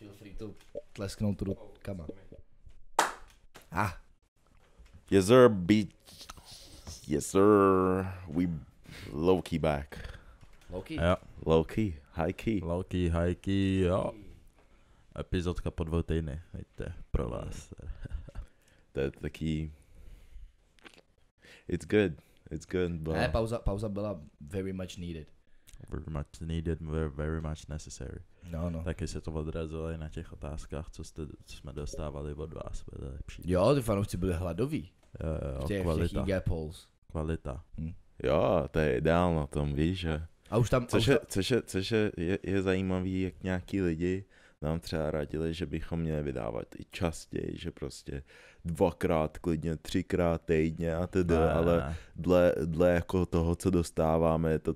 Feel free to tlesknout tu rukama. Ah. Yes sir, bitch. Yes sir, we low key back. Low key? Jo. Low key, high key. Low key, high key, jo. Epizodka po dvou týdny, vidíte, pro mm. vás. to je taký... It's good, it's good, but... Ne, pauza, pauza byla very much needed very much needed, very much necessary. No, no. Taky se to odrazilo i na těch otázkách, co, jste, co jsme dostávali od vás, byly lepší. Jo, ty fanoušci byli hladoví. Jo, jo, v těch, kvalita. V těch polls. Kvalita. Hm. Jo, to je ideál na tom, víš, že... A už tam... Což, a už je, což, je, což je, je, je zajímavý, jak nějaký lidi nám třeba radili, že bychom měli vydávat i častěji, že prostě dvakrát, klidně třikrát týdně a tedy, ale dle, dle jako toho, co dostáváme, je to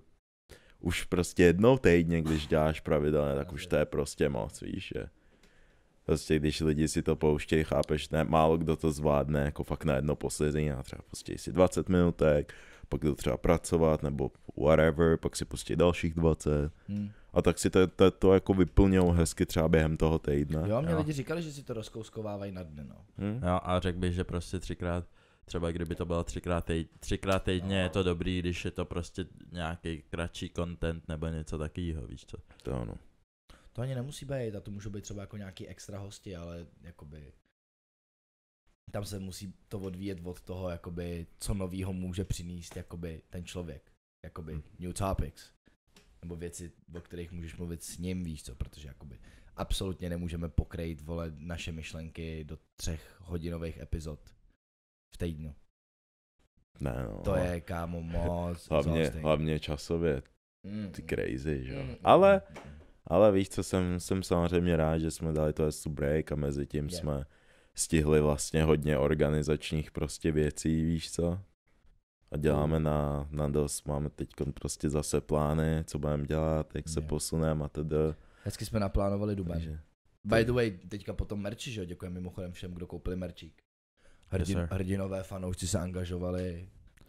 už prostě jednou týdně, když děláš pravidelně, tak už to je prostě moc, víš, že prostě když lidi si to pouštějí, chápeš, ne, málo kdo to zvládne, jako fakt na jedno poslední a třeba pustí si 20 minutek, pak jdu třeba pracovat, nebo whatever, pak si pustí dalších 20. Hmm. A tak si to, to, to jako vyplňou hezky třeba během toho týdne. Jo, mě jo. lidi říkali, že si to rozkouskovávají na dny, no. Hmm? Jo, a řekl bych, že prostě třikrát třeba kdyby to bylo třikrát, týd- třikrát týdně, je to dobrý, když je to prostě nějaký kratší content nebo něco takového, víš co. To ano. To ani nemusí být a to můžou být třeba jako nějaký extra hosti, ale jakoby tam se musí to odvíjet od toho, jakoby, co novýho může přinést jakoby, ten člověk. Jakoby hmm. new topics. Nebo věci, o kterých můžeš mluvit s ním, víš co, protože jakoby absolutně nemůžeme pokrejt, vole, naše myšlenky do třech hodinových epizod v týdnu. Ne, no. To je, kámo, moc. hlavně, hlavně časově. Mm. Ty crazy, že jo. Mm, mm, ale, ale víš co, jsem, jsem samozřejmě rád, že jsme dali to tu break a mezi tím yeah. jsme stihli vlastně hodně organizačních prostě věcí, víš co. A děláme na, na dost, máme teď prostě zase plány, co budeme dělat, jak se yeah. posuneme a tedy. Hezky jsme naplánovali Duben. By the way, teďka potom merči, že jo, děkujeme mimochodem všem, kdo koupili merčík hrdin, yes, hrdinové fanoušci se angažovali.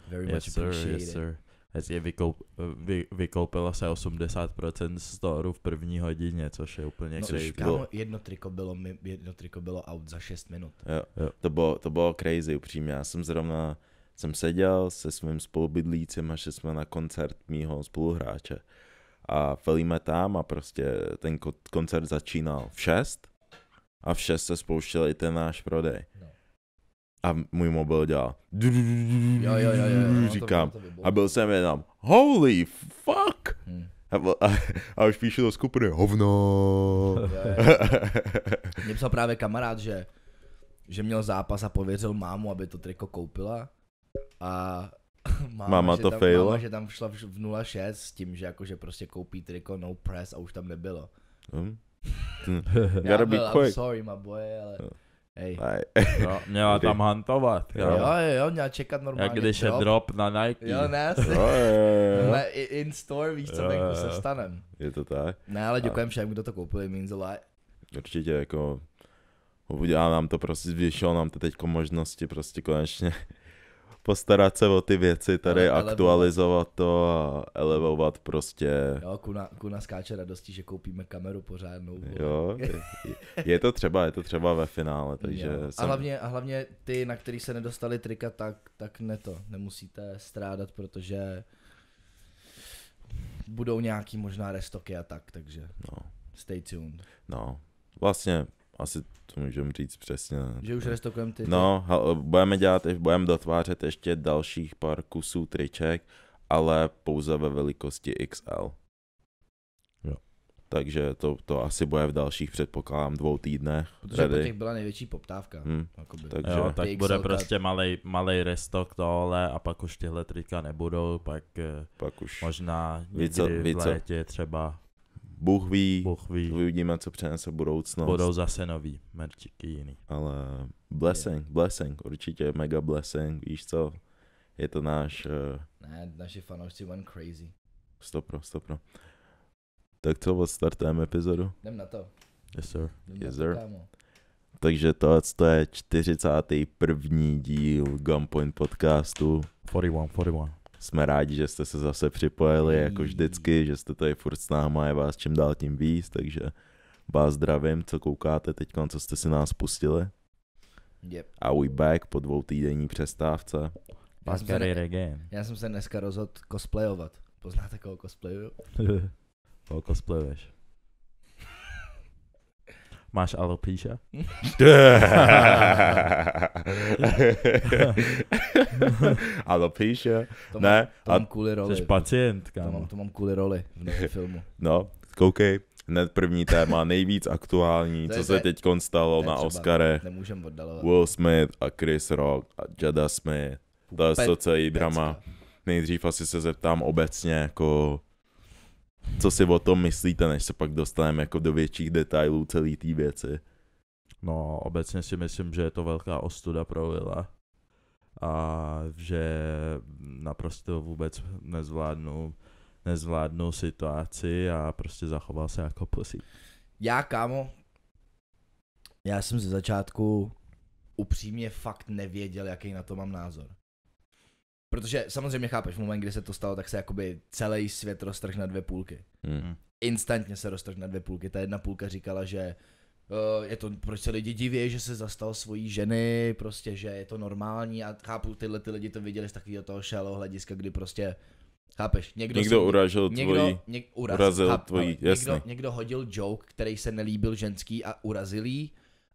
Very yes, much sir, Yes, sir. Hezky vykoup, vy, vykoupilo se 80% storu v první hodině, což je úplně no, crazy. Kámo, jedno triko bylo, jedno triko bylo out za 6 minut. Jo, jo. To, bylo, to bylo crazy, upřímně. Já jsem zrovna jsem seděl se svým spolubydlícím a že jsme na koncert mýho spoluhráče. A felíme tam a prostě ten koncert začínal v 6 a v 6 se spouštěl i ten náš prodej a můj mobil dělá. Jo, jo, jo, jo, říkám. To by, to by a byl jsem jenom, holy fuck! Hmm. A, a, a už píšu do skupiny, hovno. Mě psal právě kamarád, že, že měl zápas a pověřil mámu, aby to triko koupila. A máma, máma to tam, fail. Máma, že tam šla v 06 s tím, že jakože prostě koupí triko no press a už tam nebylo. Hmm. Gotta be quick. I'm sorry, my boy, ale... Yeah. Jo, měla tam hantovat. Jo. jo, jo, měla čekat normálně. Jak když drop. je drop na Nike. Jo, ne, asi. Jo, jo, jo. in store víš, co jo. se stanem. Je to tak. Ne, ale děkujem všem, kdo to koupili, means a lot. Určitě jako udělá nám to prostě, zvětšilo nám to teď možnosti prostě konečně postarat se o ty věci, tady Ale aktualizovat to a elevovat prostě. Jo, Kuna, Kuna skáče radostí, že koupíme kameru pořádnou. Vole. Jo, je to třeba, je to třeba ve finále, takže... Jsem... A, hlavně, a hlavně ty, na který se nedostali trika, tak, tak ne to, nemusíte strádat, protože budou nějaký možná restoky a tak, takže no. stay tuned. No, vlastně asi to můžeme říct přesně. Že už restokujeme ty. No, budeme dělat, budeme dotvářet ještě dalších pár kusů triček, ale pouze ve velikosti XL. Jo. Takže to, to asi bude v dalších, předpokládám, dvou týdnech. Protože tady. po těch byla největší poptávka. Hmm. Takže. Jo, tak bude prostě malý malej restok tohle a pak už tyhle trika nebudou, pak, eh, pak už možná někdy více, více. v létě třeba Bůh ví, Bůh ví. uvidíme, co přinese budoucnost. Budou zase nový merčiky jiný. Ale blessing, yeah. blessing, určitě mega blessing, víš co, je to náš... Uh... Ne, naši fanoušci went crazy. Stopro, stopro. Tak co, odstartujeme epizodu? Jdem na to. Yes sir. Jdem yes sir. Takže to, to je 41. díl Gunpoint podcastu. 41, 41. Jsme rádi, že jste se zase připojili, jako vždycky, že jste tady furt s náma, je vás čím dál tím víc, takže vás zdravím, co koukáte teď, co jste si nás pustili. Yep. A we back po dvou týdenní přestávce. Já jsem, se, já jsem se dneska rozhodl cosplayovat. Poznáte, koho cosplayuju? koho cosplayuješ? máš alopecia? alopecia? To mám, ne. To mám kvůli roli. Jsi pacient, kámo. To mám, to mám kvůli roli v novém filmu. No, koukej, hned první téma, nejvíc aktuální, co se teď stalo na Oscare. Nemůžem oddalovat. Will Smith a Chris Rock a Jada Smith. To je to celý drama. Nejdřív asi se zeptám obecně, jako co si o tom myslíte, než se pak dostaneme jako do větších detailů celé té věci. No, obecně si myslím, že je to velká ostuda pro Lila a že naprosto vůbec nezvládnu, nezvládnu situaci a prostě zachoval se jako pusí. Já, kámo, já jsem ze začátku upřímně fakt nevěděl, jaký na to mám názor. Protože samozřejmě chápeš, v moment, kdy se to stalo, tak se jakoby celý svět roztrh na dvě půlky. Hmm. hmm. Instantně se roztrh na dvě půlky. Ta jedna půlka říkala, že uh, je to, proč se lidi diví, že se zastal svojí ženy, prostě, že je to normální a chápu, tyhle ty lidi to viděli z takového toho šelo hlediska, kdy prostě Chápeš? Někdo, někdo si, uražil někdo, tvojí, něk, uraz, urazil chápu, tvojí, jasný. Někdo, někdo hodil joke, který se nelíbil ženský a urazil jí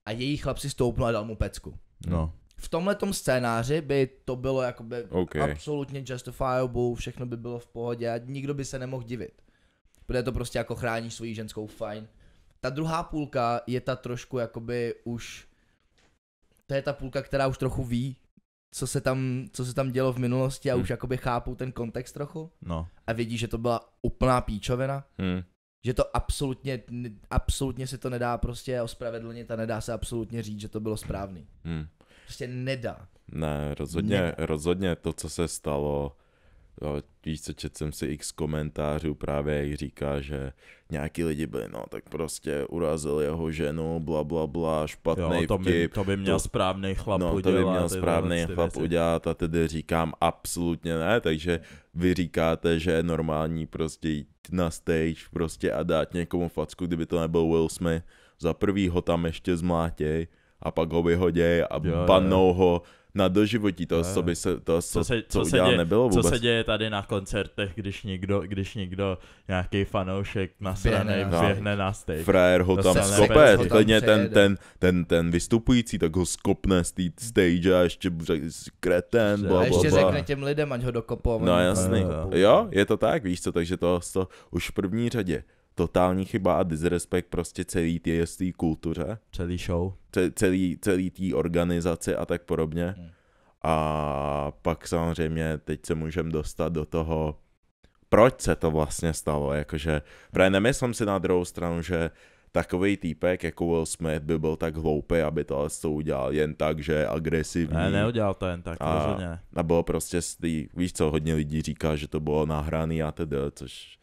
a její chlap si stoupnul a dal mu pecku. No v tomhle scénáři by to bylo jakoby okay. absolutně justifiable, všechno by bylo v pohodě a nikdo by se nemohl divit. Protože to prostě jako chrání svoji ženskou fajn. Ta druhá půlka je ta trošku jakoby už, to je ta půlka, která už trochu ví, co se tam, co se tam dělo v minulosti a hmm. už jakoby chápou ten kontext trochu no. a vidí, že to byla úplná píčovina. Hmm. Že to absolutně, absolutně se to nedá prostě ospravedlnit a nedá se absolutně říct, že to bylo správný. Hmm prostě nedá. Ne, rozhodně, nedá. rozhodně to, co se stalo, víš co, četl jsem si x komentářů právě, jak říká, že nějaký lidi byli, no tak prostě urazil jeho ženu, bla bla bla, špatný jo, to by, vtip. to by měl to, správný chlap no, udělat. to by měl správný chlap věci. udělat a tedy říkám absolutně ne, takže vy říkáte, že je normální prostě jít na stage prostě a dát někomu facku, kdyby to nebyl Will Smith, za prvý ho tam ještě zmlátěj, a pak ho vyhoděj a jo, banou jo. ho na doživotí toho, co by se, toho, co, co, se, co, co se děje, nebylo vůbec. Co se děje tady na koncertech, když někdo, když někdo nějaký fanoušek na straně běhne na stage. Frajer ho to tam skopé, ten, ten, ten, ten, ten vystupující, tak ho skopne z té stage a ještě kreten, bla, A ještě řekne těm lidem, ať ho dokopou. No jasný, jo, je to tak, víš co, takže to, to už v první řadě totální chyba a disrespekt prostě celý tý, jistý kultuře. Celý show. Ce, celý, celý tý organizaci a tak podobně. Hmm. A pak samozřejmě teď se můžeme dostat do toho, proč se to vlastně stalo, jakože, protože nemyslím si na druhou stranu, že takový týpek jako Will Smith by byl tak hloupý, aby to ale udělal jen tak, že je agresivní. Ne, neudělal to jen tak, a, rozhodně. A bylo prostě, tý, víš co, hodně lidí říká, že to bylo nahraný a tedy, což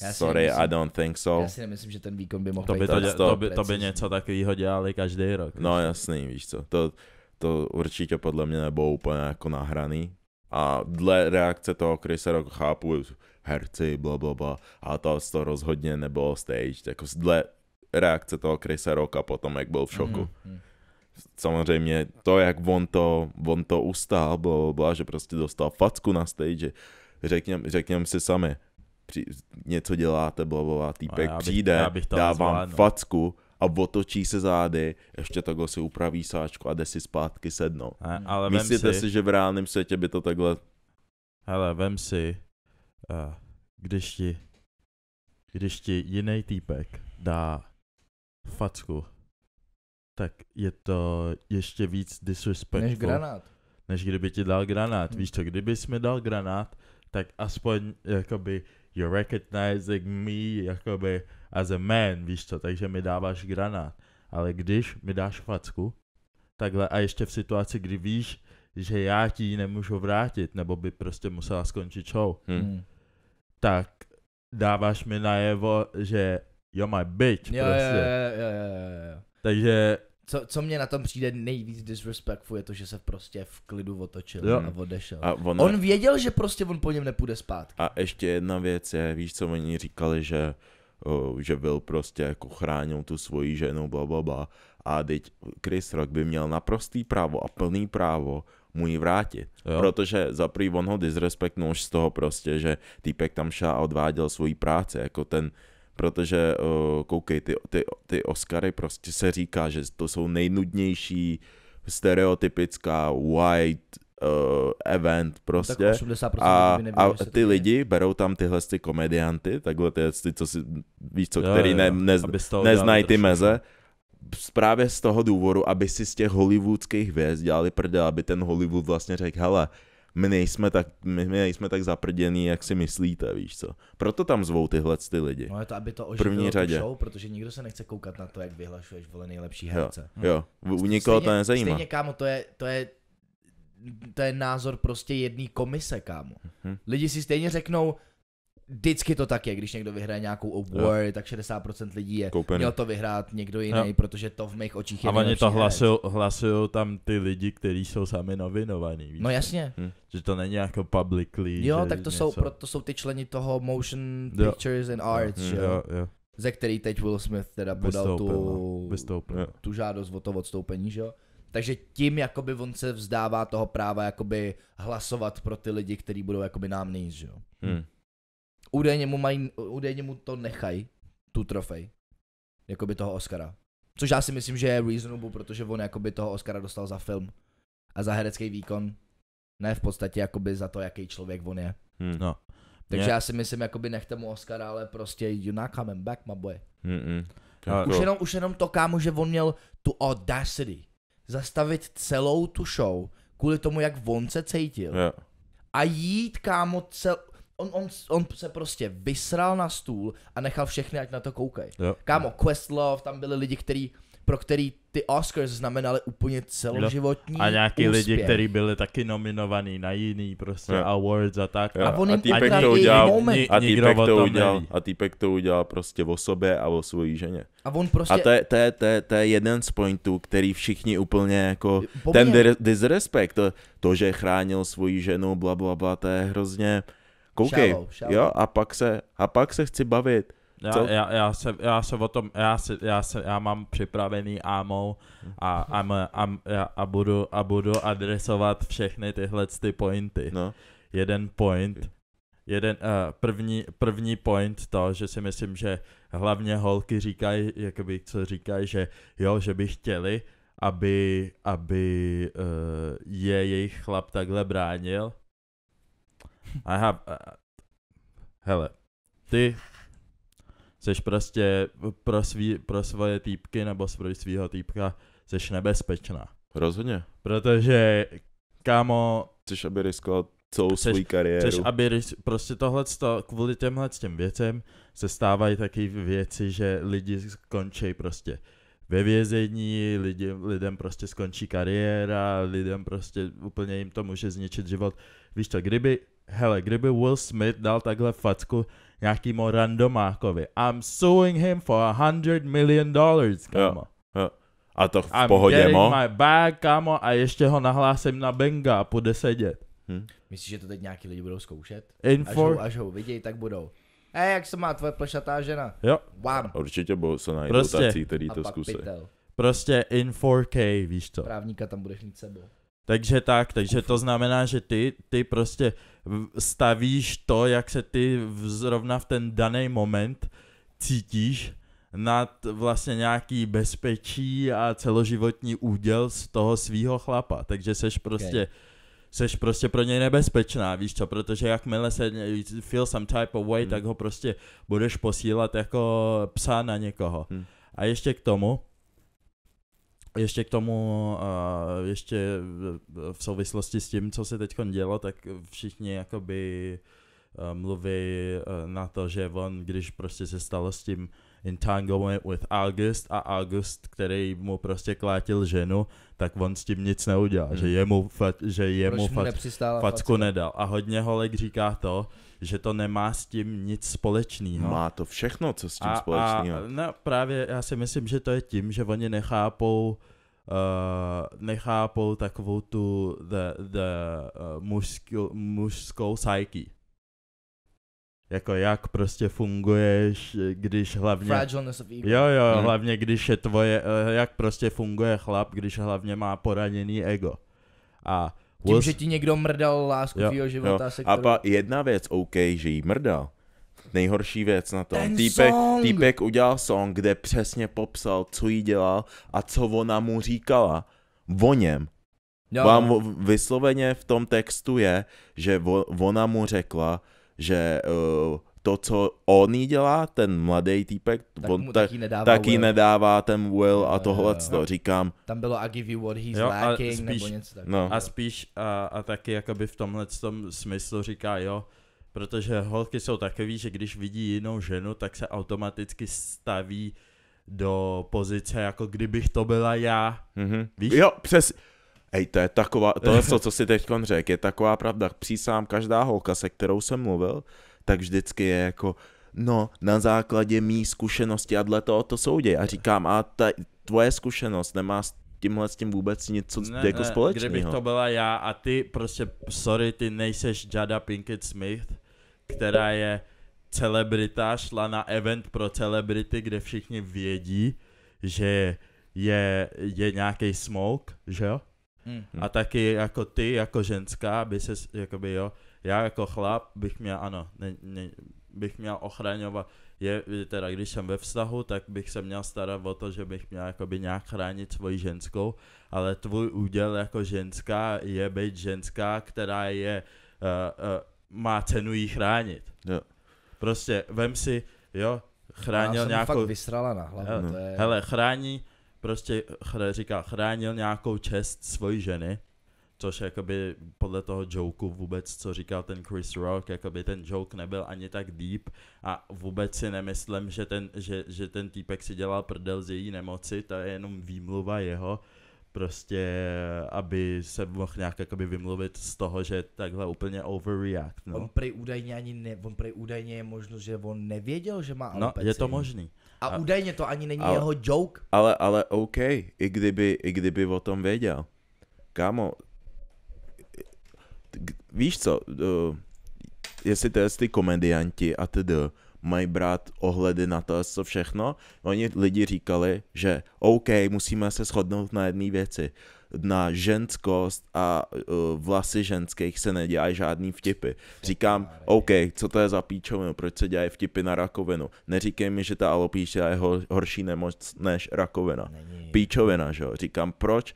já Sorry, myslím, I don't think so. Já si nemyslím, že ten výkon by mohl to by, to, to, by, to by něco takového dělali každý rok. No myslím. jasný, víš co. To, to určitě podle mě nebylo úplně jako nahraný. A dle reakce toho Chrisa Rock chápu, herci, bla, bla, bla. A to, to rozhodně nebylo stage. Jako dle reakce toho Chrisa Rocka potom, jak byl v šoku. Mm-hmm. Samozřejmě to, jak on to, on to ustál, bla, bla, bla, že prostě dostal facku na stage, řekněme řekněm si sami, při, něco děláte, blablabla, týpek no, já bych, přijde, já bych dá vám zvládnu. facku a otočí se zády, ještě takhle si upraví sáčku a jde si zpátky sednout. A, ale Myslíte si, si, že v reálném světě by to takhle... Hele, vem si, eh, když ti, když ti jiný týpek dá facku, tak je to ještě víc disrespectful. Než granát. Než kdyby ti dal granát. Hmm. Víš co, kdyby jsi mi dal granát, tak aspoň jakoby you're recognizing me jakoby as a man, víš co, takže mi dáváš granát. Ale když mi dáš facku, takhle a ještě v situaci, kdy víš, že já ti ji nemůžu vrátit, nebo by prostě musela skončit show, hmm. hmm. tak dáváš mi najevo, že you're my bitch, jo, prostě. Jo, jo, jo, jo, jo. Takže co, co mě na tom přijde nejvíc disrespectful je to, že se prostě v klidu otočil jo. a odešel. A on, on věděl, že prostě on po něm nepůjde zpátky. A ještě jedna věc je, víš co, oni říkali, že o, že byl prostě jako chránil tu svoji ženu, bla, bla, bla. A teď Chris Rock by měl naprostý právo a plný právo mu ji vrátit. Jo. Protože za prvý on ho disrespektnul z toho prostě, že týpek tam šel a odváděl svoji práci. Jako ten, protože eh, koukej, ty, ty, ty Oscary prostě se říká, že to jsou nejnudnější, stereotypická white uh, event prostě. Tak a, neví, a ty je. lidi berou tam tyhle ty komedianty, takhle ty, ty co si, víš co, jo, který jo, ne, ne, neznají ty meze. Právě z toho důvodu, aby si z těch hollywoodských věz dělali prdel, aby ten Hollywood vlastně řekl, hele, my nejsme tak, my, my nejsme tak zaprděný, jak si myslíte, víš co. Proto tam zvou tyhle ty lidi. No je to, aby to oživilo první řadě. show, protože nikdo se nechce koukat na to, jak vyhlašuješ vole nejlepší herce. Jo, jo. Hm. u nikoho stejně, to nezajímá. Stejně, kámo, to je, to je to je názor prostě jedný komise, kámo. Hm. Lidi si stejně řeknou, Vždycky to tak je, když někdo vyhraje nějakou award, jo. tak 60% lidí je Koupený. měl to vyhrát někdo jiný, jo. protože to v mých očích je A oni to hlasují tam ty lidi, kteří jsou sami novinovaní. No jasně. Hm. Že to není jako publicly. Jo, tak to něco. jsou, proto jsou ty členi toho Motion Pictures jo. and Arts, jo. jo. jo. Ze který teď Will Smith teda podal tu, no. Vystoupil, jo. tu žádost o to odstoupení, že jo. Takže tím jakoby on se vzdává toho práva jakoby hlasovat pro ty lidi, kteří budou jakoby nám níž, že jo. Hm údajně mu, mají, údajně mu to nechají, tu trofej, jakoby toho Oscara. Což já si myslím, že je reasonable, protože on jakoby toho Oscara dostal za film a za herecký výkon, ne v podstatě jakoby za to, jaký člověk on je. Hmm. No. Takže yeah. já si myslím, jakoby nechte mu Oscara, ale prostě you're not coming back, my boy. Mm-mm. No, už, jako- jenom, už jenom to, kámo, že on měl tu audacity zastavit celou tu show kvůli tomu, jak on se cítil. Yeah. A jít, kámo, cel, on, on, on se prostě vysral na stůl a nechal všechny, ať na to koukají. Kámo, Questlove, tam byli lidi, kteří pro který ty Oscars znamenaly úplně celoživotní A nějaký úspěch. lidi, kteří byli taky nominovaní na jiný prostě jo. awards a tak. Jo. A, on a týpek to udělal, moment. a týpek to udělal, neví. a týpek to udělal prostě o sobě a o svojí ženě. A on prostě... A to je, to je, to je, to je jeden z pointů, který všichni úplně jako... Poměr. Ten disrespect, to, to, že chránil svoji ženu, bla, bla, bla, to je hrozně koukej, shallow, shallow. jo, a pak, se, a pak se chci bavit. Já, já, já, se, já se o tom, já, se, já, se, já mám připravený AMO a, a, a, a, a, budu, a budu adresovat všechny tyhle ty pointy. No. Jeden point, jeden, uh, první, první point to, že si myslím, že hlavně holky říkají, jakoby co říkají, že jo, že by chtěli, aby, aby uh, je jejich chlap takhle bránil, i have... Uh, hele, ty seš prostě pro, svý, pro svoje týpky nebo pro svýho týpka seš nebezpečná. Rozhodně. Protože, kámo... Chceš, aby riskoval celou chceš, svou kariéru. Chceš, aby prostě tohle, kvůli těmhle těm věcem se stávají taky věci, že lidi skončí prostě ve vězení, lidi, lidem prostě skončí kariéra, lidem prostě úplně jim to může zničit život. Víš to, kdyby hele, kdyby Will Smith dal takhle facku nějakýmu randomákovi, I'm suing him for a hundred million dollars, kámo. Jo, jo. A to v I'm pohodě, mo? my bag, kámo, a ještě ho nahlásím na Benga a půjde sedět. Hm? Myslíš, že to teď nějaký lidi budou zkoušet? Info... Až, ho, až ho vidějí, tak budou. Hej, jak se má tvoje plešatá žena? Jo. Wham. Určitě budou se najít prostě. dotací, který a to zkusí. Prostě in 4K, víš to. Právníka tam budeš mít sebou. Takže tak, takže Uf. to znamená, že ty, ty prostě stavíš to, jak se ty zrovna v ten daný moment cítíš nad vlastně nějaký bezpečí a celoživotní úděl z toho svýho chlapa. Takže seš prostě, okay. seš prostě pro něj nebezpečná, víš co, protože jakmile se feel some type of way, hmm. tak ho prostě budeš posílat jako psa na někoho. Hmm. A ještě k tomu, ještě k tomu, ještě v souvislosti s tím, co se teď dělo, tak všichni jakoby mluví na to, že on, když prostě se stalo s tím entanglement with August a August, který mu prostě klátil ženu, tak on s tím nic neudělal, hmm. že jemu, fa- že jemu Proč fa- facku nedal. A hodně holek říká to, že to nemá s tím nic společného. Má to všechno, co s tím a, společného. A, no právě já si myslím, že to je tím, že oni nechápou uh, nechápou takovou tu the, the, uh, mužskou, mužskou psyche jako jak prostě funguješ, když hlavně... Fragileness of ego. Jo, jo, hmm. hlavně když je tvoje, eh, jak prostě funguje chlap, když hlavně má poraněný ego. A Tím, was... že ti někdo mrdal lásku jo, tvýho života. Jo. Se A pa, jedna věc, OK, že jí mrdal. Nejhorší věc na tom. týpek, týpek udělal song, kde přesně popsal, co jí dělal a co ona mu říkala o něm. Jo. Vám no. vysloveně v tom textu je, že ona mu řekla, že eh, to, co on jí dělá, ten mladý týpek, tak on tak, taky nedává, taky Will. nedává ten Will a tohle, to říkám. Tam bylo I give you what he's jo, lacking, spíš, nebo něco no. takového. No. A spíš, a, a taky jakoby v tomhle tom smyslu říká, jo, protože holky jsou takový, že když vidí jinou ženu, tak se automaticky staví do pozice, jako kdybych to byla já. Mm-hmm. Víš? Jo, přes, Ej, to je taková, to, co, co si teď řekl, je taková pravda. Přísám, každá holka, se kterou jsem mluvil, tak vždycky je jako, no, na základě mý zkušenosti a dle toho to soudě. A říkám, a ta, tvoje zkušenost nemá s tímhle s tím vůbec nic ne, jako ne, společného. Kdybych to byla já a ty prostě, sorry, ty nejseš Jada Pinkett Smith, která je celebrita, šla na event pro celebrity, kde všichni vědí, že je, je nějaký smoke, že jo? Hmm. A taky jako ty, jako ženská, by se, jakoby jo, já jako chlap bych měl, ano, ne, ne, bych měl ochraňovat, je, teda když jsem ve vztahu, tak bych se měl starat o to, že bych měl jakoby nějak chránit svoji ženskou, ale tvůj úděl jako ženská je být ženská, která je, uh, uh, má cenu jí chránit. Jo. Prostě vem si, jo, chránil nějakou... fakt vysrala na hlavu, hele, to je... hele, chrání, prostě chr- říká, chránil nějakou čest svoji ženy, což jakoby podle toho jokeu vůbec, co říkal ten Chris Rock, jakoby ten joke nebyl ani tak deep a vůbec si nemyslím, že ten, že, že ten týpek si dělal prdel z její nemoci, to je jenom výmluva jeho, prostě, aby se mohl nějak jakoby vymluvit z toho, že takhle úplně overreact, no. On prej údajně ani ne, on prej údajně je možno, že on nevěděl, že má alopecii. No, je to možný. A, a údajně to ani není ale, jeho joke. Ale, ale OK, i kdyby, i kdyby o tom věděl. Kámo, víš co, uh, jestli to ty komedianti a tedy mají brát ohledy na to, co všechno, oni lidi říkali, že OK, musíme se shodnout na jedné věci na ženskost a uh, vlasy ženských se nedělají žádný vtipy. Říkám, OK, co to je za píčovinu, proč se dělají vtipy na rakovinu? Neříkej mi, že ta alopíčia je ho, horší nemoc než rakovina. Není. Píčovina, že jo? Říkám, proč?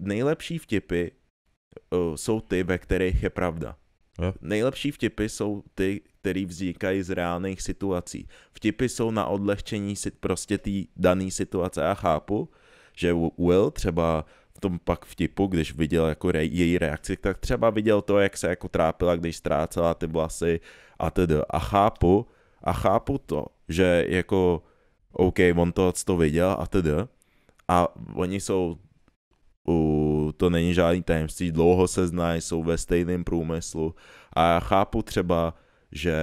Nejlepší vtipy uh, jsou ty, ve kterých je pravda. Je. Nejlepší vtipy jsou ty, které vznikají z reálných situací. Vtipy jsou na odlehčení si prostě té dané situace. Já chápu, že Will třeba tom pak vtipu, když viděl jako re, její reakci, tak třeba viděl to, jak se jako trápila, když ztrácela ty vlasy a tedy. A chápu, a chápu to, že jako OK, on to, to viděl a tedy. A oni jsou u, to není žádný tajemství, dlouho se znají, jsou ve stejném průmyslu a já chápu třeba, že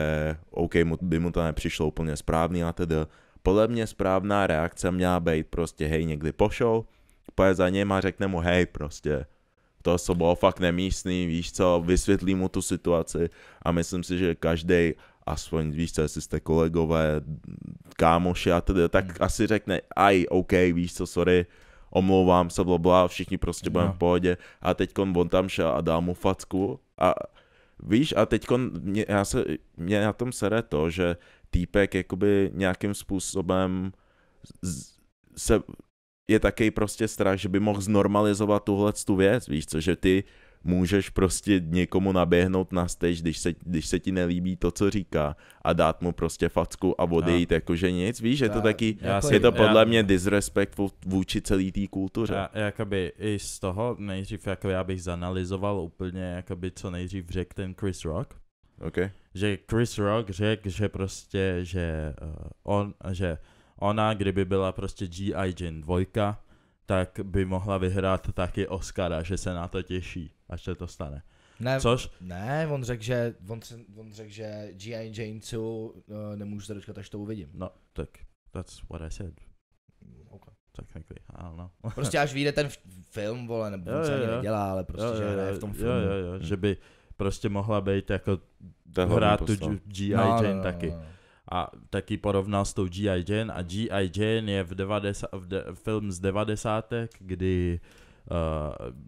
OK, mu, by mu to nepřišlo úplně správný a tedy. Podle mě správná reakce měla být prostě hej, někdy pošel, poje za ním a řekne mu, hej, prostě, to se bylo fakt nemístný, víš co, vysvětlí mu tu situaci a myslím si, že každý, aspoň víš co, jestli jste kolegové, kámoši a tedy, tak hmm. asi řekne, aj, OK, víš co, sorry, omlouvám se, bla, bla, všichni prostě budeme no. v pohodě a teď on tam šel a dal mu facku a víš, a teď mě, já se, mě na tom sere to, že týpek jakoby nějakým způsobem z, se je taky prostě strach, že by mohl znormalizovat tuhle tu věc, víš co, že ty můžeš prostě někomu naběhnout na stage, když se, když se ti nelíbí to, co říká a dát mu prostě facku a odejít, já. jakože nic, víš, je to taky, já, je to podle já, mě disrespect vůči celé té kultuře. Já, jakoby i z toho nejdřív, jako já bych zanalizoval úplně, jakoby co nejdřív řekl ten Chris Rock. Okay. Že Chris Rock řekl, že prostě, že uh, on, že Ona, kdyby byla prostě G.I. Jane 2, tak by mohla vyhrát taky Oscara, že se na to těší, až se to stane. Ne, Což? Ne, on řekl, že, on, on řek, že G.I. Jane 2 uh, eh, nemůžu se dočkat, až to uvidím. No, tak that's what I said. Technically, mm, I don't know. prostě až vyjde ten film, vole, nebo on se nedělá, ale prostě, jo, že hraje v tom filmu. Jo, jo, jo, hmm. že by prostě mohla být jako hrát tu G.I. No, no, Jane no, no, taky. No, no a taky porovnal s tou G.I. Jane a G.I. Jane je v, 90, v de, film z 90. kdy uh,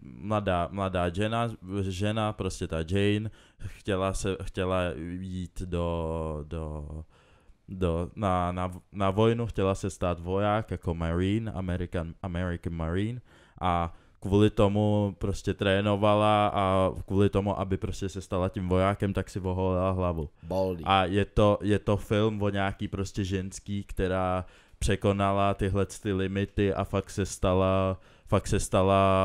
mladá, mladá žena, žena, prostě ta Jane, chtěla, se, chtěla jít do, do, do, na, na, na vojnu, chtěla se stát voják jako Marine, American, American Marine a kvůli tomu prostě trénovala a kvůli tomu, aby prostě se stala tím vojákem, tak si voholila hlavu. Baldy. A je to, je to film o nějaký prostě ženský, která překonala tyhle ty limity a fakt se stala fakt se stala,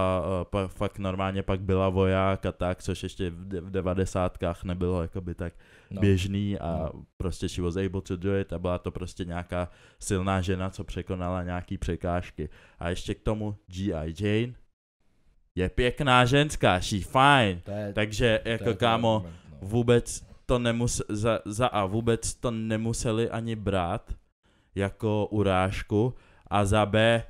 eh, fakt normálně pak byla voják a tak, což ještě v devadesátkách nebylo jakoby tak no. běžný a no. prostě she was able to do it a byla to prostě nějaká silná žena, co překonala nějaký překážky. A ještě k tomu G.I. Jane, je pěkná ženská, she fine. Je, Takže jako je kámo, argument, no. vůbec to nemus, za, za a vůbec to nemuseli ani brát jako urážku a za B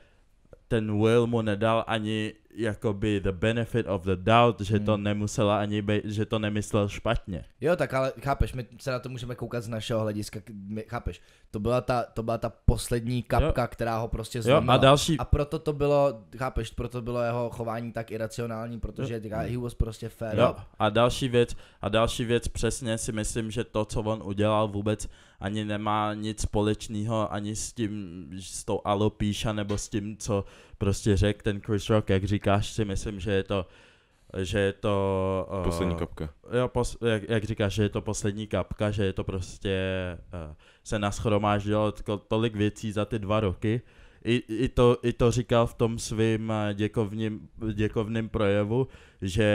ten Will mu nedal ani jakoby the benefit of the doubt, že hmm. to nemusela ani být, že to nemyslel špatně. Jo, tak ale chápeš, my se na to můžeme koukat z našeho hlediska, my, chápeš, to byla ta, to byla ta poslední kapka, jo. která ho prostě zlomila. Jo, a, další... a proto to bylo, chápeš, proto bylo jeho chování tak iracionální, protože jo. he was prostě fair jo. A další věc, a další věc přesně si myslím, že to, co on udělal vůbec ani nemá nic společného ani s tím, s tou alopíša nebo s tím, co prostě řekl ten Chris Rock, jak říkáš, si myslím, že je to že je to... Uh, poslední kapka. Jo, pos, jak, jak říkáš, že je to poslední kapka, že je to prostě... Uh, se naschromáždilo to, tolik věcí za ty dva roky. I, i, to, I to říkal v tom svým eh, děkovním, děkovným projevu, že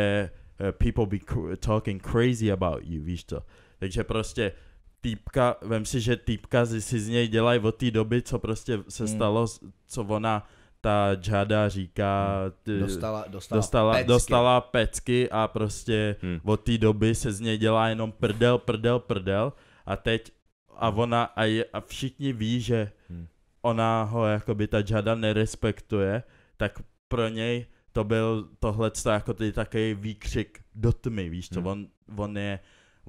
uh, people be cr- talking crazy about you, víš to. Takže prostě týpka, vem si, že týpka si z něj dělají od té doby, co prostě se hmm. stalo, co ona ta Jada říká, ty, dostala, dostala, dostala, pecky. dostala pecky a prostě hmm. od té doby se z něj dělá jenom prdel, prdel, prdel a teď a ona a, je, a všichni ví, že hmm. ona ho jakoby ta Jada nerespektuje, tak pro něj to byl tohle jako ty takový výkřik do tmy, víš co, hmm. on, on je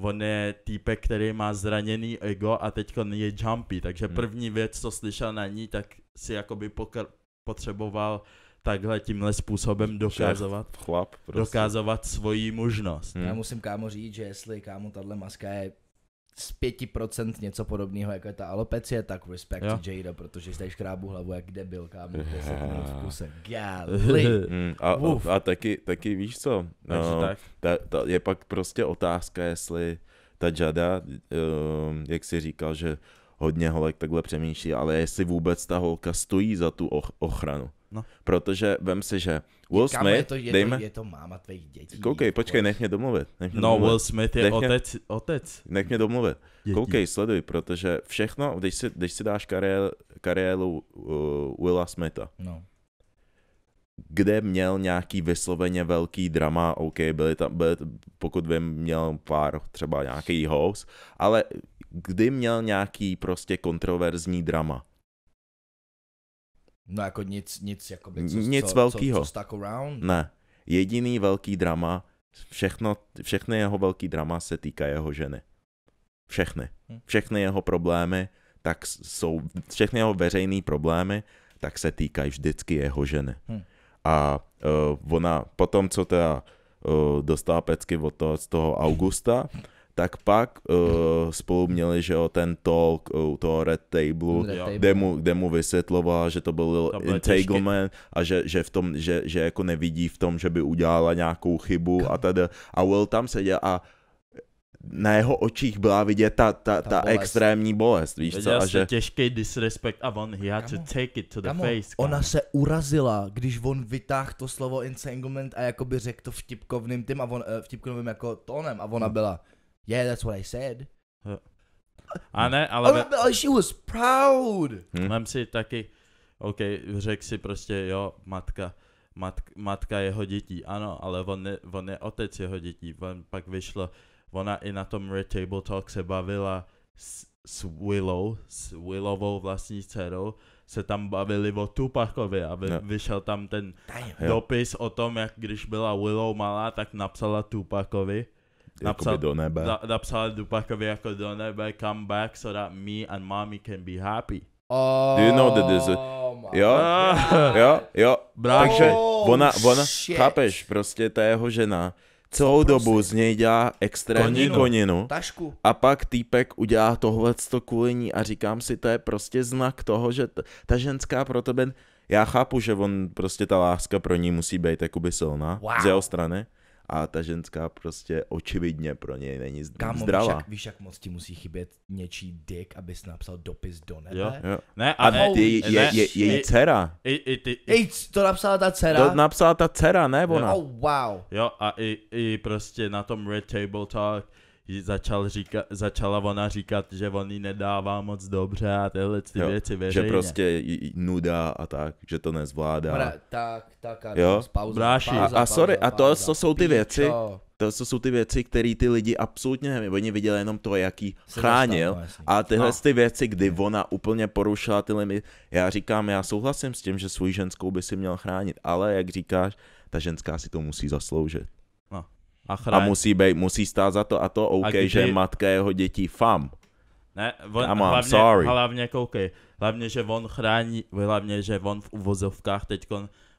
on je týpek, který má zraněný ego a teď je jumpy, takže hmm. první věc, co slyšel na ní, tak si jakoby pokr- potřeboval takhle tímhle způsobem dokázovat, chlap, prostě. dokázovat svoji možnost. Hmm. Já musím kámo říct, že jestli kámo tahle maska je z 5% něco podobného, jako je ta alopecie, tak respect jo. to Jada, protože jste škrábu hlavu jak debil, kámo, 10 minut v kuse, hm, a, a, a, taky, taky víš co, no, tak. ta, ta, je pak prostě otázka, jestli ta Jada, eh, jak si říkal, že hodně holek takhle přemýšlí, ale jestli vůbec ta holka stojí za tu ochranu. No. Protože vem si, že Will Kámo, Smith, je to, je, dejme... to, je to máma tvých dětí. Koukej, počkej, nech mě domluvit. Nech mě no, domluvit. Will Smith je nech mě, otec, otec. Nech mě domluvit. Dětí. Koukej, sleduj, protože všechno, když si, když si dáš kariéru, kariéru uh, Willa Smitha, no. kde měl nějaký vysloveně velký drama, OK, byly tam, byly, pokud vím, měl pár třeba nějaký host, ale kdy měl nějaký prostě kontroverzní drama? No jako nic, nic, jakoby, co, nic co, velkýho. Co, co stuck around? Ne. Jediný velký drama, všechno, všechny jeho velký drama se týká jeho ženy. Všechny. Hm. Všechny jeho problémy, tak jsou, všechny jeho veřejné problémy, tak se týkají vždycky jeho ženy. Hmm. A uh, ona, potom co teda uh, dostala pecky od toho, z toho Augusta, tak pak uh, spolu měli, že jo, ten talk u uh, toho Red Table, Red kde, table. mu, kde mu vysvětloval, že to byl to entanglement a že, že v tom, že, že jako nevidí v tom, že by udělala nějakou chybu a tady. A Will tam seděl a na jeho očích byla vidět ta, ta, ta, ta bolest. extrémní bolest, víš Věděl co? A že... těžký disrespect a on, he had to take it to the Kamu? face. Kámo. Ona se urazila, když on vytáhl to slovo entanglement a jakoby řekl to vtipkovným tím a on, eh, vtipkovným jako tónem a ona hm. byla... Hmm Yeah, that's what I said. A ne, ale... Ale, oh, ale no, she was proud. Hmm. Mám si taky, OK, řekl si prostě, jo, matka, matka, matka jeho dětí, ano, ale on, ne, on je otec jeho dětí, on pak vyšlo, ona i na tom Red Table Talk se bavila s, s Willow, s Willovou vlastní dcerou, se tam bavili o Tupakovi a vy, no. vyšel tam ten Damn. dopis o tom, jak když byla Willow malá, tak napsala Tupakovi napsal, do nebe. Na, napsal Dupakovi jako do nebe, come back so that me and mommy can be happy. Oh, Do you know that this oh Jo, jo, jo. Takže ona, ona, shit. chápeš, prostě ta jeho žena celou prostě. dobu z něj dělá extrémní koninu. Tašku. A pak týpek udělá tohle to kvůli ní a říkám si, to je prostě znak toho, že t- ta ženská pro tebe, já chápu, že on prostě ta láska pro ní musí být jakoby silná wow. z jeho strany a ta ženská prostě očividně pro něj není Kámo, zdravá. Víš jak, víš, jak moc ti musí chybět něčí dick, abys napsal dopis do nebe? Jo, jo. Ne, a, ne, ty, ne, je, je, je, její dcera. I, i, ty, i, Ej, to napsala ta dcera? To napsala ta dcera, ne ona. Jo. Oh, wow. Jo, a i, i prostě na tom Red Table Talk začal říka, začala ona říkat, že on jí nedává moc dobře a tyhle ty jo, věci veřejně. Že prostě nuda a tak, že to nezvládá. Bra, tak, tak, a jo? Pauza, Bráši. Pauza, a, a sorry, pauza, a to, pauza, to jsou ty Píčo. věci, to jsou ty věci, které ty lidi absolutně nevím, oni viděli jenom to, jaký chránil no, a tyhle no. ty věci, kdy ona úplně porušila ty limity, já říkám, já souhlasím s tím, že svou ženskou by si měl chránit, ale jak říkáš, ta ženská si to musí zasloužit a, a musí, být, musí stát za to a to, OK, a kdy... že matka jeho dětí fam. Ne, on, on, hlavně, sorry. hlavně koukej, hlavně, že on chrání, hlavně, že on v uvozovkách teď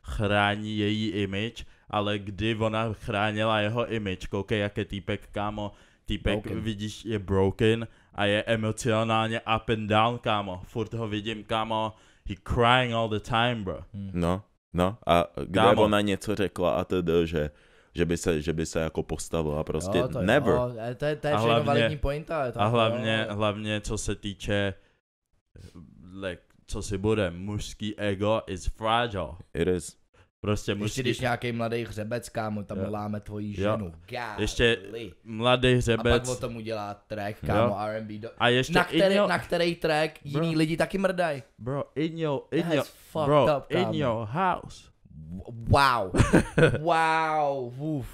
chrání její image, ale kdy ona chránila jeho image, koukej, jak je týpek, kámo, týpek, broken. vidíš, je broken a je emocionálně up and down, kámo, furt ho vidím, kámo, he crying all the time, bro. Hm. No, no, a kde kámo. ona něco řekla a tedy, že že by se, že by se jako postavil a prostě jo, to never. Jo, to je, to je a hlavně, validní pointa. Tam, a jako hlavně, jo. hlavně co se týče like, co si bude, mužský ego is fragile. It is. Prostě mužský... Ještě když nějaký mladý hřebec, kámo, tam jo. láme tvoji ženu. Jo. God ještě li. mladý hřebec. A pak o tom udělá track, kámo, jo. R&B. Do... A ještě na který, your... na který track jiní bro. lidi taky mrdají. Bro, in your, in your, bro, up, in your house wow, wow, uf.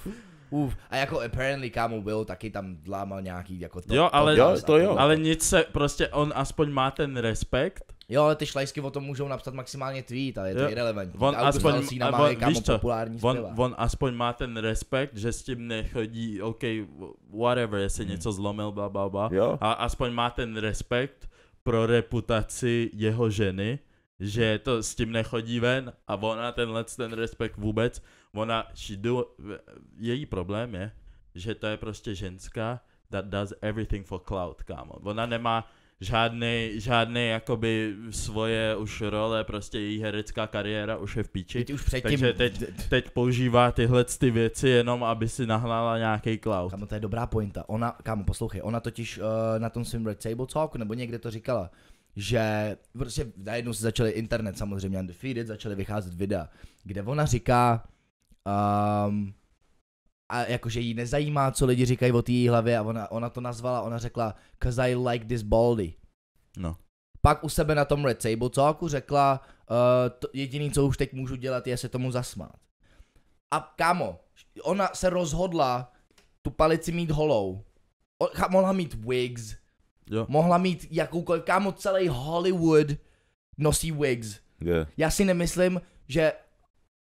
Uf. A jako apparently kámo Will taky tam dlámal nějaký jako to. Jo, ale, to, jo, to jo. ale nic se, prostě on aspoň má ten respekt. Jo, ale ty šlajsky o tom můžou napsat maximálně tweet, ale je to jo. irrelevantní. On aspoň, Alcina má, on, kámo, víš co, populární on, on, aspoň má ten respekt, že s tím nechodí, OK, whatever, jestli hmm. něco zlomil, bla, bla, bla. Jo. A aspoň má ten respekt pro reputaci jeho ženy, že to s tím nechodí ven a ona tenhle ten respekt vůbec, ona, she do, její problém je, že to je prostě ženská, that does everything for cloud, kámo. Ona nemá žádný, žádný jakoby svoje už role, prostě její herecká kariéra už je v píči. Teď už předtím... Takže teď, teď používá tyhle ty věci jenom, aby si nahlála nějaký cloud. Kámo, to je dobrá pointa. Ona, kámo, poslouchej, ona totiž uh, na tom svém Red Table Talku, nebo někde to říkala, že prostě najednou se začaly internet samozřejmě undefeated, začaly vycházet videa, kde ona říká, um, a jakože jí nezajímá, co lidi říkají o té hlavě a ona, ona to nazvala, ona řekla, cause I like this baldy. No. Pak u sebe na tom Red Sable Talku řekla, uh, to jediný, co už teď můžu dělat, je se tomu zasmát. A kámo, ona se rozhodla tu palici mít holou. O, mohla mít wigs, jo. mohla mít jakoukoliv, kámo celý Hollywood nosí wigs. Yeah. Já si nemyslím, že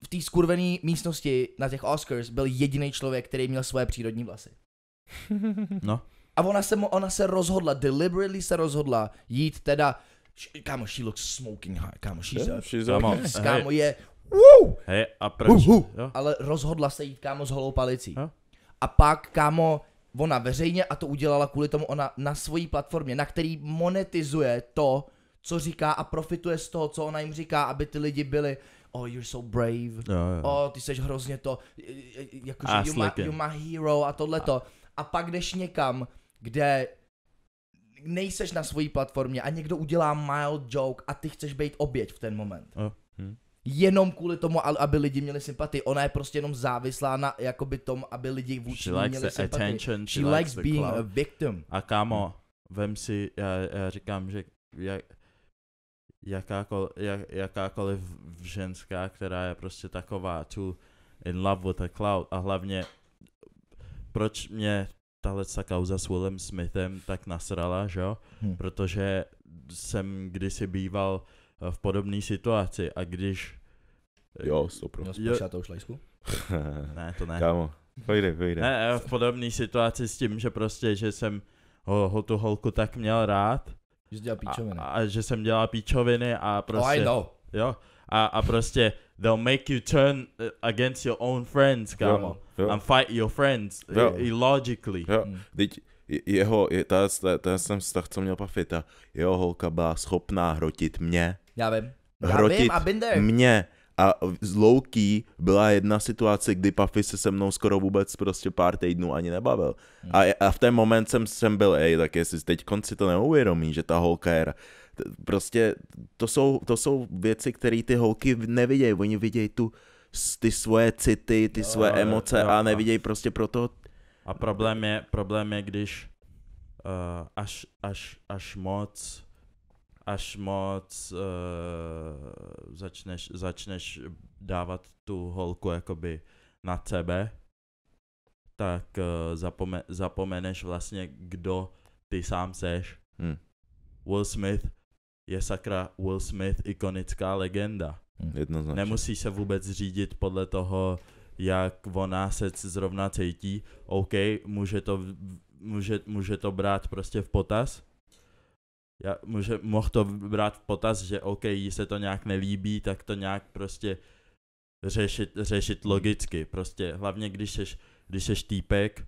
v té skurvené místnosti na těch Oscars byl jediný člověk, který měl svoje přírodní vlasy. No. A ona se, ona se rozhodla, deliberately se rozhodla jít teda, kámo, she looks smoking hot, kámo, she's yeah, a, she's a, a, kámo, kámo hey. je, woo, hey, a proč? Uh, uh, ale rozhodla se jít, kámo, s holou palicí. Huh? A pak, kámo, ona veřejně a to udělala kvůli tomu ona na svojí platformě, na který monetizuje to, co říká a profituje z toho, co ona jim říká, aby ty lidi byli oh, you're so brave, jo, jo. oh, ty seš hrozně to, jakože you're, my, You're my hero a tohleto. A. a pak jdeš někam, kde nejseš na svojí platformě a někdo udělá mild joke a ty chceš být oběť v ten moment. Oh. Hm jenom kvůli tomu, aby lidi měli sympatii. Ona je prostě jenom závislá na jakoby tom, aby lidi vůči She likes měli sympatii. attention, she, she likes, likes being a victim. A kámo, vem si, já, já říkám, že jak, jakákoliv, jak, jakákoliv ženská, která je prostě taková tu in love with a cloud a hlavně proč mě tahle kauza s Willem Smithem tak nasrala, že jo? Hmm. Protože jsem kdysi býval v podobné situaci a když Jo, stopro. Měl jsi počátou šlejsku? ne, to ne. Kámo, pojde, pojde. Ne, eh, v podobné situaci s tím, že prostě, že jsem ho, ho tu holku tak měl rád. Že dělal píčoviny. A, a, že jsem dělal píčoviny a prostě... Oh, I prostě- know. Jo, a, a prostě they'll make you turn eh, against your own friends, kámo. Jo, jo. And fight your friends, jo. illogically. Jo, mm. teď jeho, je, ta, ta, ten jsem vztah, co měl Pafita, jeho holka byla schopná hrotit mě. Já vím. Já hrotit vím, I've been there. mě a z Louký byla jedna situace, kdy Puffy se se mnou skoro vůbec prostě pár týdnů ani nebavil. Hmm. A, a v ten moment jsem, jsem byl, ej, tak jestli teď konci to neuvědomí, že ta holka je prostě to jsou, to jsou věci, které ty holky nevidějí. Oni vidějí tu, ty svoje city, ty jo, svoje emoce jo, a nevidějí prostě proto. A problém je, problém je když uh, až, až, až moc až moc uh, začneš, začneš dávat tu holku jakoby na sebe, tak uh, zapome- zapomeneš vlastně, kdo ty sám seš. Hmm. Will Smith je sakra Will Smith ikonická legenda. Hm, jednoznačně. Nemusí se vůbec řídit podle toho, jak ona se zrovna cítí. OK, může to, může, může to brát prostě v potaz, já může, mohl to brát v potaz, že OK, jí se to nějak nelíbí, tak to nějak prostě řešit, řešit logicky. Prostě hlavně, když seš, když seš týpek,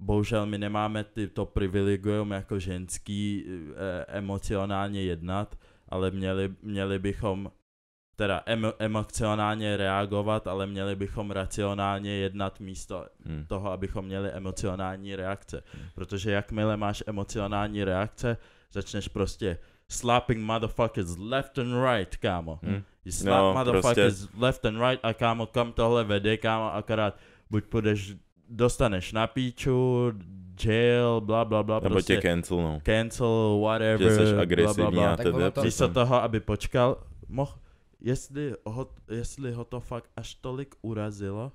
bohužel my nemáme ty, to privilegium jako ženský eh, emocionálně jednat, ale měli, měli bychom teda emo, emocionálně reagovat, ale měli bychom racionálně jednat místo hmm. toho, abychom měli emocionální reakce. Hmm. Protože jakmile máš emocionální reakce, začneš prostě slapping motherfuckers left and right, kámo. Hmm. You no, slap no, motherfuckers prostě. left and right a kámo, kam tohle vede, kámo, akorát buď půjdeš, dostaneš na píču, jail, bla, bla, bla. Nebo prostě, tě cancel, no. Cancel, whatever. Že jsi agresivní bla, bla, bla. a teda. To, Místo toho, aby počkal, mohl, jestli ho, jestli ho to fakt až tolik urazilo,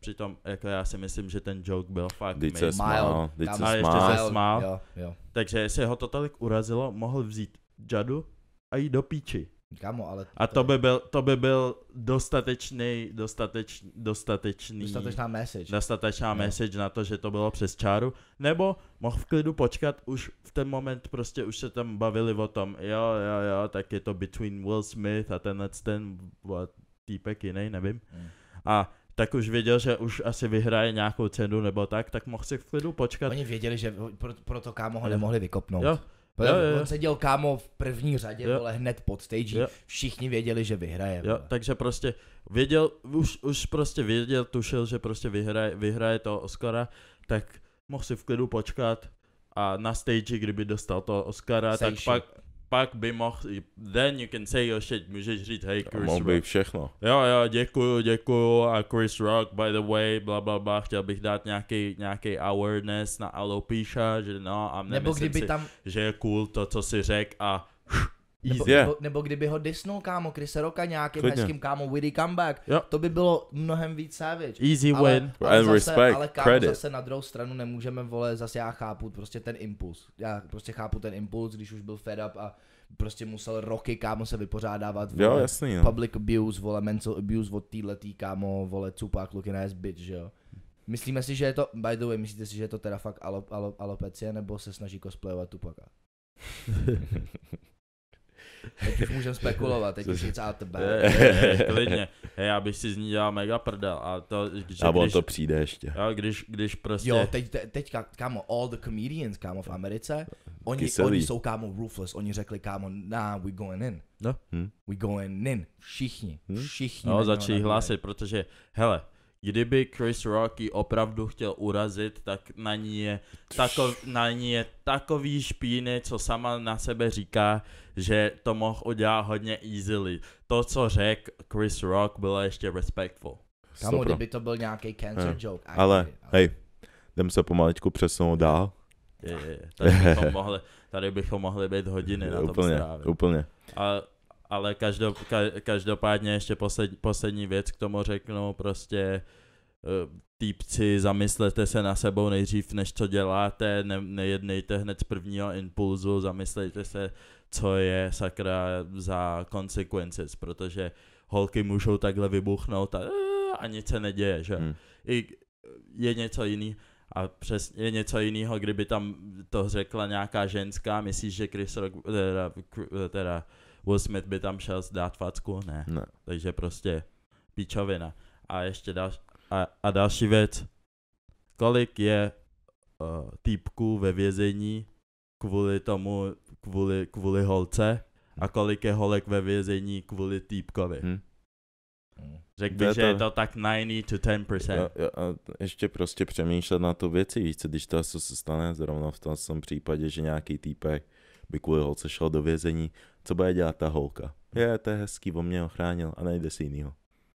Přitom jako já si myslím, že ten joke byl fakt Teď se smál, se smál. ještě se smál. Jo, jo. Takže jestli ho to tolik urazilo, mohl vzít Jadu a jít do píči. Kamu? ale to, a to by byl, to by byl dostatečný, dostateč, dostatečný, dostatečná message, dostatečná jo. message na to, že to bylo přes čáru, nebo mohl v klidu počkat, už v ten moment prostě už se tam bavili o tom, jo, jo, jo, tak je to between Will Smith a tenhle ten what, týpek jiný, nevím. Hmm. A tak už věděl, že už asi vyhraje nějakou cenu nebo tak, tak mohl si v klidu počkat. Oni věděli, že proto pro kámo ho nemohli vykopnout. Jo. Jo, jo, jo. On seděl kámo v první řadě, jo. hned pod stage, jo. všichni věděli, že vyhraje. Jo, takže prostě věděl, už, už prostě věděl, tušil, že prostě vyhraje, vyhraje to Oscara, tak mohl si v klidu počkat a na stage, kdyby dostal to Oscara, tak pak pak by mohl, then you can say, oh shit, můžeš říct, hej, Chris Rock. být všechno. Jo, jo, děkuju, děkuju, a Chris Rock, by the way, bla, bla, bla, chtěl bych dát nějaký, nějaký awareness na alopecia, že no, a Nebo kdyby si, tam... že je cool to, co si řekl a nebo, yeah. nebo, nebo kdyby ho disnul, kámo, Chris Roka nějakým Klidně. hezkým, kámo, witty comeback, yep. to by bylo mnohem víc savage. Easy ale, win ale and zase, respect, Ale kámo, credit. zase na druhou stranu nemůžeme, vole, zase já chápu prostě ten impuls. Já prostě chápu ten impuls, když už byl fed up a prostě musel roky, kámo, se vypořádávat. Vole, jo, jasný, no. Public abuse, vole, mental abuse od týhletý, kámo, vole, cupák, looking ass bitch, že jo. Myslíme si, že je to, by the way, myslíte si, že je to teda fakt alop, alop, alopecie, nebo se snaží cosplayovat Tupaka? Teď už můžeme spekulovat, teď už říct a Klidně. Hej, já bych si z ní dělal mega prdel. A, to, když Abo když, to přijde ještě. Jo, když, když prostě... Jo, teď, te, teď kámo, all the comedians, kámo, v Americe, oni, oni jsou, kámo, ruthless. Oni řekli, kámo, nah, we going in. No. Hmm. We going in. Všichni. Hmm. Všichni. No, začali hlásit, protože, hele, kdyby Chris Rocky opravdu chtěl urazit, tak na ní je, tako, na ní je takový špíny, co sama na sebe říká, že to mohl udělat hodně easily. To, co řekl Chris Rock, bylo ještě respectful. Kamu, Stopra. kdyby to byl nějaký cancer yeah. Hm. joke. Ale, ale, hej, jdem se pomaličku přesunout dál. Je, je, tady, bychom mohli, tady bychom mohli být hodiny na tom úplně, strávě. Úplně, úplně ale každop, ka, každopádně ještě posled, poslední věc k tomu řeknu, prostě eh, týpci, zamyslete se na sebou nejdřív, než co děláte, ne, nejednejte hned z prvního impulzu, zamyslejte se, co je sakra za consequences, protože holky můžou takhle vybuchnout a, a nic se neděje, že? Hmm. I, je něco jiný a přes, je něco jiného, kdyby tam to řekla nějaká ženská, myslíš, že Chris Rock, eh, teda, eh, teda Will Smith by tam šel dát facku, ne. ne. Takže prostě píčovina. A ještě další, a, a další věc, kolik je uh, týpků ve vězení kvůli tomu, kvůli, kvůli holce a hm. kolik je holek ve vězení kvůli týpkovi. Hmm. Řekl bych, že je to tak 90 to 10%. Jo, jo, a ještě prostě přemýšlet na tu věci, víš co, když to se stane, zrovna v tom případě, že nějaký týpek by kvůli holce šel do vězení, co bude dělat ta holka. Je, to je hezký, on mě ochránil a najde si jinýho.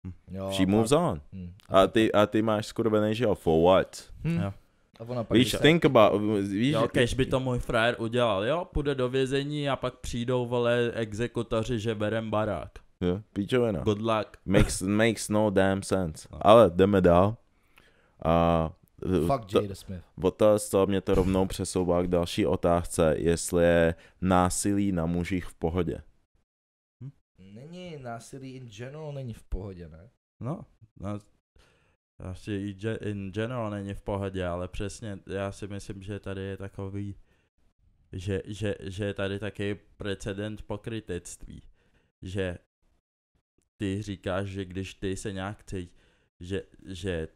Hm. Jo, She moves on. Hm. A, ty, a ty máš skurvený, že jo, for what? Hm. Jo. A ona pak víš, se... think about, víš, jo, když by to můj frajer udělal, jo, půjde do vězení a pak přijdou, vole, exekutoři, že berem barák. Jo, píčovina. Good luck. Makes, makes no damn sense. No. Ale jdeme dál. A uh, Eh, Fakt Jada Smith. Od to mě to rovnou přesouvá k další otázce, jestli je násilí na mužích v pohodě. Hm? Není, násilí in general není v pohodě, ne? No, no asi in general není v pohodě, ale přesně já si myslím, že tady je takový, že, že, že je tady taky precedent pokrytectví, že ty říkáš, že když ty se nějak cítíš, že, že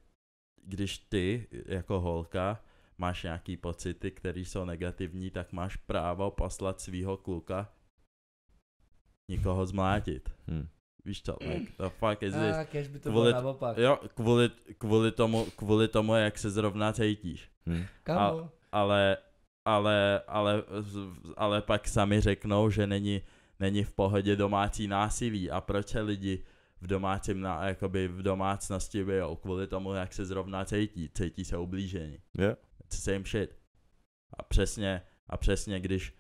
když ty jako holka máš nějaký pocity, které jsou negativní, tak máš právo poslat svého kluka nikoho zmlátit. Hmm. Víš co, like, the fuck is this? Ah, kež by to kvůli, bylo naopak. Jo, kvůli, kvůli, tomu, kvůli tomu, jak se zrovna cítíš. Hmm. Kamu? A, ale, ale, ale, ale pak sami řeknou, že není, není v pohodě domácí násilí a proč se lidi v domácím, na, jakoby v domácnosti byl kvůli tomu, jak se zrovna cítí. Cítí se ublížení. Yeah. same shit. A přesně, a přesně když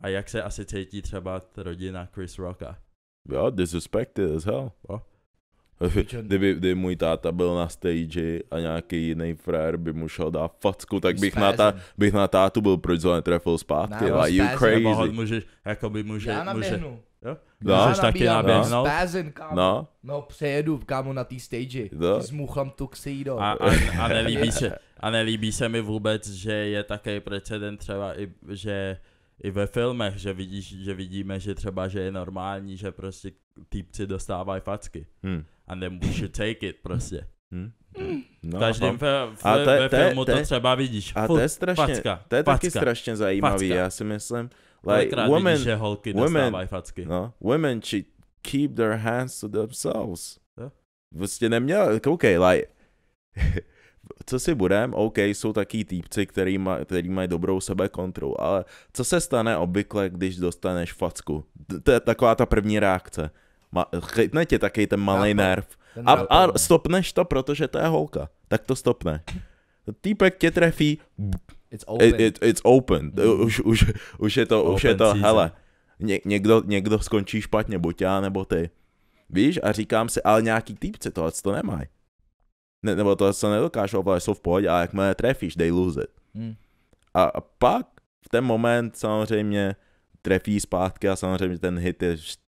a jak se asi cítí třeba rodina Chris Rocka. Jo, yeah, disrespected as hell. Oh. Kdyby, kdyby můj táta byl na stage a nějaký jiný frér by mu šel dát facku, tak bych na, ta, bych na tátu byl, proč ho netrefil zpátky. No, like, you crazy. Nebo můžeš, jakoby může, já naběhnu. může, No, Jseš taky naběhnout. no, kámo. No. no. přejedu, kámo, na té stage. No. Zmuchám tu ksejdo. A, a, a, nelíbí se, a nelíbí se mi vůbec, že je také precedent třeba, i, že i ve filmech, že, vidíš, že vidíme, že třeba, že je normální, že prostě týpci dostávají facky. Hmm. A nemůže take it, prostě. Hmm. hmm. No, Každým ve, ve, ve filmu to, třeba vidíš. A to je strašně, facka, to je taky facka, strašně zajímavý. Facka. Já si myslím, like Kolikrát women, vidíš, že holky women, facky. No, women should keep their hands to themselves. Yeah. Vlastně prostě neměl, koukej, like, co si budem, OK, jsou taký týpci, který, má, který mají dobrou kontrolu, ale co se stane obvykle, když dostaneš facku? To je taková ta první reakce. Ma, chytne tě taky ten malý nerv. A, a no. stopneš to, protože to je holka. Tak to stopne. Týpek tě trefí, It's open. It, it, it's open. Mm. Už, už, už je to, open už je to, season. hele, ně, někdo, někdo skončí špatně, buď já, nebo ty. Víš, a říkám si, ale nějaký týpci tohle to nemají. Ne, nebo to se nedokážou, ale jsou v pohodě, a jakmile trefíš, they lose it. Mm. A, a pak v ten moment samozřejmě trefí zpátky a samozřejmě ten hit je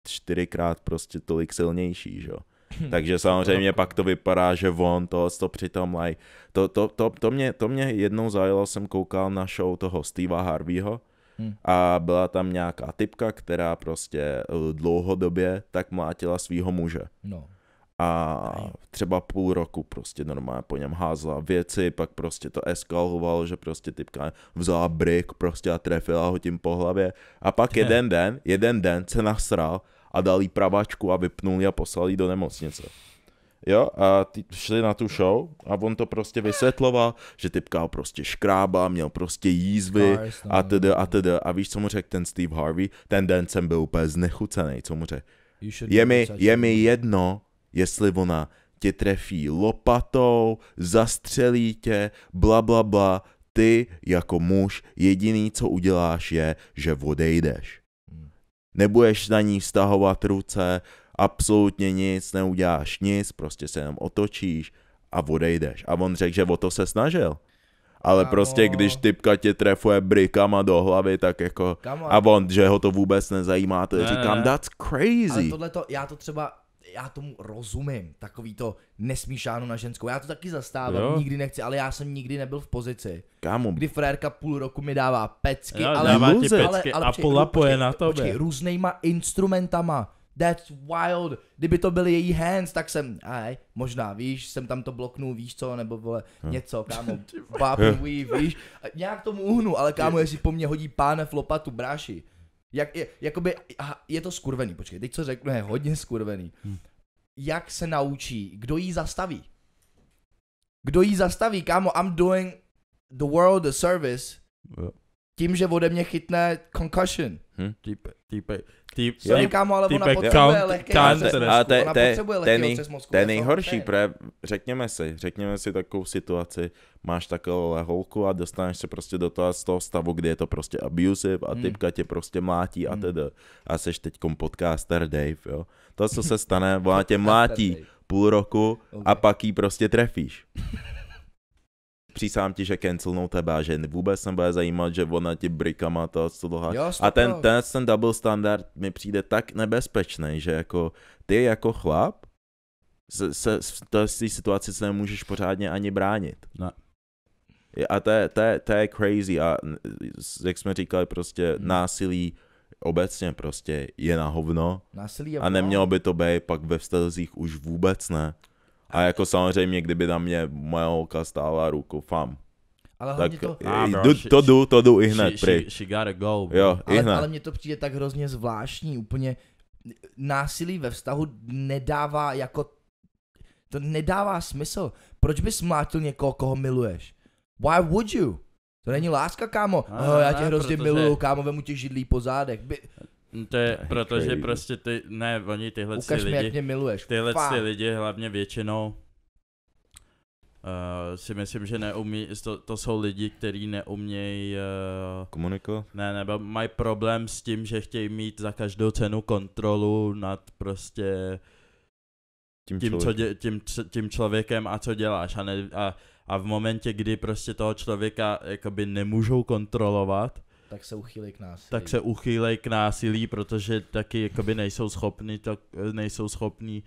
čtyřikrát prostě tolik silnější, že jo. Hm. Takže samozřejmě pak to vypadá, že on to, to přitom like, to, to, to, to, mě, to mě jednou zajalo, jsem koukal na show toho Steva Harveyho, hm. A byla tam nějaká typka, která prostě eh, dlouhodobě tak mlátila svého muže. No. A třeba půl roku prostě normálně po něm házla věci, pak prostě to eskalovalo, že prostě typka vzala brick prostě a trefila ho tím po hlavě. A pak jeden den, jeden den se nasral a jí praváčku a vypnuli a poslali do nemocnice. Jo, a ty šli na tu show a on to prostě vysvětloval, že typka prostě škrába, měl prostě jízvy a tedy a tedy. A víš, co mu řekl ten Steve Harvey? Ten den jsem byl úplně znechucený, co mu řekl. Je mi, je mi jedno, jestli ona tě trefí lopatou, zastřelí tě, bla bla bla, ty jako muž jediný, co uděláš je, že odejdeš nebudeš na ní vztahovat ruce, absolutně nic, neuděláš nic, prostě se jenom otočíš a odejdeš. A on řekl, že o to se snažil. Ale Kamo. prostě, když typka tě trefuje brikama do hlavy, tak jako... Kamo, a on, že ho to vůbec nezajímá, to ne, říkám, ne, ne. that's crazy. Ale tohle to, já to třeba já tomu rozumím, takový to nesmí na ženskou. Já to taky zastávám, jo. nikdy nechci, ale já jsem nikdy nebyl v pozici. Kámo. Kdy frérka půl roku mi dává pecky, jo, ale, dává ti pecky ale, ale, a polapuje na to. Počkej, různýma instrumentama. That's wild. Kdyby to byly její hands, tak jsem, aj, možná, víš, jsem tam to bloknul, víš co, nebo vole, hmm. něco, kámo, pop víš, nějak tomu uhnu, ale kámo, jestli po mně hodí páne flopatu, bráši, jak, je, jakoby, aha, je to skurvený, počkej, teď co řeknu, je hodně skurvený. Hmm. Jak se naučí, kdo jí zastaví? Kdo jí zastaví, kámo, I'm doing the world a service. Yeah tím, že ode mě chytne concussion. Hm? kámo, ale ona potřebuje lehký Ale to to je nejhorší, řekněme si, řekněme si takovou situaci, máš takovou leholku a dostaneš se prostě do toho, z toho stavu, kde je to prostě abusive a hmm. typka tě prostě mlátí a hmm. teda A seš teď podcaster Dave, jo. To, co se stane, ona tě mlátí půl roku a pak jí prostě trefíš. přísám ti, že cancelnou tebe a že vůbec bude zajímat, že ona ti brikama to co A ten, ten, ten double standard mi přijde tak nebezpečný, že jako ty jako chlap se, se, v té situaci se nemůžeš pořádně ani bránit. Ne. A to je, to, je, to je crazy a jak jsme říkali prostě hmm. násilí obecně prostě je na hovno násilí je a nemělo by to být pak ve vztazích už vůbec ne. A jako samozřejmě, kdyby na mě moje holka stála ruku, fam. Ale tak to... Ah, bro, jdu, to jdu, to jdu i hned, she, she, she gotta go, bro. Jo, ale, hned. ale mně to přijde tak hrozně zvláštní, úplně násilí ve vztahu nedává jako... To nedává smysl. Proč bys mlátil někoho, koho miluješ? Why would you? To není láska, kámo. Ah, oh, já tě hrozně protože... miluju, kámo, vemu tě židlí po zádech. By... No to je, protože prostě ty, ne, oni tyhle Ukaž lidi, mi, jak mě miluješ. tyhle Fá. ty lidi hlavně většinou uh, si myslím, že neumí, to, to jsou lidi, kteří neumějí uh, komunikovat. Ne, nebo mají problém s tím, že chtějí mít za každou cenu kontrolu nad prostě tím, tím, co dě, tím, tím člověkem a co děláš a, ne, a, a v momentě, kdy prostě toho člověka jakoby nemůžou kontrolovat, tak se uchýlej k násilí. Tak se uchýlej k násilí, protože taky jakoby nejsou schopni, to, nejsou schopni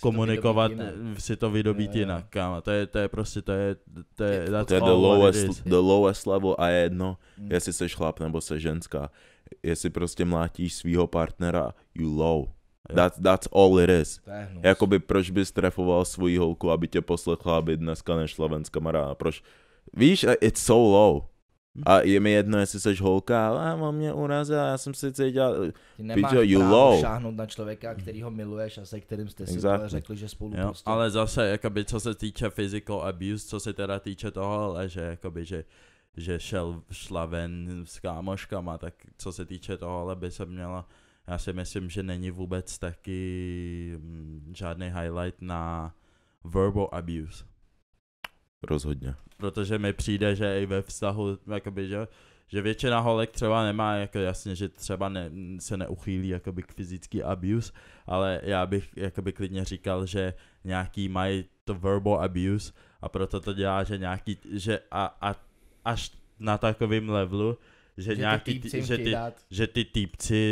komunikovat, si to vydobít yeah, jinak kámo. To je, to je prostě, to je, to je, that's to je the lowest, the lowest level a je jedno, mm. jestli jsi chlap nebo se ženská. Jestli prostě mlátíš svého partnera, you low. That, that's all it is. Jakoby proč bys trefoval svoji holku, aby tě poslechla, aby dneska nešla ven s kamaráda. Proč? Víš, it's so low. A je mi jedno, jestli jsi holka, ale mám mě urazila, já jsem si cítila, Ty nemáš pičo, you low. šáhnout na člověka, který ho miluješ a se kterým jste si exactly. řekli, že spolu jo, prostě... Ale zase, jakoby, co se týče physical abuse, co se teda týče toho, ale že jakoby, že že šel, šla ven s kámoškama, tak co se týče toho, ale by se měla, já si myslím, že není vůbec taky mm, žádný highlight na verbal abuse. Rozhodně. Protože mi přijde, že i ve vztahu, jakoby, že, že většina holek třeba nemá, jako jasně, že třeba ne, se neuchýlí jakoby k fyzický abuse, ale já bych jakoby klidně říkal, že nějaký mají to verbal abuse a proto to dělá, že nějaký, že a, a až na takovým levelu, že, že nějaký, ty že, ty, že ty týpci,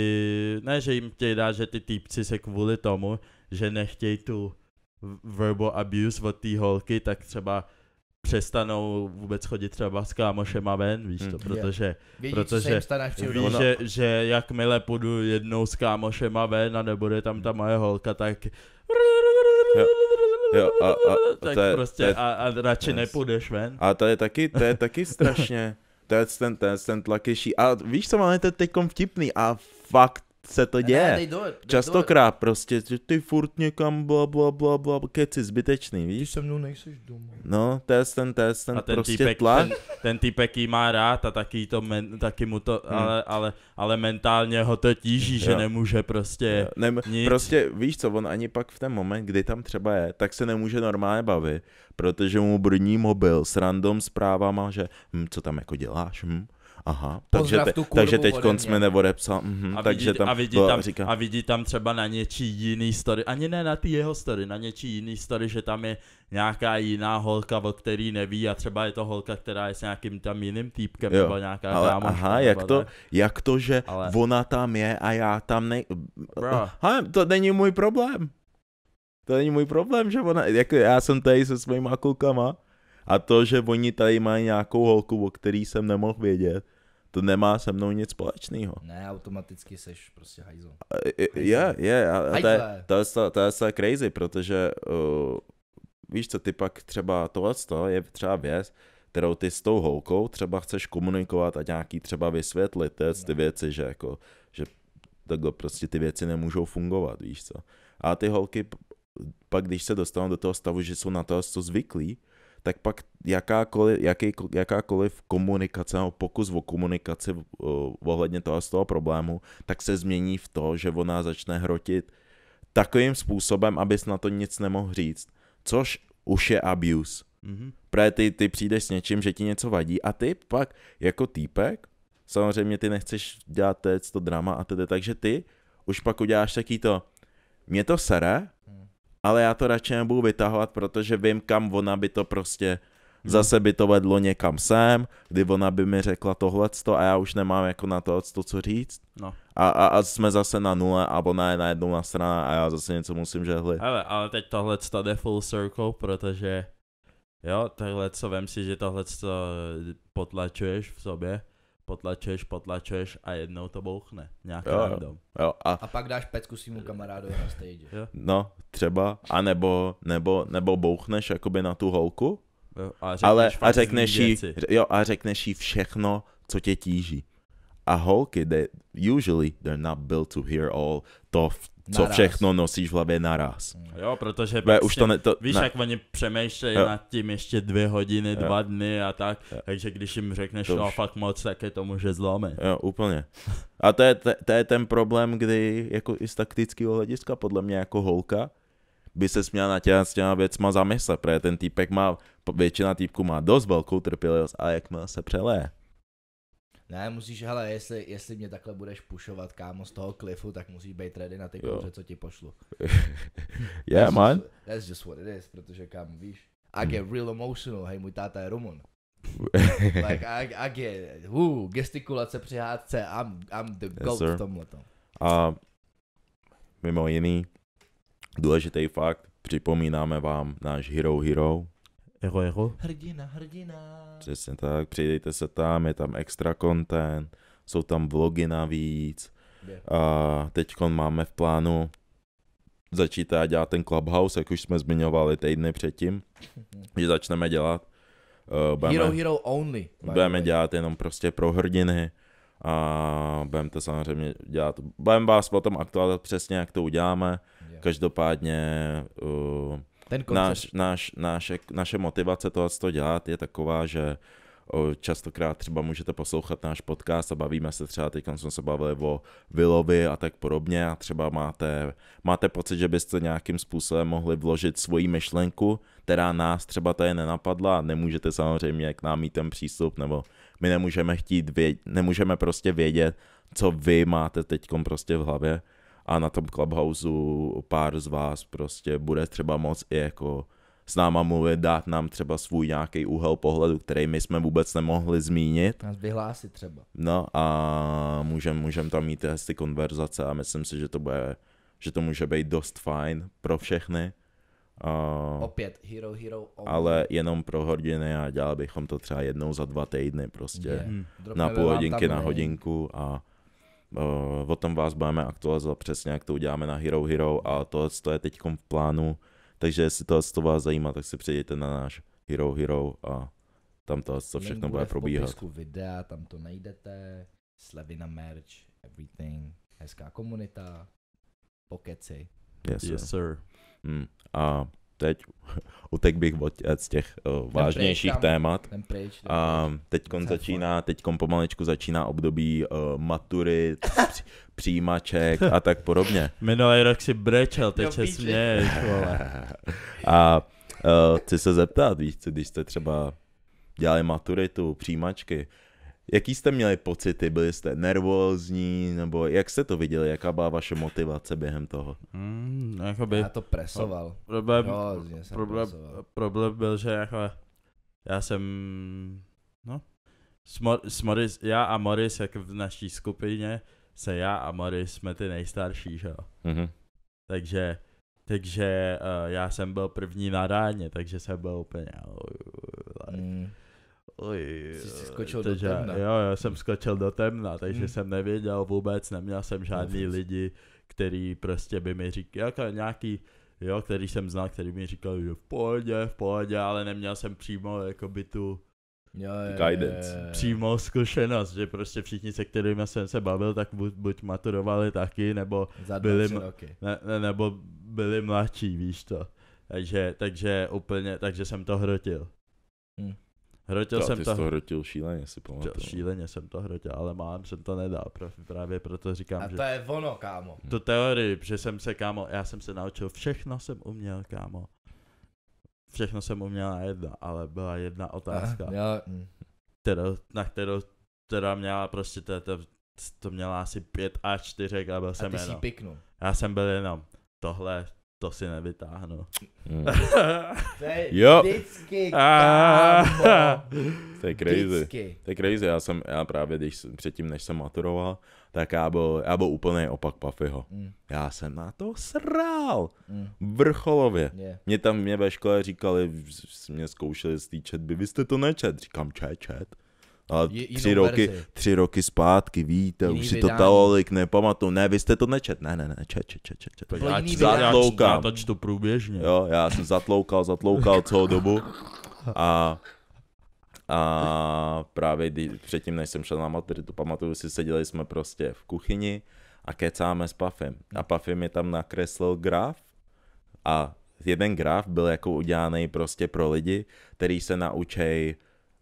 ne, že jim chtějí dát, že ty týpci se kvůli tomu, že nechtějí tu verbal abuse od té holky, tak třeba přestanou vůbec chodit třeba s kámošema ven, víš hmm. to, protože, Vědí, protože ví, ono... že, že jakmile půjdu jednou s kámošema ven a nebude tam ta moje holka, tak jo. Jo, a, a, tak to je, prostě to je, a, a radši nepůjdeš ven. A to je taky, to je taky strašně, to je ten, ten, ten tlakejší, A víš co, máme to teď vtipný a fakt se to děje. Ne, they do Častokrát do prostě, že ty furt někam bla bla bla bla, keci zbytečný, víš? Ty se mnou nejseš doma. No, to je ten, to je ten, a ten prostě týpek, tlak. Ten, ten týpek jí má rád a taky, to men, taky mu to, hmm. ale, ale, ale mentálně ho to tíží, jo. že nemůže prostě jo. ne, nic. Prostě víš co, on ani pak v ten moment, kdy tam třeba je, tak se nemůže normálně bavit, protože mu brní mobil s random zprávama, že hm, co tam jako děláš, hm? aha, takže, te, takže teď jsme neodepsal. Mhm, a, takže vidí, tam, a, vidí tam, říká... a vidí tam třeba na něčí jiný story, ani ne na ty jeho story, na něčí jiný story, že tam je nějaká jiná holka, o který neví a třeba je to holka, která je s nějakým tam jiným týpkem jo, nebo nějaká ale, dámoška, Aha, jak to, jak to, že ale... ona tam je a já tam ne... Bro. Ha, to není můj problém. To není můj problém, že ona, jako já jsem tady se svýma klukama a to, že oni tady mají nějakou holku, o který jsem nemohl vědět, to nemá se mnou nic společného. Ne, automaticky seš prostě hajzl. Je, je, a to je, to, je, to, je, to je crazy, protože uh, víš co, ty pak třeba tohle je třeba věc, kterou ty s tou holkou třeba chceš komunikovat a nějaký třeba vysvětlit ty, ty věci, že jako, že takhle prostě ty věci nemůžou fungovat, víš co. A ty holky pak, když se dostanou do toho stavu, že jsou na to co zvyklí, tak pak jakákoliv, jaký, jakákoliv komunikace nebo pokus o komunikaci uh, ohledně toho z toho problému, tak se změní v to, že ona začne hrotit takovým způsobem, abys na to nic nemohl říct, což už je abuse. Mm-hmm. Protože ty, ty přijdeš s něčím, že ti něco vadí a ty pak jako týpek, samozřejmě ty nechceš dělat teď to drama a tedy, takže ty už pak uděláš taky to, mě to sere, mm ale já to radši nebudu vytahovat, protože vím, kam ona by to prostě Hmm. Zase by to vedlo někam sem, kdy ona by mi řekla tohleto a já už nemám jako na to, to co říct. No. A, a, a, jsme zase na nule a ona je najednou na straně a já zase něco musím žehlit. Ale, ale teď tohle jde full circle, protože jo, tohle co vem si, že tohle eh, potlačuješ v sobě potlačeš, potlačeš a jednou to bouchne. Nějaký jo, random. Jo, a... a pak dáš pecku svým kamarádovi na stage. Jo. No, třeba, a nebo, nebo, nebo bouchneš jakoby na tu holku, jo, a řekneš ale a řekneš, jí, jo, a řekneš jí všechno, co tě tíží. A holky, they, usually they're not built to hear all to co naraz. všechno nosíš v hlavě naraz. Mm. Jo, protože Be, už to ne, to, víš, ne. jak oni přemýšlejí jo. nad tím ještě dvě hodiny, jo. dva dny a tak, jo. takže když jim řekneš, to no fakt moc, tak je to může zlomit. Jo, úplně. A to je, to, to je ten problém, kdy jako i z taktického hlediska, podle mě jako holka, by se směla na těla s těma věcma zamyslet, protože ten týpek má, většina týpku má dost velkou trpělivost, ale jakmile se přeleje, ne, musíš, hele, jestli, jestli mě takhle budeš pušovat, kámo, z toho klifu, tak musíš být ready na ty kouře, co ti pošlu. yeah, that's man. Just, that's just what it is, protože, kámo, víš, I get mm. real emotional, hej, můj táta je Rumun. like, I, I get, uh, gestikulace při hádce, I'm, I'm the yes, goat sir. v tomhle A mimo jiný, důležitý fakt, připomínáme vám náš Hero Hero, Ero, ero. Hrdina, hrdina. Přesně tak, přijdejte se tam, je tam extra content, jsou tam vlogy navíc. A teď máme v plánu začít dělat ten Clubhouse, jak už jsme zmiňovali týdny předtím, že začneme dělat. Uh, budeme, hero, hero only. Budeme dělat jenom prostě pro hrdiny a budeme to samozřejmě dělat. Budeme vás potom aktualizovat přesně, jak to uděláme. Každopádně uh, ten koncept. náš, náš, naše, naše motivace co to dělat je taková, že častokrát třeba můžete poslouchat náš podcast a bavíme se třeba, teď jsme se bavili o Vilovi a tak podobně a třeba máte, máte pocit, že byste nějakým způsobem mohli vložit svoji myšlenku, která nás třeba tady nenapadla a nemůžete samozřejmě k nám mít ten přístup nebo my nemůžeme chtít vědět, nemůžeme prostě vědět, co vy máte teď prostě v hlavě, a na tom Clubhouse pár z vás prostě bude třeba moc i jako s náma mluvit, dát nám třeba svůj nějaký úhel pohledu, který my jsme vůbec nemohli zmínit. Nás vyhlásit třeba. No a můžeme můžem tam mít ty konverzace a myslím si, že to bude, že to může být dost fajn pro všechny. Uh, Opět, hero, hero. Only. Ale jenom pro hodiny a dělali bychom to třeba jednou za dva týdny prostě yeah. Hmm. na půl hodinky, na hodinku a Eh, o tom vás budeme aktualizovat přesně, jak to uděláme na Hero Hero a to, to je teď v plánu. Takže jestli to, to vás zajímá, tak si přejděte na náš Hero Hero a tam to, co všechno Link bude, bude probíhat. V videa, tam to najdete, slevy na merch, everything, hezká komunita, pokeci. Yes, yes sir. Mm. A teď utek bych od těch uh, vážnějších pryč, témat. Pryč, a teďkon začíná, teď pomalečku začíná období uh, maturit, přijímaček a tak podobně. Minulý rok si brečel, teď se směješ, A uh, chci se zeptat, víš, když jste třeba dělali maturitu, přijímačky, Jaký jste měli pocity? Byli jste nervózní? Nebo jak jste to viděli? Jaká byla vaše motivace během toho? Mm, jakoby, já to presoval. Problém, Hrozně jsem problém, presoval. problém byl, že jako já jsem, no, s, Mor- s Morris, já a Morris, jak v naší skupině, se já a Morris jsme ty nejstarší, že jo. Mm-hmm. Takže, takže uh, já jsem byl první na ráně, takže jsem byl úplně, uh, like, mm. Oj, Jsi si eh, skočil takže, do temna. Jo, já jsem skočil do temna, takže hmm. jsem nevěděl vůbec, neměl jsem žádný no, lidi, který prostě by mi říkal, jako nějaký, jo, který jsem znal, který mi říkal, že v pohodě, v pohodě, ale neměl jsem přímo by tu jo, je, guidance. Je, je, přímo zkušenost, že prostě všichni, se kterými jsem se bavil, tak buď, buď maturovali taky, nebo Za byli, Ne, ne, nebo byli mladší, víš to. Takže, takže úplně, takže jsem to hrotil. Hmm. Hrotil to, jsem ty to. Jsi to hrotil šíleně, si pamatuju. Šíleně jsem to hrotil, ale mám, jsem to nedal, právě proto říkám, A to že... je ono, kámo. To teorii, že jsem se, kámo, já jsem se naučil, všechno jsem uměl, kámo. Všechno jsem uměl na jedna, ale byla jedna otázka, ah, měla... Mm. kterou, na kterou, která měla prostě, to, to, to měla asi pět a čtyřek a byl jsem. a ty jenom. piknul. Já jsem byl jenom, tohle to si nevytáhnu. Hmm. to je jo. vždycky, ah. To je crazy. Vždycky. To je crazy, já jsem, já právě když předtím, než jsem maturoval, tak já byl, já byl úplný opak Puffyho. Mm. Já jsem na to srál. Mm. Vrcholově. Yeah. Mě tam mě ve škole říkali, mě zkoušeli z té četby, vy jste to nečet. Říkám, čet, čet. Ale J- tři, roky, tři roky zpátky, víte, jiný už si vydání. to tolik nepamatuju. Ne, vy jste to nečet. Ne, ne, ne, čet, čet, čet, čet. čet. Já, čtu, zatloukám. Já, to průběžně. Jo, já jsem zatloukal, zatloukal celou dobu. A, a právě předtím, než jsem šel na maturitu, pamatuju si, seděli jsme prostě v kuchyni a kecáme s Pafem. A Pafy mi tam nakreslil graf a jeden graf byl jako udělaný prostě pro lidi, který se naučej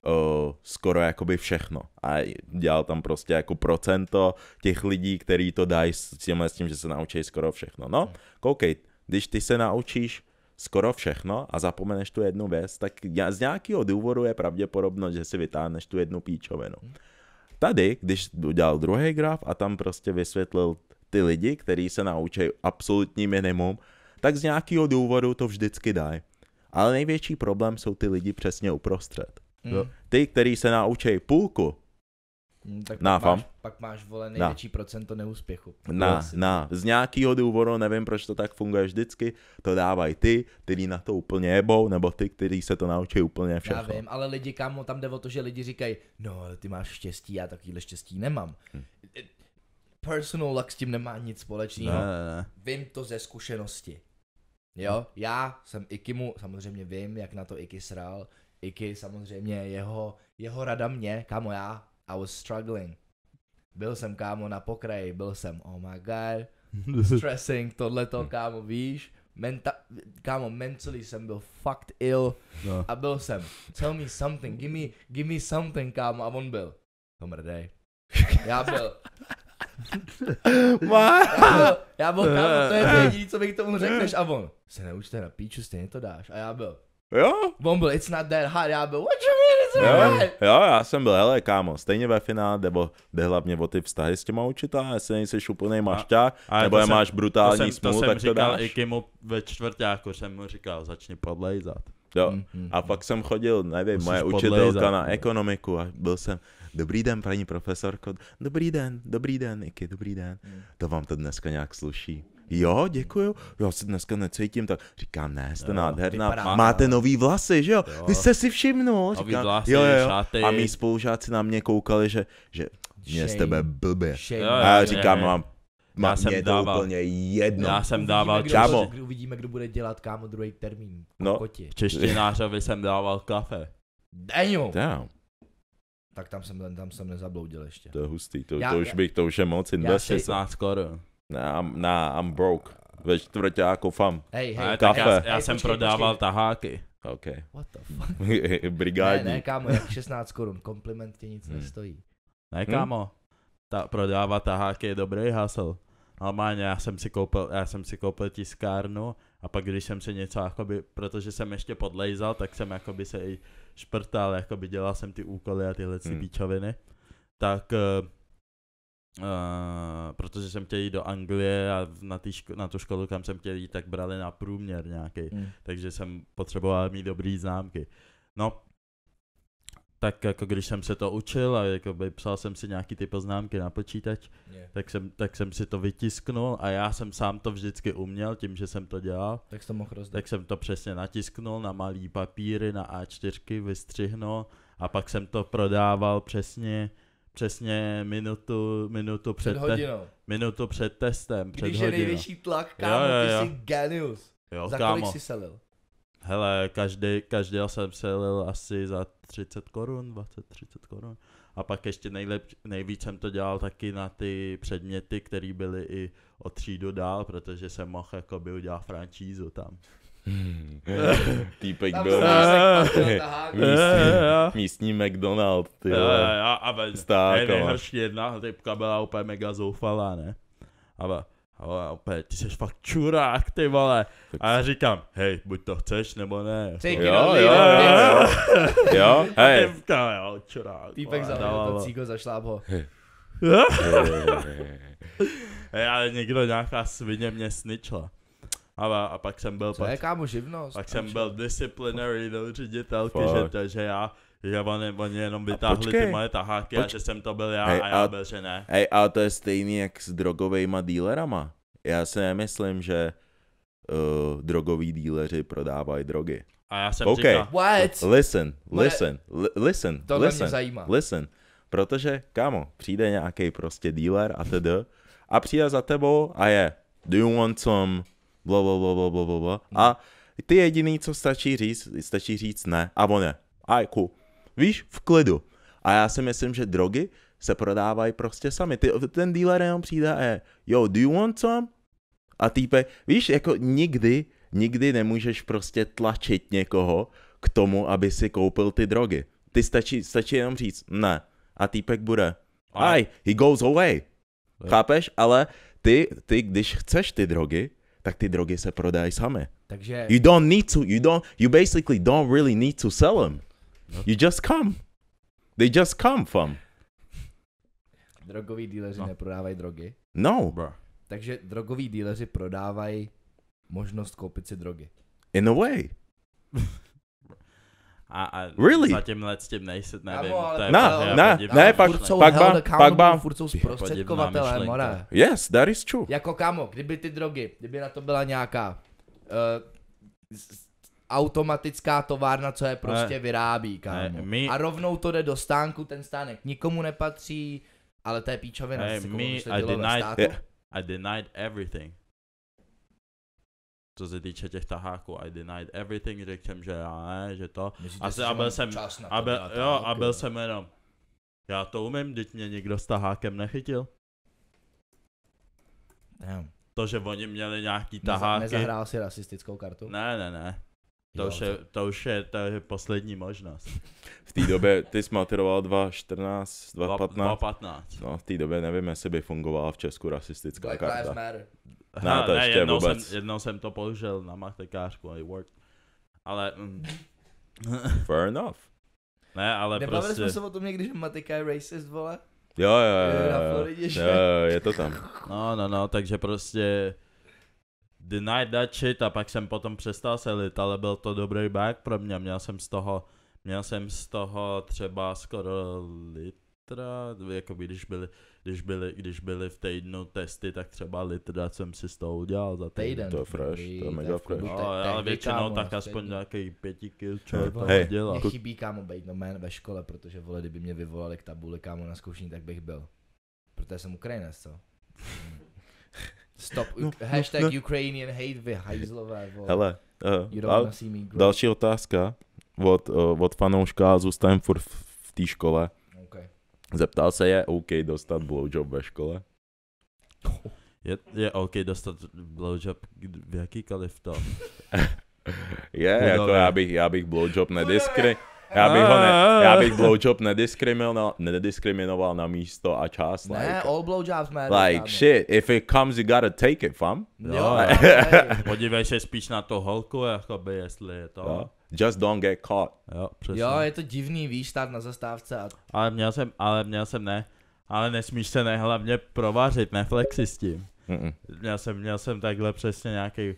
uh, skoro jakoby všechno a dělal tam prostě jako procento těch lidí, který to dají s tím, s tím, že se naučí skoro všechno. No, hmm. koukej, když ty se naučíš skoro všechno a zapomeneš tu jednu věc, tak z nějakého důvodu je pravděpodobno, že si vytáhneš tu jednu píčovinu. Hmm. Tady, když udělal druhý graf a tam prostě vysvětlil ty lidi, kteří se naučí absolutní minimum, tak z nějakého důvodu to vždycky dají. Ale největší problém jsou ty lidi přesně uprostřed. Hmm. Ty, který se naučí půlku, hmm, tak na, Pak máš, pak máš vole největší na. procento neúspěchu. Na, na. Z nějakého důvodu, nevím, proč to tak funguje vždycky, to dávají ty, který na to úplně jebou, nebo ty, kteří se to naučí úplně všechno. Já vím, ale lidi, kámo, tam jde o to, že lidi říkají, no, ale ty máš štěstí, já takovýhle štěstí nemám. Hmm personal luck s tím nemá nic společného. Ne, ne, ne. Vím to ze zkušenosti. Jo, já jsem Ikimu, samozřejmě vím, jak na to Iki sral, Iky samozřejmě, jeho, jeho rada mě, kámo já, I was struggling. Byl jsem kámo na pokraji, byl jsem, oh my god, stressing, tohleto kámo, víš, menta, kámo, mentally jsem byl fucked ill no. a byl jsem, tell me something, give me, give me something, kámo, a on byl, to mrdej. Já byl, Má. já byl, kámo, to je jediné, co mi k tomu řekneš a on, se neučte na píču, stejně to dáš. A já byl, Jo? On byl, it's not that hard, já byl, what you mean, it's not jo, jo, já jsem byl, hele kámo, stejně ve finále, nebo jde hlavně o ty vztahy s těma učitá, jestli nejsi úplný mašťák, nebo je máš brutální to jsem, to jsem říkal i Kimu ve jako jsem mu říkal, začni podlejzat. Jo, mm mm, a pak mm. jsem chodil, nevím, Musíš moje učitelka podlejzat, na ekonomiku a byl jsem, dobrý den, paní profesorko, dobrý den, dobrý den, Iky, dobrý den, mm. to vám to dneska nějak sluší jo, děkuju, já se dneska necítím, tak říkám, ne, jste jo, nádherná, vypadá, máte nový vlasy, že jo, jo. vy jste si všimnul, říkám, nový vlasy, jo, jo. Šaty. a mý spolužáci na mě koukali, že, že mě z tebe blbě, a já říkám, mám má já jsem mě dával. to úplně jedno. Já jsem dával uvidíme, kdo, Kdo, uvidíme, kdo bude dělat kámo druhý termín. No. Koti. Češtinářovi jsem dával kafe. Daniel. Damn. Tak tam jsem, tam jsem nezabloudil ještě. To je hustý, to, já, to, už, bych, to už je moc investic. 16 korun. Ne, I'm, ne, I'm broke. Ve jako fam. Hej, hej, ne, kafe. Já, já jsem počkej, prodával počkej. taháky. OK. What the fuck? Brigádní. Ne, ne, kámo, jak 16 korun, kompliment tě nic hmm. nestojí. Ne, kámo, hmm? ta, prodávat taháky je dobrý hasl. Normálně já jsem si koupil, já jsem si koupil tiskárnu a pak když jsem se něco, jakoby, protože jsem ještě podlejzal, tak jsem jakoby se i šprtal, jakoby dělal jsem ty úkoly a tyhle hmm. píčoviny. Tak uh, Uh, protože jsem chtěl jít do Anglie a na, ško- na tu školu, kam jsem chtěl jít, tak brali na průměr nějaký, mm. takže jsem potřeboval mít dobrý známky. No, tak jako když jsem se to učil a jako by psal jsem si nějaký ty poznámky na počítač, yeah. tak, jsem, tak jsem si to vytisknul a já jsem sám to vždycky uměl tím, že jsem to dělal. Tak jsem mohl rozdat. Tak jsem to přesně natisknul na malý papíry, na A4, vystřihnul a pak jsem to prodával přesně přesně minutu, minutu před, před hodinou. Te- minutu před testem, před Když hodinou. je největší tlak, kámo, jo, jo, jo. ty jsi genius. Jo, za kámo. kolik jsi selil? Hele, každý, každý jsem selil asi za 30 korun, 20-30 korun. A pak ještě nejlep, nejvíc jsem to dělal taky na ty předměty, které byly i o třídu dál, protože jsem mohl jakoby udělat francízu tam. Týpek byl místní, místní McDonald, ty jo, vole. ale nejhorší jedna typka byla úplně mega zoufalá, ne? Ale, ale opět, ty jsi fakt čurák, ty vole. A já říkám, hej, buď to chceš, nebo ne. Take jo, jo, jo, jo, hej. Typka, jo, čurák. Týpek zavěl, to cíko zašláp ho. Hej, ale někdo, nějaká svině mě sničla. A, a pak jsem byl... Co pak, je, kámo, živnost? Pak jsem byl disciplinary do ředitelky, že to, že já že oni, oni jenom vytáhli ty moje taháky Poč- a že jsem to byl já hey, a já a, byl, že ne. Hej, ale to je stejný jak s drogovejma dílerama. Já si nemyslím, že uh, drogoví díleři prodávají drogy. A já jsem okay. říkal... What? Listen, listen, listen, listen, To listen, mě zajímá. listen. Protože, kámo, přijde nějaký prostě díler a tedy A přijde za tebou a je, do you want some bla, bla, bla, bla, bla, bla. A ty jediný, co stačí říct, stačí říct ne a je. A cool. Víš, v klidu. A já si myslím, že drogy se prodávají prostě sami. Ty, ten dealer jenom přijde a je, jo, do you want some? A týpe, víš, jako nikdy, nikdy nemůžeš prostě tlačit někoho k tomu, aby si koupil ty drogy. Ty stačí, stačí jenom říct ne. A týpek bude, aj, he goes away. Eh. Chápeš? Ale ty, ty, když chceš ty drogy, tak ty drogy se prodají samé. Takže... You don't need to, you don't, you basically don't really need to sell them. No. You just come. They just come from. Drogoví díleři no. neprodávají drogy. No. Bro. Takže drogoví díleři prodávají možnost koupit si drogy. In a way. a, a really? za let s tím nejsi, nevím. Kámo, ale ne, ne, ne, ne, pak, furt jsou pak, pak, pak, pak, furt jsou zprostředkovatelé, more. Yes, that is true. Jako kámo, kdyby ty drogy, kdyby na to byla nějaká uh, automatická továrna, co je prostě ne, vyrábí, kámo. Ne, my... A rovnou to jde do stánku, ten stánek nikomu nepatří, ale to je píčovina. Ne, my, I denied, I denied everything co se týče těch taháků, I denied everything, řekl jsem, že já ne, že to. Myslíte, a, se, a byl jsem, a byl, jo, a byl jsem jenom, já to umím, teď mě nikdo s tahákem nechytil. Damn. To, že oni měli nějaký Neza, taháky. Nezahrál si rasistickou kartu? Ne, ne, ne. To, jo, už je, to, už je, to je poslední možnost. V té době, ty jsi maturoval 2014, 2015. 2015. No, v té době nevím, jestli by fungovala v Česku rasistická Black karta. Lives Aha, ne, to ještě jednou, vůbec. Jsem, jednou jsem to použil na matekářku, i work. Ale... Mm. Fair enough. Ne, ale Nebavili prostě... jsme se o tom někdy, že matika je racist, vole? Jo, jo, jo, jo, jo, Floridě, jo, jo, je to tam. No, no, no, takže prostě deny that shit a pak jsem potom přestal selit, ale byl to dobrý back pro mě, měl jsem z toho, měl jsem z toho třeba skoro lit teda, jakoby když byly, když byly, když byly v týdnu testy, tak třeba co jsem si z toho udělal za týden. týden to je fresh, to je mega fresh. No, ale většinou tak no, aspoň nějaký pěti kil, co no, to hey, dělá. Mě chybí kámo být no man, ve škole, protože vole, kdyby mě vyvolali k tabuli kámo na zkoušení, tak bych byl. Protože jsem Ukrajinec, co? Stop, no, no, hashtag no, no. Ukrainian hate, vy hajzlové, vole. Hele, uh, eh, al, další otázka od, uh, od fanouška, zůstaneme furt v, v té škole. Zeptal se, je OK dostat blowjob ve škole? Je, je OK dostat blowjob v jakýkoliv to? je, jako já bych, já bych blowjob nediskri... Já bych ho ne, ah. já bych blowjob nediskriminoval, nediskriminoval na místo a čas. Ne, like, all blowjobs matter. Like man. shit, if it comes, you gotta take it, fam. Jo, no, Podívej se spíš na to holku, jakoby, jestli je to... Jo. No. Just don't get caught. Jo, přesně. jo, je to divný, výstav na zastávce a... Ale měl jsem, ale měl jsem ne. Ale nesmíš se ne hlavně provařit, neflexi s tím. Mm-mm. Měl jsem, měl jsem takhle přesně nějaký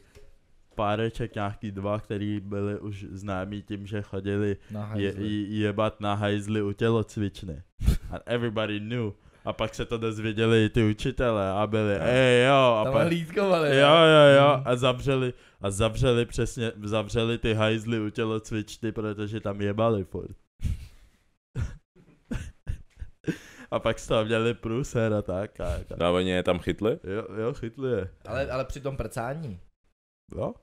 páreček nějaký dva, který byli už známí tím, že chodili na je, jebat na hajzly u tělocvičny. And everybody knew. A pak se to dozvěděli i ty učitele a byli, no. ej jo. A Tam pak, hlídkovali. Jo, jo, jo. Mhm. A zavřeli, a zavřeli přesně, zavřeli ty hajzly u tělocvičny, protože tam jebali furt. a pak z tam měli průser a tak. A, tak. No a oni je tam chytli? Jo, jo, chytli je. Ale, ale při tom prcání. No.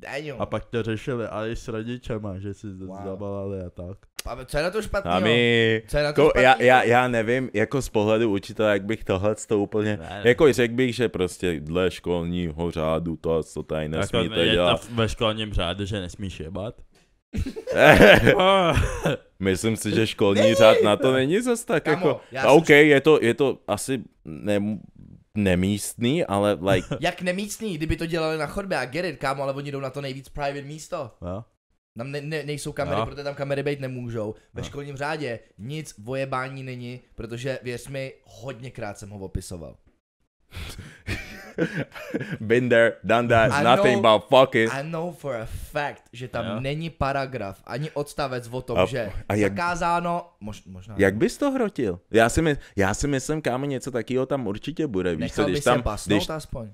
Daňo. A pak to řešili ale s rodičema, že si wow. zabalali a tak. A co je na to špatného? A my... Co je na to ko, já, já, já, nevím, jako z pohledu učitele, jak bych tohle to úplně... Ne, ne. Jako řekl bych, že prostě dle školního řádu to, co tady jako nesmíte jako, dělat. Je ve školním řádu, že nesmíš jebat? Myslím si, že školní řád na to není zas tak Kamo, jako... OK, jsem... je to, je to asi... Ne, nemístný, ale like... Jak nemístný, kdyby to dělali na chodbě a it, kámo, ale oni jdou na to nejvíc private místo. No. Tam ne, ne, nejsou kamery, no. protože tam kamery být nemůžou. Ve no. školním řádě nic vojebání není, protože věř mi, hodněkrát jsem ho opisoval. Been there, done that, I nothing know, about fucking. I know for a fact, že tam yeah. není paragraf, ani odstavec o tom, a, že a jak, zakázáno, mož, možná. Jak bys to hrotil? Já si, my, já si myslím, kámo, něco takového tam určitě bude. Víš Nechal co, když bys tam, se když, aspoň.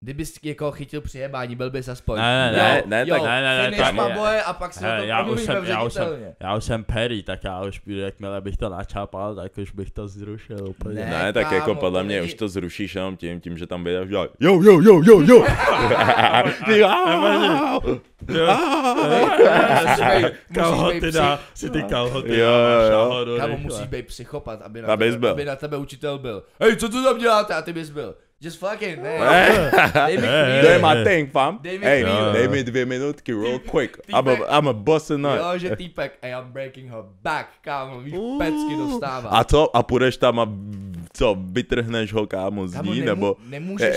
Kdyby jsi jako chytil přijebání, byl bys aspoň. Ne, ne, ne, ne, jo, tak, ne, ne, ne, tak, boje a pak si já, už jsem, já, už jsem, já už jsem Perry, tak já už, jakmile bych to načápal, tak už bych to zrušil úplně. Ne, ne tak jako kámo, jako podle mě už to zrušíš jenom tím, tím, že tam vydáš jo, jo, jo, jo, jo, jo. Kámo, ty dá, si ty no. kalhoty jo, jo. jo. musíš být psychopat, aby na, tebe, aby na tebe učitel byl. Hej, co tu tam děláte? A ty bys byl. Just fucking, man. Eh. they make Doing eh, eh, my thing, fam. They make hey, me, uh, they made dvě minutky real quick. I'm a, I'm a bustin' nut. Jo, že týpek, hey, I'm breaking her back, kámo, víš, uh, pecky dostává. A co? A půjdeš tam a co, vytrhneš ho, kámo, z ní, nebo? Nemůžeš,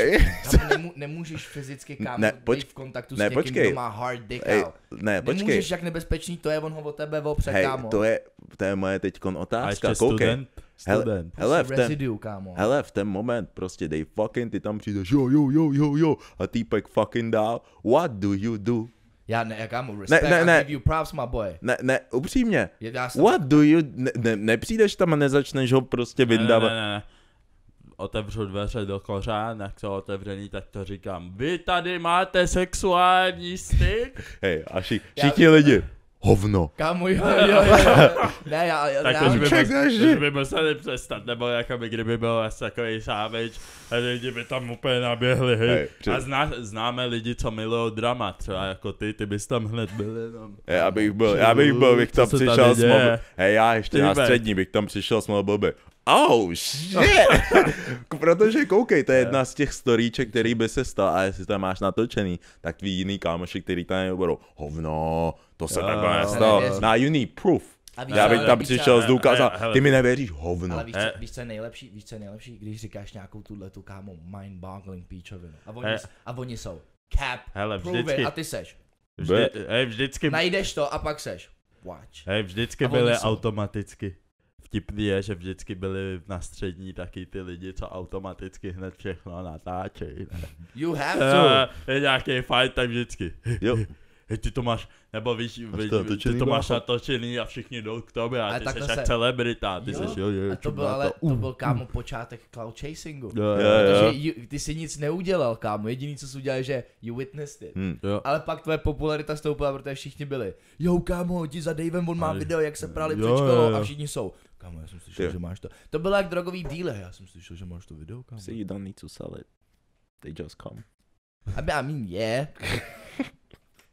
kámo, nemů, nemůžeš fyzicky, kámo, ne, poč, být v kontaktu ne, s někým, počkej. kdo má hard dick, Ej, ne, počkej. Nemůžeš, jak nebezpečný to je, on ho od tebe opře, hey, kámo. to je, to je moje teďkon otázka, koukej. Student? Student. Hele, hele, prostě v ten, residu, kámo. hele, v ten moment prostě dej fucking, ty tam přijdeš, jo, jo, jo, jo, jo, a týpek fucking dál, what do you do? Já ne, kámo, respect, ne, ne, ne. I give you props, my boy. Ne, ne, upřímně, já jsem... what do you, ne, ne, nepřijdeš tam a nezačneš ho prostě vyndávat. Ne, ne, ne, ne. Otevřu dveře do kořán, jak jsou otevřený, tak to říkám, vy tady máte sexuální styk? Hej, a všichni lidi, hovno. Kámo, jo, jo, jo. Ne, já, já, tak já, už by, by, by museli přestat, nebo jako by kdyby byl asi takový sávič, a lidi by tam úplně naběhli, hej. Hey, a zná, známe lidi, co milují drama, třeba jako ty, ty bys tam hned byl jenom. Je, já bych byl, já bych byl, bych tam přišel s mobil, hej, já ještě na střední bych tam přišel s mobilby. Oh, shit. Protože koukej, to je jedna z těch storíček, který by se stal, a jestli tam máš natočený, tak tví jiný kámoši, který tam je, budou hovno, to se jo, takhle nestalo. Na jiný proof. A víš, Já bych tam přišel s a ty mi nevěříš, hovno. Ale víš, co, víš, co je nejlepší, víš, co je nejlepší, když říkáš nějakou tuhle tu kámo mind-boggling píčovinu. A oni, a oni jsou cap, Hele, prove vždycky, a ty seš. Vždy, hej, vždycky. Najdeš to a pak seš. Watch. Hej, vždycky byly automaticky. Vtipný je, že vždycky byli na střední taky ty lidi, co automaticky hned všechno natáčejí. You have eh, to. je nějaký fight, tak vždycky. Jo. hej, ty to máš, nebo víš, víš to ty to máš natočený a všichni jdou k tobě a, a ty jsi se... celebrita, ty jo? jsi, jo, jo, a to byl ale, to, um, to byl um. kámo počátek cloud chasingu, jo, jo, protože jo. ty si nic neudělal, kámo, jediný, co jsi udělal, je, že you witnessed it, hmm, ale pak tvoje popularita stoupila, protože všichni byli, jo, kámo, jdi za Davem, on má ale, video, jak se prali před školou a všichni jsou, kámo, já jsem slyšel, že máš to, to bylo jak drogový díle, já jsem slyšel, že máš to video, kámo. See, you don't need to sell it, they just come. I mean, yeah.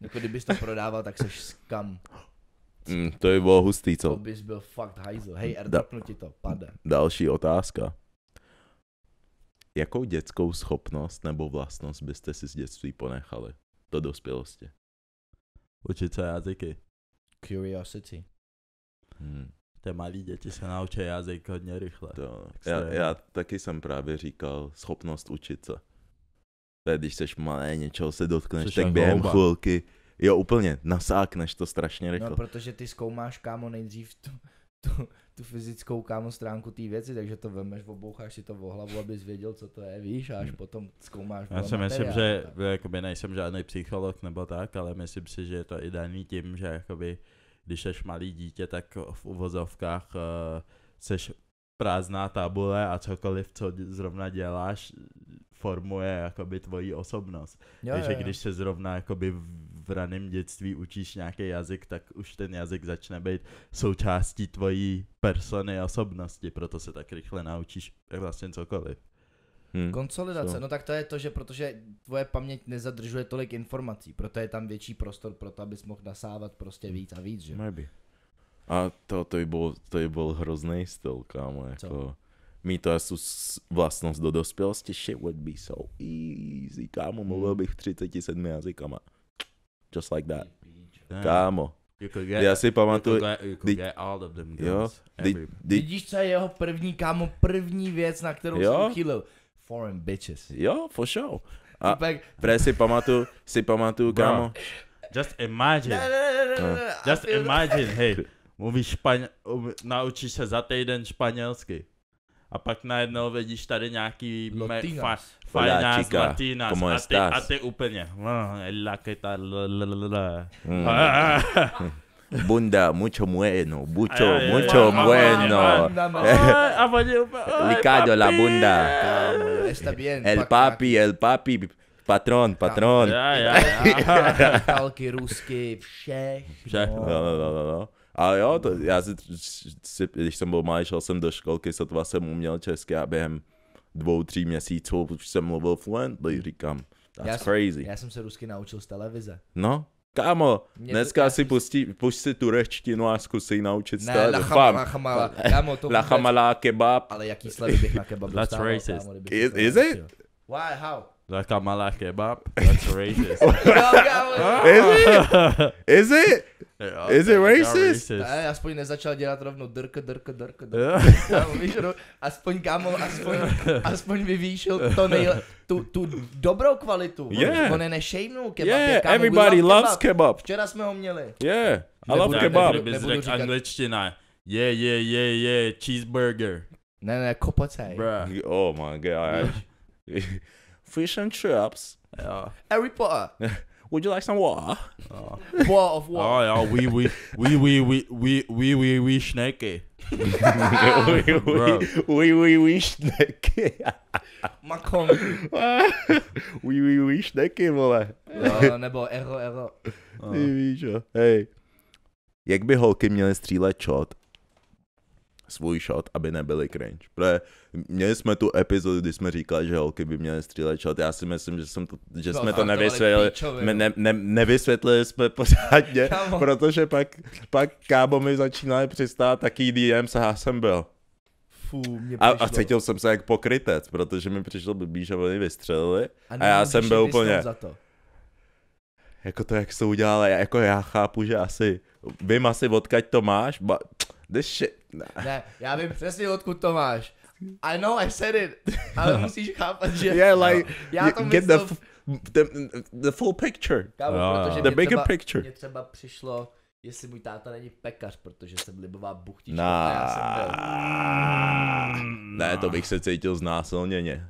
Jako kdybys to prodával, tak seš skam. Mm, to je bylo hustý, co? To bys byl fakt hajzl. Hej, airdropnu da- ti to, pade. Další otázka. Jakou dětskou schopnost nebo vlastnost byste si z dětství ponechali do dospělosti? se jazyky. Curiosity. Hmm. Ty malí děti se naučí jazyk hodně rychle. To, já, já taky jsem právě říkal schopnost učit se. To je, když seš malé, něčeho se dotkneš, Což tak během hlouba. chvilky, jo úplně, nasákneš to strašně rychle. No, protože ty zkoumáš, kámo, nejdřív tu, tu, tu fyzickou kámo stránku té věci, takže to vemeš, oboucháš si to v hlavu, abys věděl, co to je, víš, a až hmm. potom zkoumáš. Já si myslím, že jakoby nejsem žádný psycholog nebo tak, ale myslím si, že je to i daný tím, že jakoby, když jsi malý dítě, tak v uvozovkách uh, seš prázdná tabule a cokoliv, co zrovna děláš, formuje jakoby tvoji osobnost. Jo, Takže jo, jo. když se zrovna jakoby v raném dětství učíš nějaký jazyk, tak už ten jazyk začne být součástí tvojí persony osobnosti, proto se tak rychle naučíš vlastně cokoliv. Hmm. Konsolidace, so. no tak to je to, že protože tvoje paměť nezadržuje tolik informací, proto je tam větší prostor pro to, abys mohl nasávat prostě hm. víc a víc, že? Maybe. A to, to by byl, to by byl hrozný styl, kámo, jako... Co? mít tu vlastnost do dospělosti, shit would be so easy. Kámo, hmm. mluvil bych 37 jazykama. Just like that. Kámo. já si pamatuju... Did, did, did, Vidíš, co je jeho první, kámo, první věc, na kterou jo? jsem uchýlil? Foreign bitches. Jo, for sure. A Pre si pamatuju, si pamatuju, kámo. Just imagine. no, no, no, no. Just imagine, hej. Mluvíš španěl, um, Naučíš se za týden španělsky. a pak najednou vidíš tady nějaký me, fa, fajná chica, latinas como a, ty, a ty úplně. La que tal, mm. Bunda, mucho bueno, mucho, ay, mucho ay, bueno. Licado la bunda. está bien. El papi, el papi. Patrón, patrón. Já, já, já. Kalky ruské, vše. Vše, no, no, no, no. no. A jo, to, já si, si, když jsem byl malý, šel jsem do školky, sotva jsem uměl česky a během dvou, tří měsíců už jsem mluvil fluently, říkám. That's já crazy. Jsem, já jsem se rusky naučil z televize. No, Kámo, Mě dneska to, si pustí, puš si tu reštinu a zkus zkusí naučit ne, z televize. Ne, lachamala, lachamala. Kámo, to lachamala, kebab. Ale jaký slavy bych na kebab dostával, kámo, racist. is, is it? Why, how? Like on my life kebab? That's racist. Ah. is it? Is it? Yeah, is it racist? Ne, aspoň nezačal dělat rovno drk, drk, drk, drk. Yeah. víš, no, aspoň kámo, aspoň, aspoň vyvýšil to nejle, tu, tu dobrou kvalitu. Yeah. On je nešejmnul kebab. Yeah, kámo, everybody loves kebab. kebab. Včera jsme ho měli. Yeah, I nebudu, love kebab. Nebudu, nebudu, nebudu angličtina. Yeah, yeah, yeah, yeah, cheeseburger. Ne, ne, kopocaj. Bruh. Oh my god. fish and chips. Ja. Harry Potter. Would you like some water? Ja. Water of water. Ja, ja, we, we, we, we, we, we, we, we, we, we, we, we, we, we, snäcke. Man kom. we, we, we, snäcke, vole. Jo, nebo ero, ero. Ty víš, jo. Hej. Jak by holky měly střílet čot svůj shot, aby nebyly cringe. Protože měli jsme tu epizodu, kdy jsme říkali, že holky by měly střílet shot. Já si myslím, že, jsem to, že jsme to nevysvětlili. Píčovi, ne, ne, nevysvětlili jsme pořádně, Kámo. protože pak, pak kábo mi začínali přistát taký DM s jsem byl. Fů, mě a, a cítil jsem se jak pokrytec, protože mi přišlo blbý, že oni vystřelili a, a já jsem byl úplně... Za to. Jako to, jak se udělal, jako já chápu, že asi... Vím asi, odkaď to máš, ba, This shit. Nah. Ne, já vím přesně, odkud to máš. I know I said it, ale musíš chápat, že... Yeah, like, no, já to myslím, get myslel... the, the, the full picture. Kámo, no, protože no. the bigger třeba, picture. Mně třeba přišlo, jestli můj táta není pekař, protože jsem libová buchtička nah. já jsem byl... Mm. Ne, to bych se cítil znásilněně.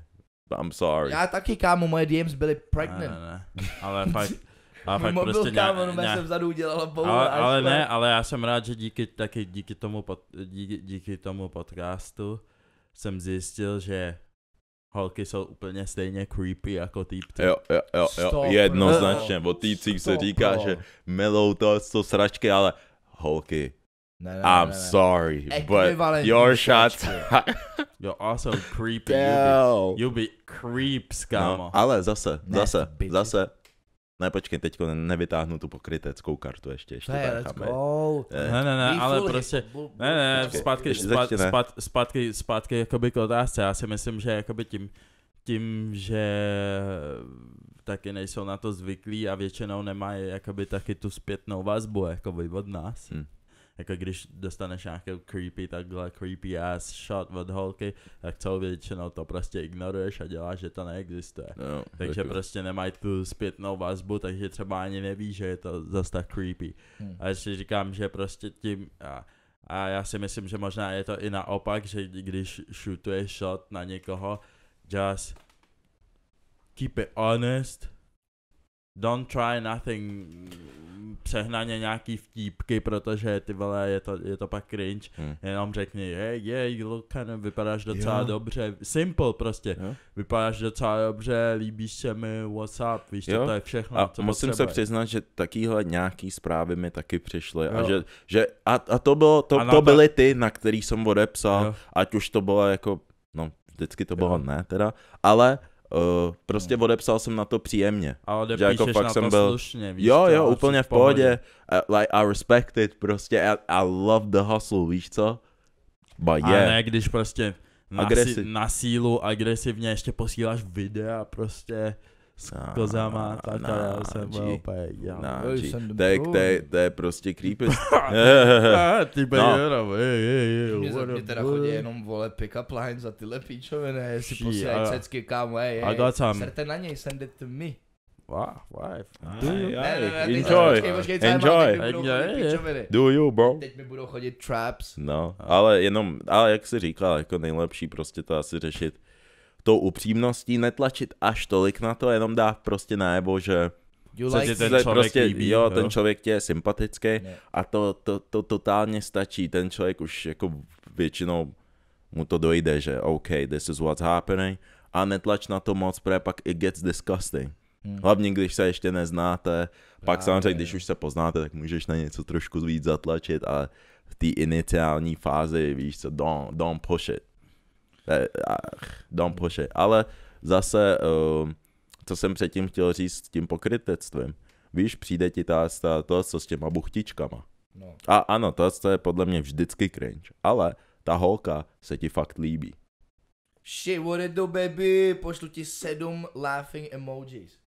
I'm sorry. Já taky, kámo, moje DMs byly pregnant. Ne, ne, ne. ale fakt, A fakt mobil, prostě kámo, nějak, nějak... jsem vzadu udělal boule. Ale, ale ne, ale já jsem rád, že díky, taky díky tomu, pod, díky, díky tomu podcastu jsem zjistil, že holky jsou úplně stejně creepy jako týpci. Jo, jo, jo, jo. Stop, jednoznačně. Bro. O týpcích se říká, bro. že milou to, to sračky, ale holky. Ne, ne, I'm ne, ne. sorry, but your shot. You're also creepy. You be, you be creeps, kámo. No, ale zase, zase, ne, zase, ne, počkej, teď nevytáhnu tu pokryteckou kartu ještě. ještě hey, let's go. Eh, ne, ne, ne, ale prostě, ne, ne, zpátky, zpátky, zpátky, zpátky, zpátky jakoby k otázce. Já si myslím, že jakoby tím, tím, že taky nejsou na to zvyklí a většinou nemají jakoby taky tu zpětnou vazbu jakoby od nás. Hmm jako když dostaneš nějaké creepy, takhle creepy ass shot od holky, tak celou většinou to prostě ignoruješ a děláš, že to neexistuje. No, takže taky. prostě nemají tu zpětnou vazbu, takže třeba ani neví, že je to zase tak creepy. Hmm. A ještě říkám, že prostě tím... A, a já si myslím, že možná je to i naopak, že když shootuješ shot na někoho, just keep it honest, don't try nothing přehnaně nějaký vtípky, protože ty vole, je to, je to pak cringe, hmm. jenom řekni, hey, yeah, you look kind of, vypadáš docela jo. dobře, simple prostě, jo. vypadáš docela dobře, líbíš se mi, what's up, víš, to, to je všechno, a co musím potřeba. se přiznat, že takýhle nějaký zprávy mi taky přišly a že, že a, a to bylo, to, a to, to byly ty, na který jsem odepsal, jo. ať už to bylo jako, no, vždycky to bylo jo. ne teda, ale Eh, prostě no. odepsal jsem na to příjemně. A odepíšeš že jako fakt na jsem to byl, slušně, víš Jo, jo, úplně v pohodě. pohodě. I, eh, like, I respect it, prostě, I, I love the hustle, víš co? But yeah. A ne, když prostě na, Agresiv. si, na sílu agresivně ještě posíláš videa prostě s no, klzama a no, tak, no, ale já jsem byl úplně, já, jsem to, je, to, je, to je prostě creepy. ty no. jenom, je, je, je, mě, mě teda chodí jenom vole pick-up lines a tyhle píčoviny, jestli posílají cecky, kámo, ej, ej, serte na něj, send it to me. Wow, wife. Enjoy. Enjoy. Do you, bro. Teď mi budou chodit traps. No, ale jenom, ale jak jsi říkal, jako nejlepší prostě to asi řešit tou upřímností netlačit až tolik na to, jenom dát prostě najevo, že se like ten člověk prostě, líbí, jo, jo, ten člověk tě je sympatický ne. a to, to, to totálně stačí. Ten člověk už jako většinou mu to dojde, že OK, this is what's happening a netlač na to moc, protože pak it gets disgusting. Hmm. Hlavně, když se ještě neznáte, Právě. pak samozřejmě, když už se poznáte, tak můžeš na něco trošku víc zatlačit, ale v té iniciální fázi, víš co, don't, don't push it ne, ach, dám poše. Ale zase, uh, co jsem předtím chtěl říct s tím pokrytectvím. Víš, přijde ti ta, ta to, co s těma buchtičkama. No. A ano, to, to je podle mě vždycky cringe. Ale ta holka se ti fakt líbí. Shit, what do, baby? Pošlu ti sedm laughing emojis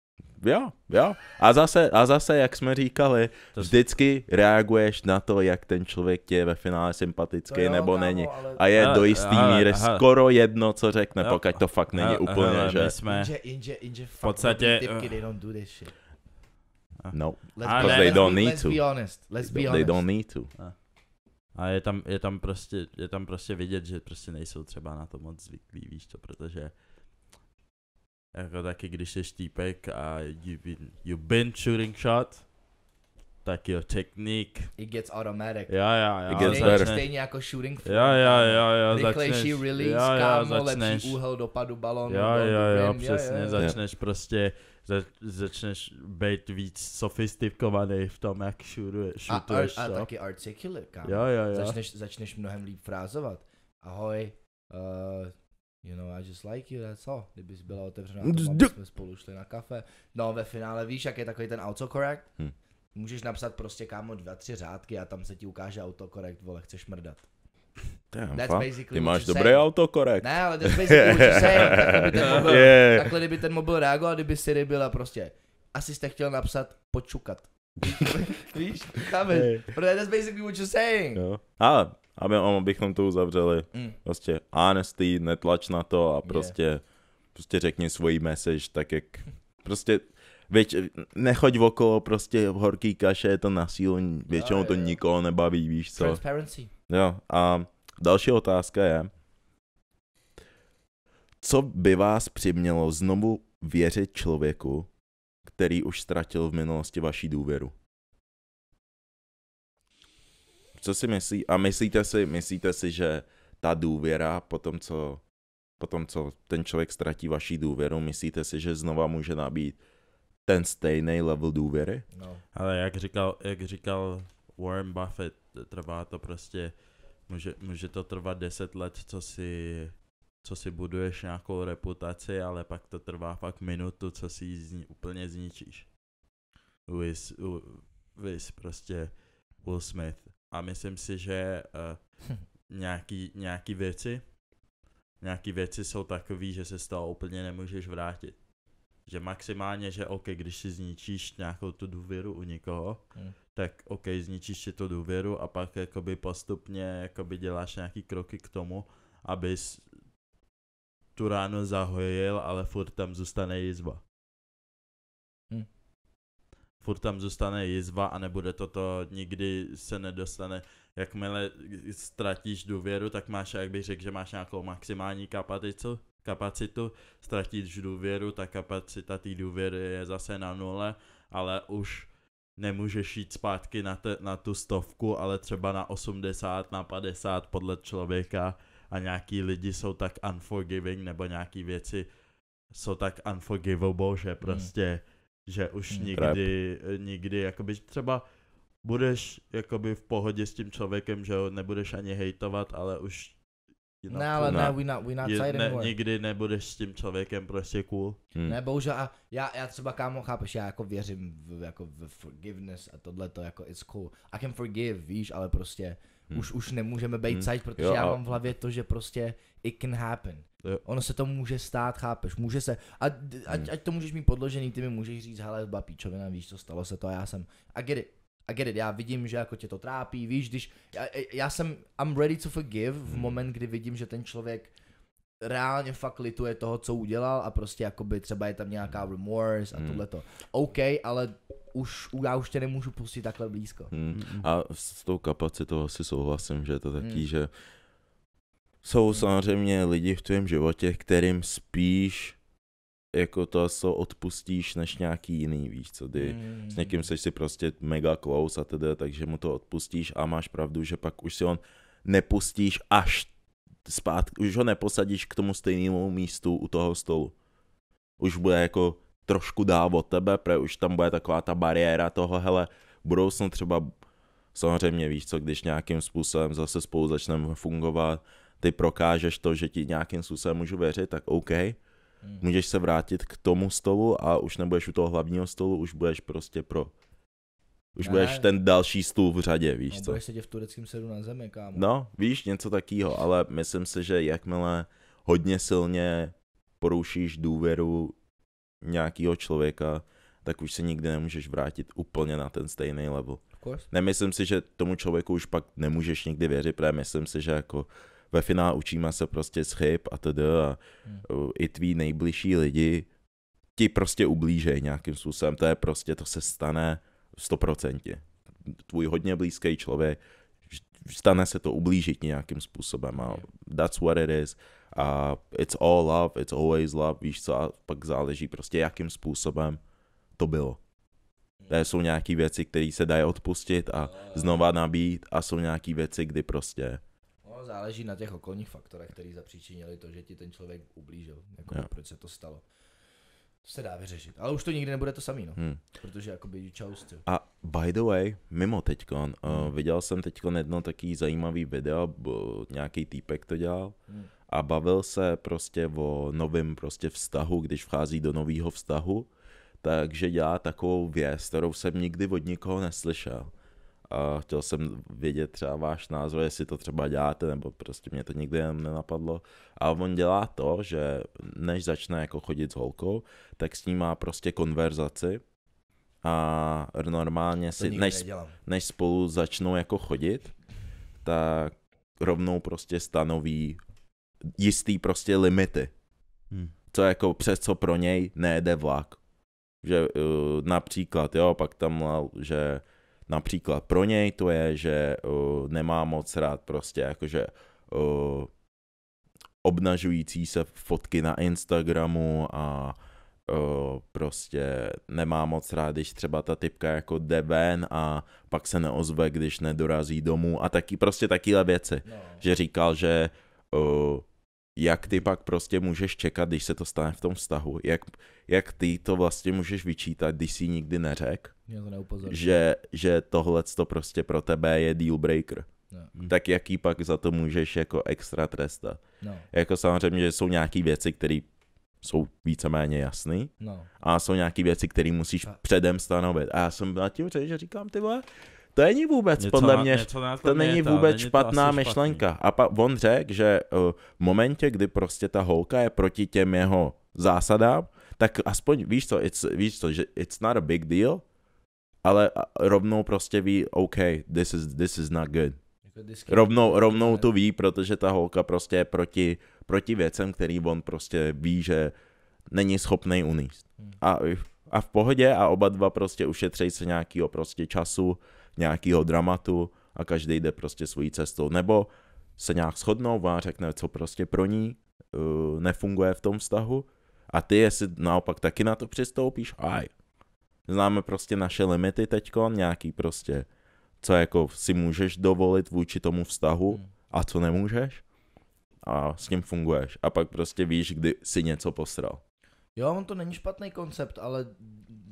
jo, jo. A zase, a zase, jak jsme říkali, to vždycky jsi... reaguješ na to, jak ten člověk tě je ve finále sympatický jo, nebo kámo, není. Ale... A je ale, do jistý ale, míry aha. skoro jedno, co řekne, jo, pokud to fakt není hele, úplně, hele, že... Jsme... Inže, inže, inže, v podstatě... No, because they don't need let's to. Be honest. Let's be honest. They don't need to. A je tam, je tam, prostě, je tam prostě vidět, že prostě nejsou třeba na to moc zvyklí, víš to, protože jako taky když jsi štípek a you've been, you been shooting shot, tak jeho technique. It gets automatic. Jo, jo, jo. It gets better. stejně jako shooting form. jo, jo, jo, já. Rychlejší release, já, já, kámo, začneš, lepší úhel dopadu balónu. Jo, jo, jo, přesně, já, já. začneš yeah. prostě, za, začneš být víc sofistikovaný v tom, jak shootuješ. A, ar, a taky articulate, kámo. Jo, jo, jo. Začneš, začneš mnohem líp frázovat. Ahoj, uh, You know, I just like you, that's all. Kdyby byla otevřená mm, tomu, jsme spolu šli na kafe. No ve finále víš, jak je takový ten autocorrect? Hmm. Můžeš napsat prostě kámo dva, tři řádky a tam se ti ukáže autocorrect, vole, chceš mrdat. Damn, that's basically Ty máš dobrý saying. autokorekt. Ne, ale that's basically what Takhle by ten mobil, yeah. takhle kdyby ten mobil reagoval, kdyby Siri byla prostě, asi jste chtěl napsat počukat. Víš, chápeš? Hey. Protože that's basically what you're saying. No. A aby, abychom to uzavřeli. Mm. Prostě honesty, netlač na to a prostě, yeah. prostě řekni svůj message tak, jak prostě Věč, nechoď okolo prostě v horký kaše, je to na sílu, většinou to nikoho nebaví, víš co. Transparency. Jo, a další otázka je, co by vás přimělo znovu věřit člověku, který už ztratil v minulosti vaší důvěru? co si myslí, a myslíte si, myslíte si, že ta důvěra po tom, co, po tom, co ten člověk ztratí vaší důvěru, myslíte si, že znova může nabít ten stejný level důvěry? No. Ale jak říkal, jak říkal Warren Buffett, trvá to prostě, může, může to trvat 10 let, co si co si buduješ nějakou reputaci, ale pak to trvá fakt minutu, co si ji zni, úplně zničíš. Louis, prostě Will Smith a myslím si, že uh, nějaký, nějaký věci, nějaký věci jsou takové, že se z toho úplně nemůžeš vrátit. Že maximálně, že OK, když si zničíš nějakou tu důvěru u někoho, hmm. tak OK, zničíš si tu důvěru a pak jakoby postupně jakoby děláš nějaký kroky k tomu, abys tu ráno zahojil, ale furt tam zůstane jizba. Hmm furt tam zůstane jizva a nebude to to, nikdy se nedostane. Jakmile ztratíš důvěru, tak máš, jak bych řekl, že máš nějakou maximální kapacitu, kapacitu, ztratíš důvěru, ta kapacita té důvěry je zase na nule, ale už nemůžeš jít zpátky na, te, na tu stovku, ale třeba na 80, na 50 podle člověka a nějaký lidi jsou tak unforgiving nebo nějaký věci jsou tak unforgivable, že hmm. prostě hmm že už hmm, nikdy, rap. Eh, nikdy, jakoby třeba budeš jakoby v pohodě s tím člověkem, že ho nebudeš ani hejtovat, ale už ne, ale ne, we not, we not je, ne, nikdy nebudeš s tím člověkem prostě cool. Hmm. Ne, bohužel, a já, já třeba kámo, chápeš, já jako věřím v, jako v forgiveness a tohle to jako it's cool. I can forgive, víš, ale prostě hmm. už, už nemůžeme být hmm. side, protože jo, já mám v hlavě to, že prostě it can happen. Ono se to může stát, chápeš, může se, a, ať, hmm. ať to můžeš mít podložený, ty mi můžeš říct, hele, byla píčovina, víš, co stalo se to a já jsem, a get it, a get it, já vidím, že jako tě to trápí, víš, když, já, já jsem, I'm ready to forgive v hmm. moment, kdy vidím, že ten člověk reálně fakt lituje toho, co udělal a prostě jakoby třeba je tam nějaká hmm. remorse a hmm. tohleto. OK, ale už, já už tě nemůžu pustit takhle blízko. Hmm. hmm. A s tou kapacitou asi souhlasím, že je to taký, hmm. že jsou samozřejmě lidi v tvém životě, kterým spíš jako to co odpustíš než nějaký jiný, víš co, ty mm. s hmm. někým seš si prostě mega close a tedy, takže mu to odpustíš a máš pravdu, že pak už si on nepustíš až zpátky, už ho neposadíš k tomu stejnému místu u toho stolu. Už bude jako trošku dál od tebe, protože už tam bude taková ta bariéra toho, hele, v budoucnu třeba, samozřejmě víš co, když nějakým způsobem zase spolu začneme fungovat, ty prokážeš to, že ti nějakým způsobem můžu věřit, tak OK, hmm. můžeš se vrátit k tomu stolu a už nebudeš u toho hlavního stolu, už budeš prostě pro. Už ne, budeš ten další stůl v řadě, víš no, co? Budeš sedět v tureckém sedu na zemi, kámo. No, víš, něco takýho, ale myslím si, že jakmile hodně silně porušíš důvěru nějakého člověka, tak už se nikdy nemůžeš vrátit úplně na ten stejný level. Nemyslím si, že tomu člověku už pak nemůžeš nikdy věřit, protože myslím si, že jako ve finále učíme se prostě z chyb a td. A hmm. i tví nejbližší lidi ti prostě ublížej nějakým způsobem. To je prostě, to se stane stoprocentně. Tvůj hodně blízký člověk, stane se to ublížit nějakým způsobem. A that's what it is. A it's all love, it's always love, víš co, a pak záleží prostě, jakým způsobem to bylo. Hmm. To jsou nějaké věci, které se dají odpustit a znova nabít a jsou nějaké věci, kdy prostě záleží na těch okolních faktorech, které zapříčinili to, že ti ten člověk ublížil. Jako, jo. proč se to stalo. To se dá vyřešit. Ale už to nikdy nebude to samý, no. Hmm. Protože jakoby čaus, ty. A by the way, mimo teďkon, eh, hmm. uh, viděl jsem teďkon jedno taký zajímavý video, bo, nějaký týpek to dělal. Hmm. A bavil se prostě o novém prostě vztahu, když vchází do nového vztahu, takže dělá takovou věc, kterou jsem nikdy od nikoho neslyšel a chtěl jsem vědět třeba váš názor, jestli to třeba děláte, nebo prostě mě to nikdy nenapadlo. A on dělá to, že než začne jako chodit s holkou, tak s ní má prostě konverzaci a normálně si, než, než spolu začnou jako chodit, tak rovnou prostě stanoví jistý prostě limity. Hmm. Co jako přes co pro něj nejede vlak. Že uh, například, jo, pak tam, že Například pro něj to je, že uh, nemá moc rád prostě jakože uh, obnažující se fotky na Instagramu a uh, prostě nemá moc rád, když třeba ta typka jako jde ven a pak se neozve, když nedorazí domů a taky prostě takyhle věci. No. Že říkal, že uh, jak ty pak prostě můžeš čekat, když se to stane v tom vztahu, jak, jak ty to vlastně můžeš vyčítat, když si nikdy neřek to že, že tohle to prostě pro tebe je deal breaker. No. Mhm. Tak jaký pak za to můžeš jako extra tresta? No. Jako samozřejmě, že jsou nějaké věci, které jsou víceméně jasný. No. A jsou nějaké věci, které musíš a... předem stanovit. A já jsem na tím řekl, že říkám, ty vole, to není vůbec, něco podle na, mě, to není vůbec není špatná myšlenka. A pa, on řekl, že uh, v momentě, kdy prostě ta holka je proti těm jeho zásadám, tak aspoň víš co, it's, víš co, že it's not a big deal, ale rovnou prostě ví, OK, this is, this is not good. Jako rovnou, rovnou to ví, protože ta holka prostě je proti, proti věcem, který on prostě ví, že není schopný uníst. Hmm. A, a v pohodě a oba dva prostě ušetří se nějakýho prostě času, nějakýho dramatu a každý jde prostě svojí cestou. Nebo se nějak shodnou, a řekne, co prostě pro ní uh, nefunguje v tom vztahu a ty, jestli naopak taky na to přistoupíš, aj, Známe prostě naše limity teďko, nějaký prostě, co jako si můžeš dovolit vůči tomu vztahu hmm. a co nemůžeš a s tím funguješ. A pak prostě víš, kdy si něco posral. Jo, on to není špatný koncept, ale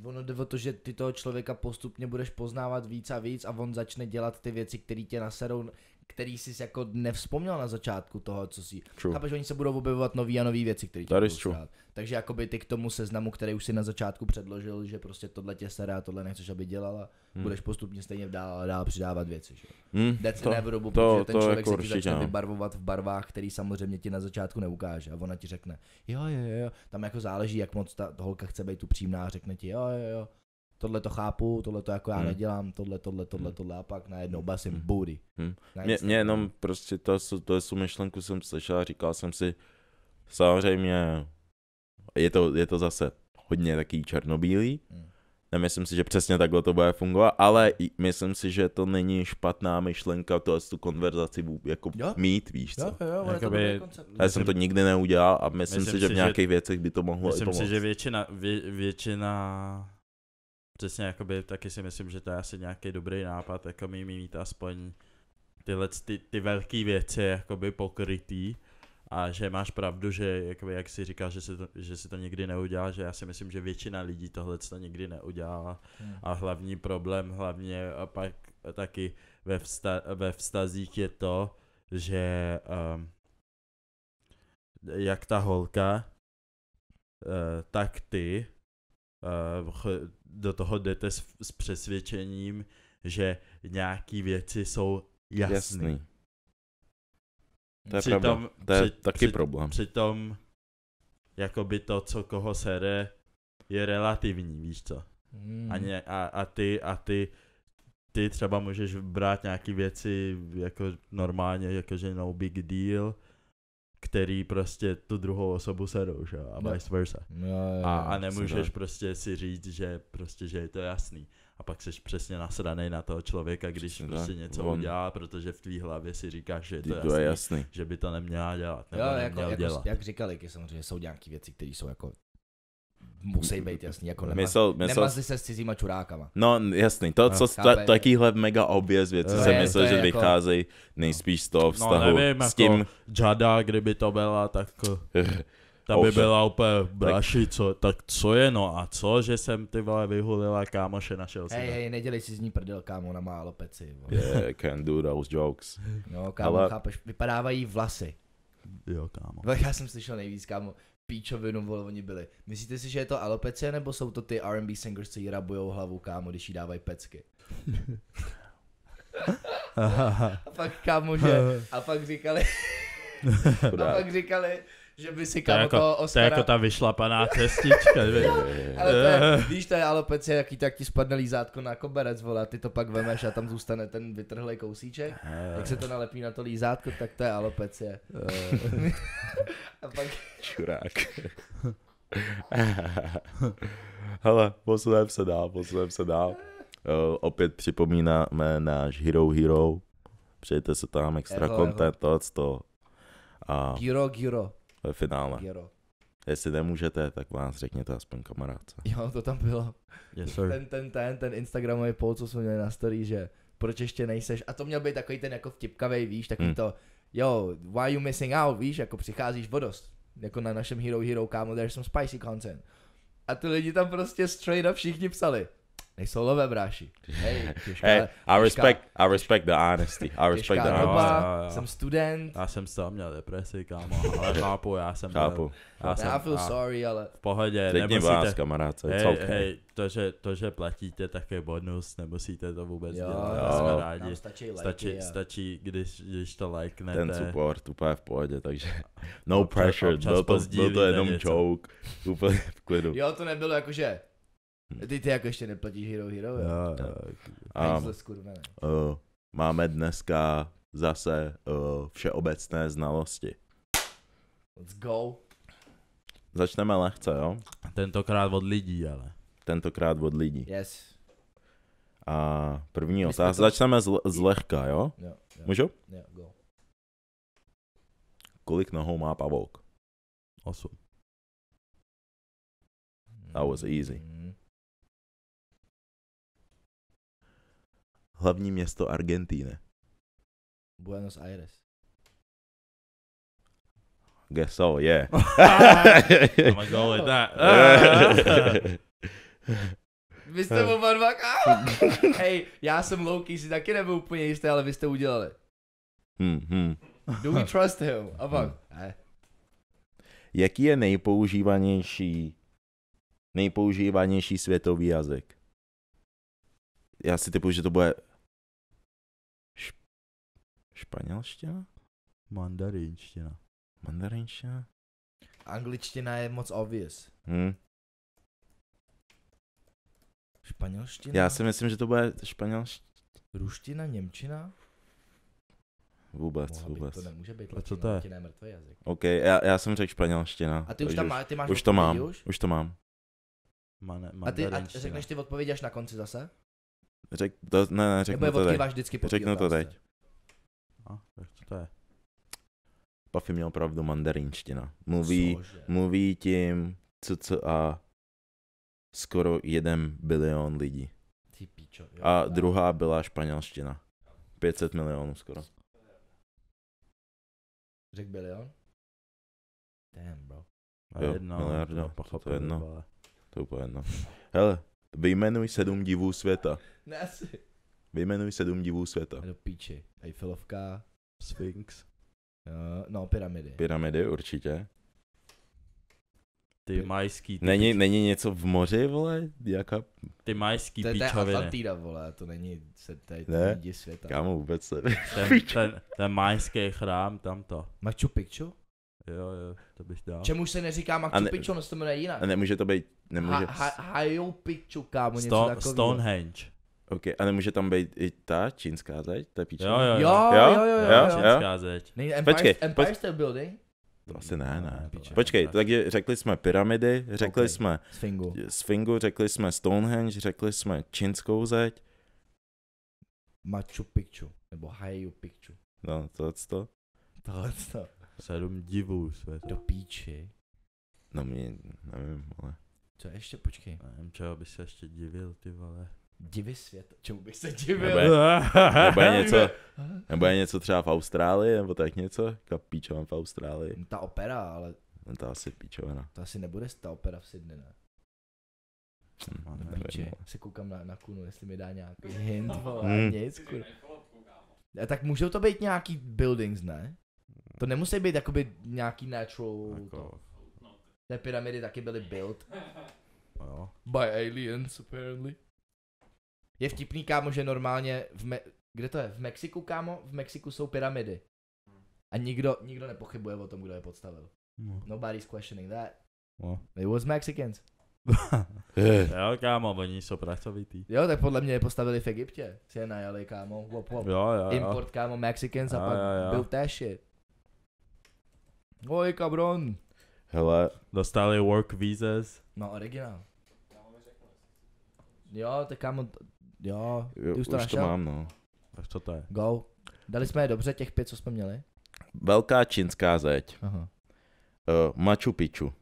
ono jde o to, že ty toho člověka postupně budeš poznávat víc a víc a on začne dělat ty věci, které tě naserou, který jsi jako nevzpomněl na začátku toho, co si. Chápeš, oni se budou objevovat nový a nové věci, které ti budou Takže Takže jakoby ty k tomu seznamu, který už si na začátku předložil, že prostě tohle tě stará, tohle nechceš, aby dělala, hmm. budeš postupně stejně dál a dál přidávat věci. Že? Hmm, That's to, dobu, to, protože ten to člověk jako se ti začne no. vybarvovat v barvách, který samozřejmě ti na začátku neukáže a ona ti řekne, jo, jo, jo, tam jako záleží, jak moc ta holka chce být upřímná, řekne ti, jo, jo, jo, tohle to chápu, tohle to jako já hmm. nedělám, tohle, tohle, tohle, hmm. tohle a pak najednou basím hmm. booty. Hmm. Na mě, mě jenom prostě to, to, tu myšlenku jsem slyšel a říkal jsem si, samozřejmě je to, je to zase hodně taký černobílý, hmm. Nemyslím si, že přesně takhle to bude fungovat, ale myslím si, že to není špatná myšlenka tohle tu konverzaci jako jo? mít, víš co. Jo, jo, Jakoby, to Já jsem to nikdy neudělal a myslím, myslím si, že v nějakých že, věcech by to mohlo myslím i Myslím si, že většina, vě, většina přesně jakoby taky si myslím, že to je asi nějaký dobrý nápad, jako mi mít aspoň tyhle ty, ty velké věci jakoby pokrytý a že máš pravdu, že jakoby, jak si říkal, že si, to, že si to nikdy neudělá, že já si myslím, že většina lidí tohle to nikdy neudělá hmm. a hlavní problém hlavně a pak taky ve, vsta, ve vztazích je to, že um, jak ta holka, uh, tak ty Eh, do toho jdete s, s přesvědčením, že nějaký věci jsou jasný. jasný. To je přitom, To je při, taky při, problém. Přitom jakoby to, co koho sere, je relativní, víš co. Hmm. A, ně, a, a, ty, a ty, ty třeba můžeš brát nějaké věci jako normálně, jakože no big deal, který prostě tu druhou osobu sedou, že a no. vice versa. No, no, jo, a, a nemůžeš no. prostě si říct, že prostě, že je to jasný. A pak jsi přesně nasranej na toho člověka, když přesně prostě tak. něco On... udělá, protože v tvý hlavě si říkáš, že je to, jasný, je jasný, že by to neměla dělat, nebo jo, neměl jako, jako dělat. Jako, jak říkali, samozřejmě jsou nějaké věci, které jsou jako musí být jasný, jako nemaz, myslel, myslel, nemazli se s cizíma čurákama. No jasný, to, no. co, no, to, takýhle mega obvěz věci se myslel, že jako... vycházejí nejspíš z toho no, vztahu. No nevím, s jako tím... jako Jada, kdyby to byla, tak... Eh, ta by byla úplně braši, co, tak co je no a co, že jsem ty vole vyhulila kámoše našel si. Hej, no. hej, nedělej si z ní prdel, kámo, na má alopeci. Yeah, can do those jokes. No, kámo, Ale... chápeš, vypadávají vlasy. Jo, kámo. Já jsem slyšel nejvíc, kámo, píčovinu, vole, oni byli. Myslíte si, že je to alopecie, nebo jsou to ty R&B singers, co jí rabujou hlavu, kámo, když jí dávají pecky? a pak kámo, že, a pak říkali, a pak říkali, že by si kámo jako, toho Oscara... To je jako ta vyšlapaná cestička, ale to je, eh. víš, to je alopecie, jaký tak ti spadne lízátko na koberec, vole, a ty to pak vemeš a tam zůstane ten vytrhlej kousíček. Eh. Jak se to nalepí na to lízátko, tak to je alopecie. Eh. a pak... Čurák. Hele, posunem se dál, posunem se dál. Uh, opět připomínáme náš Hero Hero. Přejte se tam extra content, to, to. A... Giro, Giro ve finále. Gero. Jestli nemůžete, tak vás řekněte aspoň kamarádce. Jo, to tam bylo. Yes, sir. Ten, ten, ten, ten Instagramový post, co jsme měli na story, že proč ještě nejseš. A to měl být takový ten jako vtipkavý, víš, takový mm. to, jo, why you missing out, víš, jako přicházíš vodost. Jako na našem Hero Hero, kámo, there's some spicy content. A ty lidi tam prostě straight up všichni psali. Nejsou lové bráši. Hey, těžká, hey, I, respect, těžká, I respect the honesty. I respect the honesty. Doba, já, já, jsem student. Já jsem sám měl depresi, kámo, ale chápu, já jsem... Chápu. Já, já jsem, I feel sorry, ale... V pohodě, Řekni nemusíte... vás, kamarád, co hey, okay. hey, to, že, to, že platíte, tak je bonus, nemusíte to vůbec jo, dělat, jo. jsme rádi. Nám stačí, like stačí, a... stačí když, když to liknete. Ten support úplně v pohodě, takže no občas, pressure, občas byl to, byl to jenom joke, úplně v klidu. Jo, to nebylo jakože ty, ty jako ještě neplatíš Hero Hero, jo? jo no. A, a, skurvené. uh, máme dneska zase uh, všeobecné znalosti. Let's go. Začneme lehce, jo? Tentokrát od lidí, ale. Tentokrát od lidí. Yes. A první otázka. To... Začneme z, z lehka, jo? Jo, jo? Můžu? Jo, go. Kolik nohou má pavouk? Osm. That was easy. Mm. hlavní město Argentíny? Buenos Aires. Guess so, yeah. I'm gonna go with that. vy jste eh. oba dva, Hej, já jsem Loki, si taky nebyl úplně jistý, ale vy jste udělali. Hmm, hmm. Do we trust him? A pak, hmm. eh. Jaký je nejpoužívanější nejpoužívanější světový jazyk? Já si typu, že to bude Španělština? Mandarinština. Mandarinština? Angličtina je moc obvious. Hmm. Španělština? Já si myslím, že to bude španělština. Ruština, Němčina? Vůbec, Mohla vůbec. Být, to nemůže být latina, co to je? latina je mrtvý jazyk. OK, já, já jsem řekl španělština. A ty už tam má, ty máš už to mám, už? už to mám. Man, a ty a řekneš ty odpovědi až na konci zase? Řek, to, ne, ne, řeknu Nebo je to teď. vždycky Řeknu to teď. Aha, no, tak co to je? Puffy měl pravdu, mandarinština. Mluví, Cože? mluví tím cca skoro jeden bilion lidí. Ty píčo, jo. A druhá byla španělština. 500 milionů skoro. Řekl bilion? Damn, bro. A jo, jedno, no, to, to je jedno. To je úplně jedno. Hele, vyjmenuj sedm divů světa. ne asi. Vyjmenuj sedm divů světa. Do píči. Eiffelovka, Sphinx, uh, no pyramidy. Pyramidy určitě. Ty majský. Ty není, není něco v moři, vole? Jaká? Ty majský to je, píčoviny. To je Atlantida, vole, to není se tady ne? lidi světa. Kámo, vůbec se. Ten, ten, ten majský chrám, tamto. Machu Picchu? Jo, jo, to bych dal. Čemu se neříká Machu ne, Picchu, no se to jmenuje jinak. A nemůže to být, nemůže. Ha, ha, Hajo Picchu, kámo, něco takového. Stonehenge. OK, a nemůže tam být i ta čínská zeď? Ta píčka. Jo, jo, jo. Jo, jo, jo, jo, jo, jo. zeď. Počkej, Empire State Building? To asi ne, ne. Počkej, takže řekli jsme pyramidy, řekli okay. jsme Sfingu. Sfingu, řekli jsme Stonehenge, řekli jsme čínskou zeď. Machu Picchu, nebo Hayu Picchu. No, tohle to. Tohle to. Sedm divů světa. Do píči. No mě, nevím, ale. Co ještě, počkej. Nevím, čeho by se ještě divil, ty vole divy svět, čemu bych se divil. Nebo je, nebo je něco, nebo je něco třeba v Austrálii, nebo tak něco, kapíčovám jako v Austrálii. Ta opera, ale... No to asi píčovina. To asi nebude ta opera v Sydney, ne? Hmm, se koukám na, na kunu, jestli mi dá nějaký hmm. hint, no. vole, hmm. nic, kur... A tak můžou to být nějaký buildings, ne? To nemusí být jakoby nějaký natural... Jako... Ty pyramidy taky byly built. Jo. By aliens, apparently. Je vtipný, kámo, že normálně v Me- kde to je? V Mexiku, kámo? V Mexiku jsou pyramidy. A nikdo, nikdo nepochybuje o tom, kdo je podstavil. No. Nobody's questioning that. No. It was Mexicans. jo, kámo, oni jsou pracovitý. Jo, tak podle mě je postavili v Egyptě. Si je najali, kámo. Wop, wop. Jo, jo, jo. Import, kámo, Mexicans jo, a pak jo, jo. byl that shit. Oj, kabron. Hele. Dostali work visas. No, originál. Jo, tak kámo, Jo, ty jo, už to už našel? to mám, no. Tak co to je? Go. Dali jsme je dobře, těch pět, co jsme měli? Velká čínská zeď. Aha. Uh, Machu Picchu.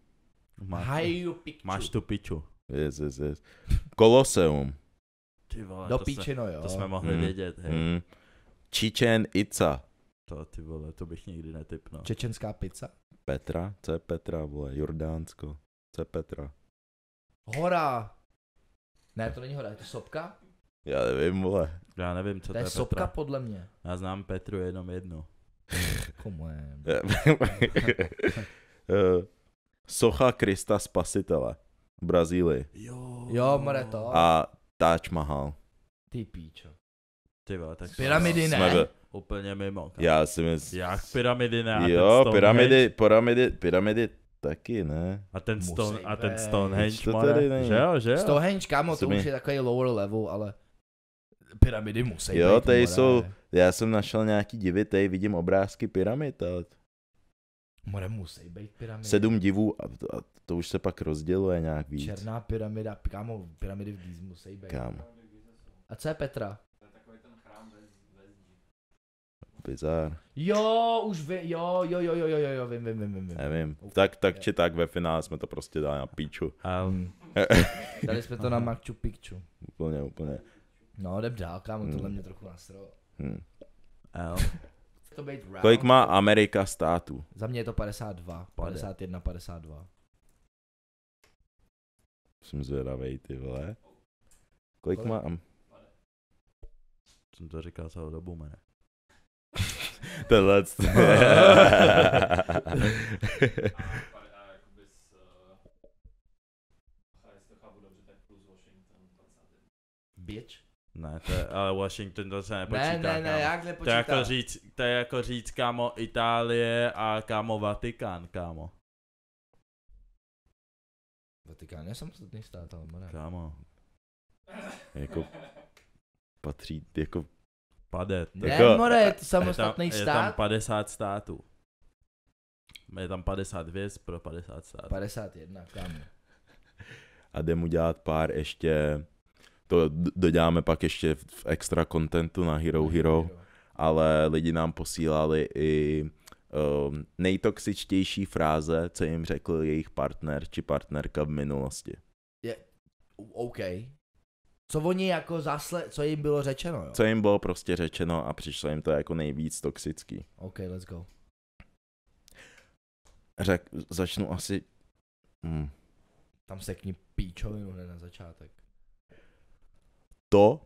Haju Picchu. Máš tu Picchu. Yes, yes, yes. Koloseum. Ty vole, Do píčino, jo. To jsme mohli mm. vědět, hej. Mm. Čičen Ica. To ty vole, to bych nikdy netypnul. Čečenská pizza? Petra, co je Petra, vole, Jordánsko. Co je Petra? Hora. Ne, to není hora, je to sopka? Já nevím, vole. Já nevím, co to, to je, je sopka Petra. podle mě. Já znám Petru jenom jednu. Komu eh, Socha Krista Spasitele v Brazílii. Jo. Jo, mre to. A Taj Mahal. Ty píčo. Ty vole, tak pyramidy ne. Jsme, úplně mimo. Kam? Já si myslím. Jak pyramidy ne? jo, pyramidy, pyramidy, pyramidy taky ne. A ten, Stone, a ten Stonehenge, to tady není. Že jo, že jo. Stonehenge, kámo, to už je takový lower level, ale pyramidy musí Jo, být, tady jsou, já jsem našel nějaký divy, tady vidím obrázky pyramid, ale... More musí být pyramidy. Sedm divů a to, a to už se pak rozděluje nějak víc. Černá pyramida, kámo, pyramidy v Gizmu musí být. Kam? A co je Petra? Bizar. Jo, už vím, jo, jo, jo, jo, jo, jo, vím, vím, vím, vím. Nevím, okay. tak, tak či tak ve finále jsme to prostě dali na píču. Um, dali jsme to na Machu Picchu. Úplně, úplně. No, jdem dál, kámo, hmm. tohle mě trochu nasrlo. Hmm. to být round. Kolik má Amerika států? Za mě je to 52, 51, 52. Jsem zvědavej, ty vole. Kolik Kolik? má... Am- Jsem to říkal celou dobu, mene. Tohle... Eh, Bitch. Ne, to je, ale Washington to se nepočítá. Ne, ne, ne, jak nepočítá. To je jako říct, to je jako říct, kámo, Itálie a kámo Vatikán, kámo. Vatikán je samostatný stát, ale ne. Kámo. Jako patří, jako... Pade. Ne, jako, more, je to samostatný je tam, stát. Je tam 50 států. Je tam 50 věc pro 50 států. 51, kámo. A jde mu dělat pár ještě to doděláme pak ještě v extra contentu na Hero Hero, ale lidi nám posílali i um, nejtoxičtější fráze, co jim řekl jejich partner či partnerka v minulosti. Je, OK. Co oni jako zasle, co jim bylo řečeno, jo? Co jim bylo prostě řečeno a přišlo jim to jako nejvíc toxický. OK, let's go. Řek, začnu asi... Hmm. Tam se k ní píčovinu hned na začátek to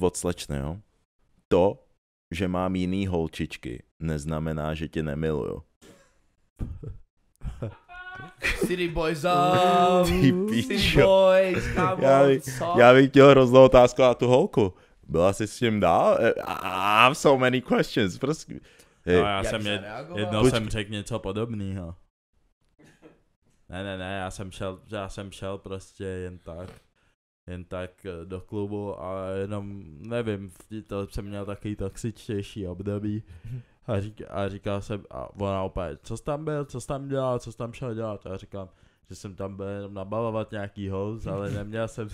od slečny, jo? To, že mám jiný holčičky, neznamená, že tě nemiluju. City boys up, Ty city boys, come já, on, so. já bych chtěl hroznou otázku na tu holku. Byla jsi s tím dál? I have so many questions. Prostě... Hey. No, já já jsem jed, jednou Počkej. jsem řekl něco podobného. Ne, ne, ne, já jsem šel, já jsem šel prostě jen tak jen tak eh, do klubu a jenom, nevím, to jsem měl takový toxičtější období a, řík, a říkal jsem, a ona opět, co jsi tam byl, co jsi tam dělal, co jsi tam šel dělat a já říkám, že jsem tam byl jenom nabalovat nějaký host, ale neměl jsem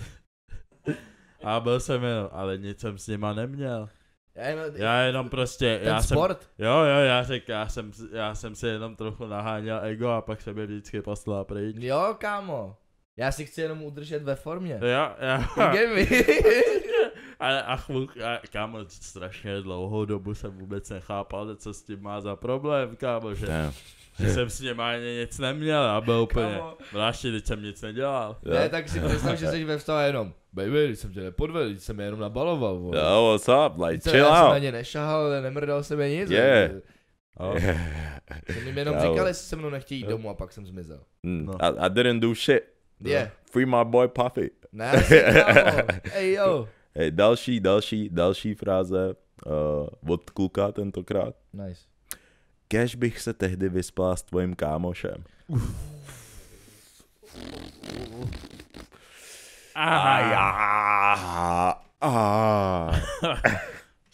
a byl jsem jenom, ale nic jsem s nima neměl. Já jenom, já jenom prostě, ten já sport. jsem, jo jo, já řekl, já jsem, já jsem si jenom trochu naháněl ego a pak se mi vždycky poslal pryč. Jo, kámo. Já si chci jenom udržet ve formě. No jo, já, a, a, chluk, a kámo, strašně dlouhou dobu jsem vůbec nechápal, co s tím má za problém, kámo, že, ne. že jsem s ním ani nic neměl a byl úplně, vlastně, teď jsem nic nedělal. Ne, tak si představ, že jsi ve vstal jenom, baby, když jsem tě nepodvedl, když jsem jenom nabaloval, Jo, Yo, what's up, like, Víte, chill out. Já jsem na ně nešahal, nemrdal jsem je nic. Yeah. Ne? Oh. No. jsem jim jenom říkal, jestli se mnou nechtějí yeah. domů a pak jsem zmizel. Mm. No. I, I didn't do shit. Yeah. Free my boy Puffy. hey yo. Hey, další, další, další fráze uh, od kluka tentokrát. Nice. Kež bych se tehdy vyspal s tvojím kámošem. Aha. Aha.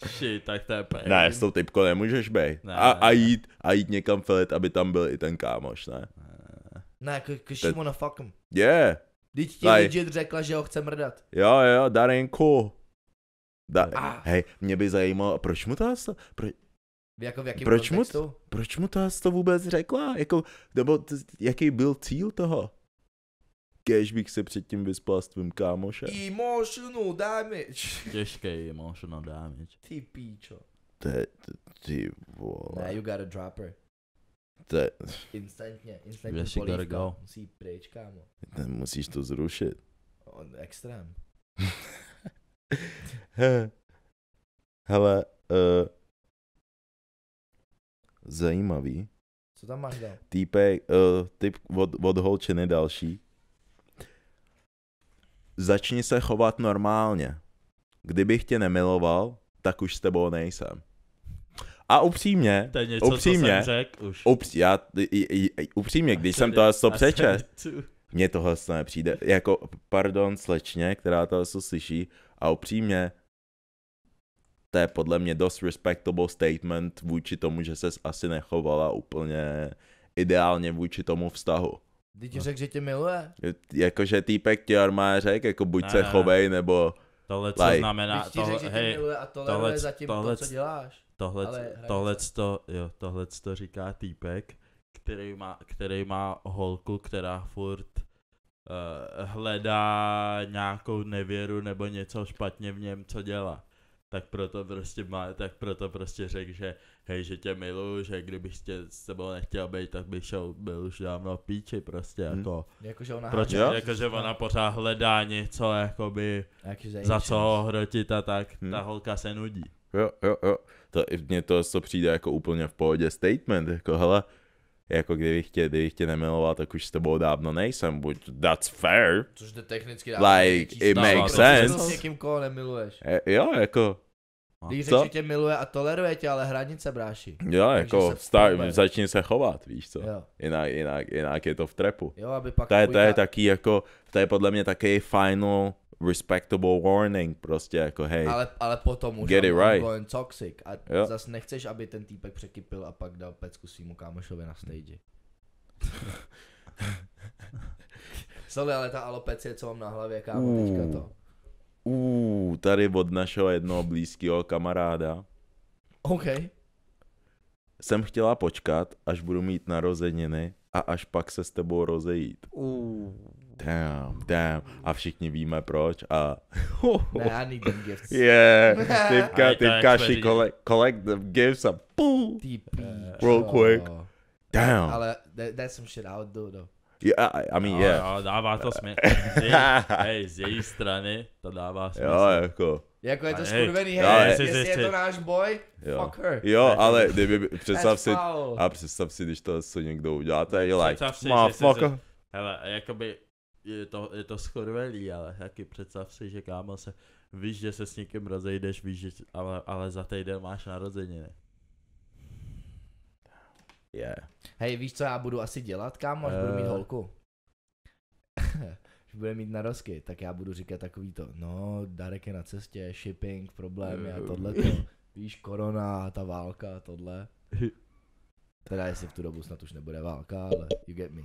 Shit, tak to je pain. Ne, s tou typkou nemůžeš být. Ne, a, a, jít, a jít někam filet, aby tam byl i ten kámoš, ne? ne. Ne, no, jako k, k Šimona, fuck him. Yeah. Teď ti like, legit řekla, že ho chce mrdat. Jo, jo, that Da, ah. Hej, mě by zajímalo, proč mu to asi... pro, jako v jakém proč kontextu? mu, proč mu to, asi to vůbec řekla? Jako, nebo t- jaký byl cíl toho? Kež bych se předtím vyspal s tvým kámošem. Emotional damage. Těžký emotional damage. Ty píčo. Ty, ty, ty vole. Nah, you got a dropper. To je... Instantně, instantně polívka. Musí pryč, kámo. Musíš to zrušit. On extrém. Hele, uh, zajímavý. Co tam máš dál? Týpek, uh, eh, typ od, od holčiny další. Začni se chovat normálně. Kdybych tě nemiloval, tak už s tebou nejsem. A upřímně, to je něco, upřímně, co jsem řek už. Upří, já, upřímně, když jsem tohle to přečet, mně tohle to nepřijde. Jako, pardon, slečně, která to slyší, a upřímně, to je podle mě dost respectable statement vůči tomu, že ses asi nechovala úplně ideálně vůči tomu vztahu. ti řekl, že tě miluje. Jakože týpek ti armá řek, jako buď ne, se chovej, nebo... Tohle co like. znamená, tohle, řek, hej, tohle, tohle, tohle, co děláš tohle, tohle, to, jo, tohle to říká týpek, který má, který má holku, která furt uh, hledá nějakou nevěru nebo něco špatně v něm, co dělá. Tak proto prostě má, tak proto prostě řekl, že hej, že tě miluju, že kdybych tě s sebou nechtěl být, tak bych šel, byl už dávno píči prostě, hmm. jako. Jako, že ona, proč, jo? jako, že ona pořád hledá něco, jakoby, Jak za co ho hrotit a tak, hmm. ta hm. holka se nudí jo, jo, jo. To, mně to, co přijde jako úplně v pohodě statement, jako hele, jako kdybych tě, kdybych tě nemiloval, tak už s tebou dávno nejsem, buď that's fair. Což jde technicky dávno Like, it stává, makes sense. S někým, koho nemiluješ. E, jo, jako, když řekl, že tě miluje a toleruje tě, ale hranice bráší. Jo, Takže jako star, začni se chovat, víš co. Jo. Jinak, jinak, jinak je to v trepu. Jo, aby pak to, je, to je taky jako, to je podle mě taky final respectable warning, prostě jako hej. Ale, ale potom už get it right. going toxic a jo. zas nechceš, aby ten týpek překypil a pak dal pecku svýmu kámošovi na stage. Sorry, ale ta alopecie, co mám na hlavě, kámo, uh, teďka to. Uh, tady od našeho jednoho blízkého kamaráda. OK. Jsem chtěla počkat, až budu mít narozeniny a až pak se s tebou rozejít. Uh damn, damn. A všichni víme proč. A... ne, I need them gifts. Yeah, typka, typka, she collect, collect the gifts a poo, real quick. Oh. Damn. Ale that, that's some shit I would do though. Yeah, I, I mean, no, yeah. jo, no, dává to smysl. hej, z její strany to dává smysl. Jo, jako. Jako je to skurvený, no, hej, ale, jestli, jestli je to náš boj, jo. fuck her. Jo, ale kdyby, představ si, a představ si, když to co někdo udělá, to je like, má fucker. Hele, jakoby je to, je to schorvelý, ale taky představ si, že kámo se, víš, že se s někým rozejdeš, víš, že, ale, ale za týden máš narozeniny. Yeah. Hej, víš, co já budu asi dělat, kámo, až uh... budu mít eh. holku? až bude mít narozky, tak já budu říkat takový to, no, Darek je na cestě, shipping, problémy a eh. tohle to. Víš, korona, ta válka, tohle. Teda jestli v tu dobu snad už nebude válka, ale you get me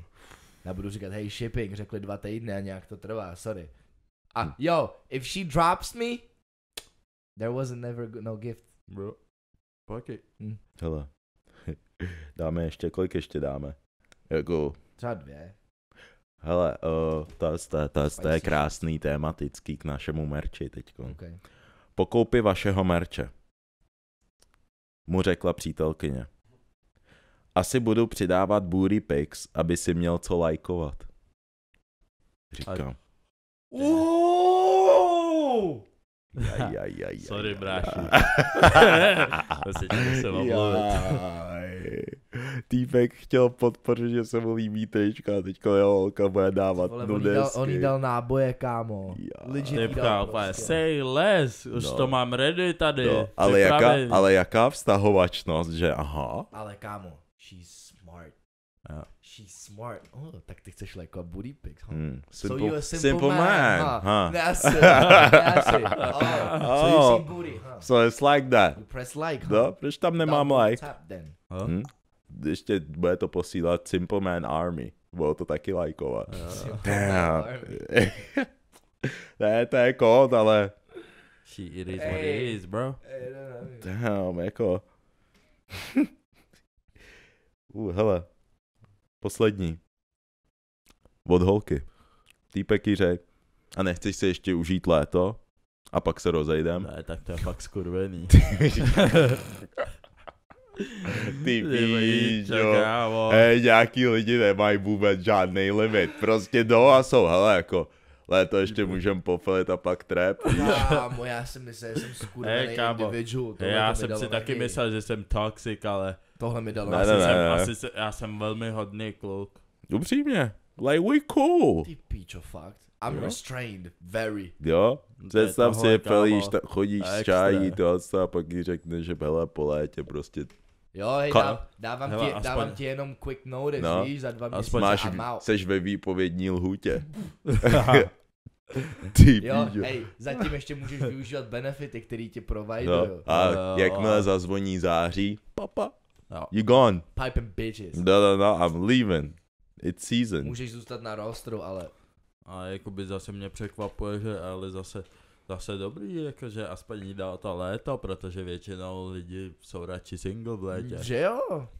já budu říkat, hej, shipping, řekli dva týdny a nějak to trvá, sorry. A hm. jo, if she drops me, there was never no gift. Bro, fuck it. Hele, dáme ještě, kolik ještě dáme? Jako... Třeba dvě. Hele, uh, to je krásný tématický k našemu merči teďko. Okay. Pokoupi vašeho merče mu řekla přítelkyně. Asi budu přidávat booty pics, aby si měl co lajkovat. Říkám. Sorry, bráši. jaj, Sorry, prostě Týpek chtěl podpořit, že se mu líbí trička a teďka jeho holka bude dávat Vole, on, jí dal, on jí dal náboje, kámo. Typka, prostě. say less, už no. to mám ready tady. No, ale, jaká, ale jaká vztahovačnost, že aha. Ale kámo, she's smart. Jo. She's smart. Oh, tak ty chceš like a booty pics, huh? Mm. Simple, so you a simple, simple man, man huh? huh? That's it. That's it. Oh. oh. So you oh. see booty, huh? So it's like that. You press like, huh? No, proč tam nemám Double like? Tap then. Huh? Hm? Ještě bude to posílat Simple Man Army. Bylo to taky lajkovat. Uh. Damn. ne, to je kód, ale... She, it is hey. what it is, bro. Hey, no, no, no, Damn, jako... uh, hele, poslední. Od holky. Týpek jí řek, a nechceš si ještě užít léto? A pak se rozejdem? Ne, tak to je fakt skurvený. Ty víš, Hej, nějaký lidi nemají vůbec žádný limit. Prostě do a jsou, hele, jako, léto ještě mhm. můžem pofilit a pak trap. Kámo, já jsem myslel, že jsem skurvený hey, kámo, individual. Tohle já jsem si taky nej. myslel, že jsem toxic, ale... Tohle mi dalo. Ne, ne, ne, ne. Asi se, já jsem velmi hodný kluk. Upřímně. Like, we cool. Ty píčo, fakt. I'm jo? restrained, very. Jo, představ si, pelíš, chodíš s čají, to a pak ti řekne, že byla po létě prostě Jo, hej, Ka- dá, dávám, Hele, ti, aspoň... dávám ti jenom quick notice, no, víš, za dva aspoň měsíce máš, a mau. seš ve výpovědní lhůtě. Ty jo, píďo. hej, zatím ještě můžeš využívat benefity, který ti provajdu. No, a no, jakmile a... zazvoní září, papa, no. you gone. Piping bitches. No, no, no, I'm leaving. It's season. Můžeš zůstat na rostru, ale... A jakoby zase mě překvapuje, že ale zase zase dobrý, jakože aspoň jí dá to léto, protože většinou lidi jsou radši single v létě. Že jo?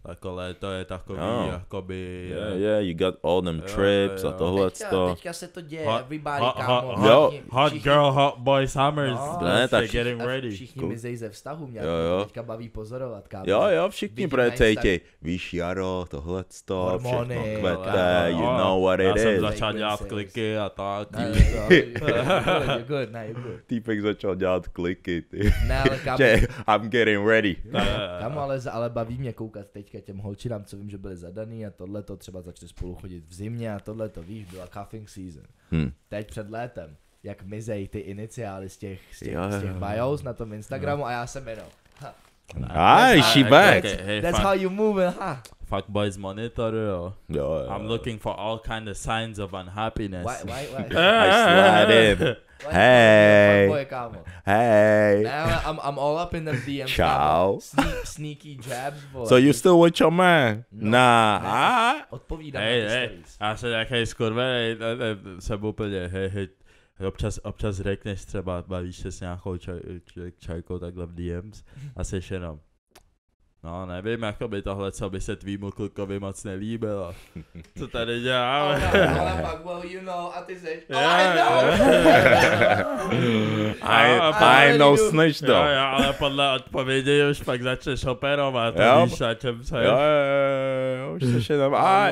Jako léto je takový, no. jakoby... Yeah, yeah, you got all them jo, trips jo, jo. a tohle teďka, to. Teďka se to děje, hot, vybárí hot, kámo. Hot, hot, hot, hot girl, hot boy summers. No, ne, tak všichni, getting ready. Všichni cool. mizej ze vztahu, mě jo, jo. teďka baví pozorovat, kámo. Jo, jo, všichni pretejtěj. Víš, jaro, tohle to, všechno kvete, you know what it is. Já jsem začal dělat kliky a tak. Good, good, good týpek začal dělat kliky, ty. Ne, ale kam... že, I'm getting ready. Tam ale, ale baví mě koukat teďka těm holčinám, co vím, že byly zadaný a tohle to třeba začali spolu chodit v zimě a tohle to víš, byla cuffing season. Hmm. Teď před létem, jak mizej ty iniciály z těch, z těch, z těch bios na tom Instagramu a já jsem jenom. Ha. Hi, she back. That's, hey, that's how you move it, ha. boys monitor, yo. Yo, yo. I'm looking for all kind of signs of unhappiness. Why, why, why? I slide in. Like, hey. Boy, kámo. Hey. Now I'm, I'm all up in the DMs. Ciao. Sneak, sneaky jabs, vole. So you still with your man? No. Nah. Ah. Odpovídám hey, na hey, Já se nějaký skorvený, jsem úplně, hej, hej. Občas, občas řekneš třeba, bavíš se s nějakou čaj, čaj, čajkou takhle v DMs a seš jenom. No, nevím, jako by tohle, co by se tvýmu klukovi moc nelíbilo. Co tady děláme? Ale pak, you know, a ty seš, oh, I know! I, I, know snitch, no. Jo, jo, ale podle odpovědi už pak začneš operovat, jo, víš, na čem se. Jo, jo, už seš jenom, a...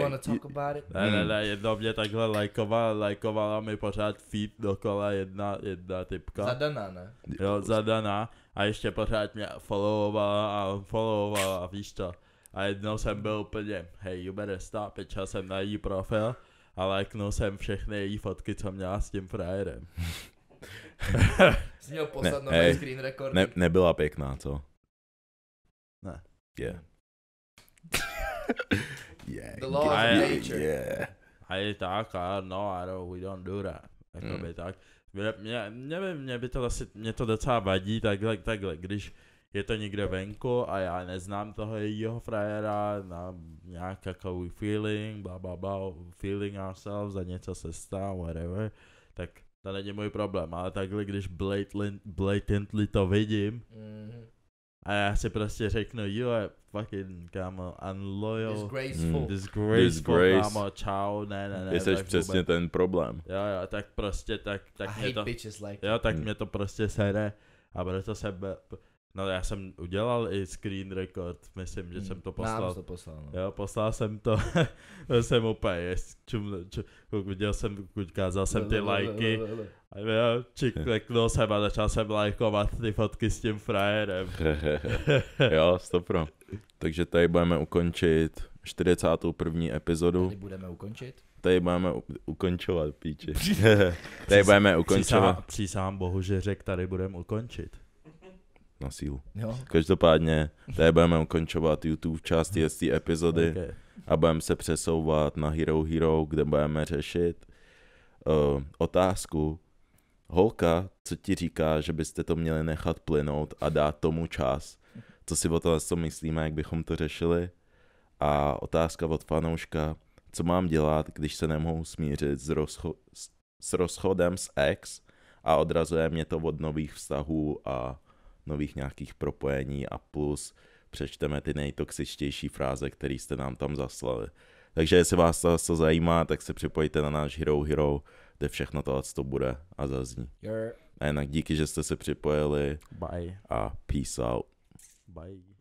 Ne, ne, ne, jedno mě takhle lajkovala, lajkovala mi pořád feed dokola jedna, jedna typka. Zadaná, ne? Jo, zadaná a ještě pořád mě followovala a followovala a víš to. A jednou jsem byl úplně, hej, you better stop, šel jsem na její profil a lajknul jsem všechny její fotky, co měla s tím frajerem. Jsi měl poslat ne, nový hey, screen record. Ne, nebyla pěkná, co? Ne. Yeah. yeah. The law of nature. Yeah. A je tak, a no, I don't, we don't do that. Jakoby mm. tak. Mě, nevím, mě by to asi, mě to docela vadí, takhle, takhle, když je to někde venku a já neznám toho jejího frajera, na nějaký jakový feeling, bla bla bla, feeling ourselves, za něco se stalo, whatever, tak to není můj problém, ale takhle, když blatantly, blatantly to vidím, mm-hmm. A já si prostě řeknu, you are fucking, kámo, unloyal. Disgraceful. Mm. Disgraceful, Disgrace. kámo, čau, ne, ne, ne. Jseš přesně vůbec. ten problém. Jo, jo, tak prostě, tak, tak I mě to, like jo, tak mm. mě to prostě sere. A proto jsem, No já jsem udělal i screen record, myslím, že hmm. jsem to poslal. Nám to poslal, no. Jo, poslal jsem to, jsem úplně, čum, čum, viděl jsem, ukázal jsem ty lajky, a jo, či hm. kliknul jsem a začal jsem lajkovat ty fotky s tím frajerem. jo, stopro. Takže tady budeme ukončit 41. epizodu. Tady budeme ukončit? Tady budeme u- ukončovat, píči. tady budeme ukončovat. Přísahám, přísahám bohu, že řek tady budeme ukončit na sílu. Jo. Každopádně tady budeme ukončovat YouTube části z té epizody okay. a budeme se přesouvat na Hero Hero, kde budeme řešit uh, otázku holka, co ti říká, že byste to měli nechat plynout a dát tomu čas. Co si o tohle co myslíme, jak bychom to řešili? A otázka od fanouška, co mám dělat, když se nemohu smířit s, rozcho- s rozchodem s ex a odrazuje mě to od nových vztahů a nových nějakých propojení a plus přečteme ty nejtoxičtější fráze, které jste nám tam zaslali. Takže jestli vás to, to zajímá, tak se připojte na náš Hero Hero, kde všechno tohle to bude a zazní. A jinak díky, že jste se připojili. Bye. A peace out. Bye.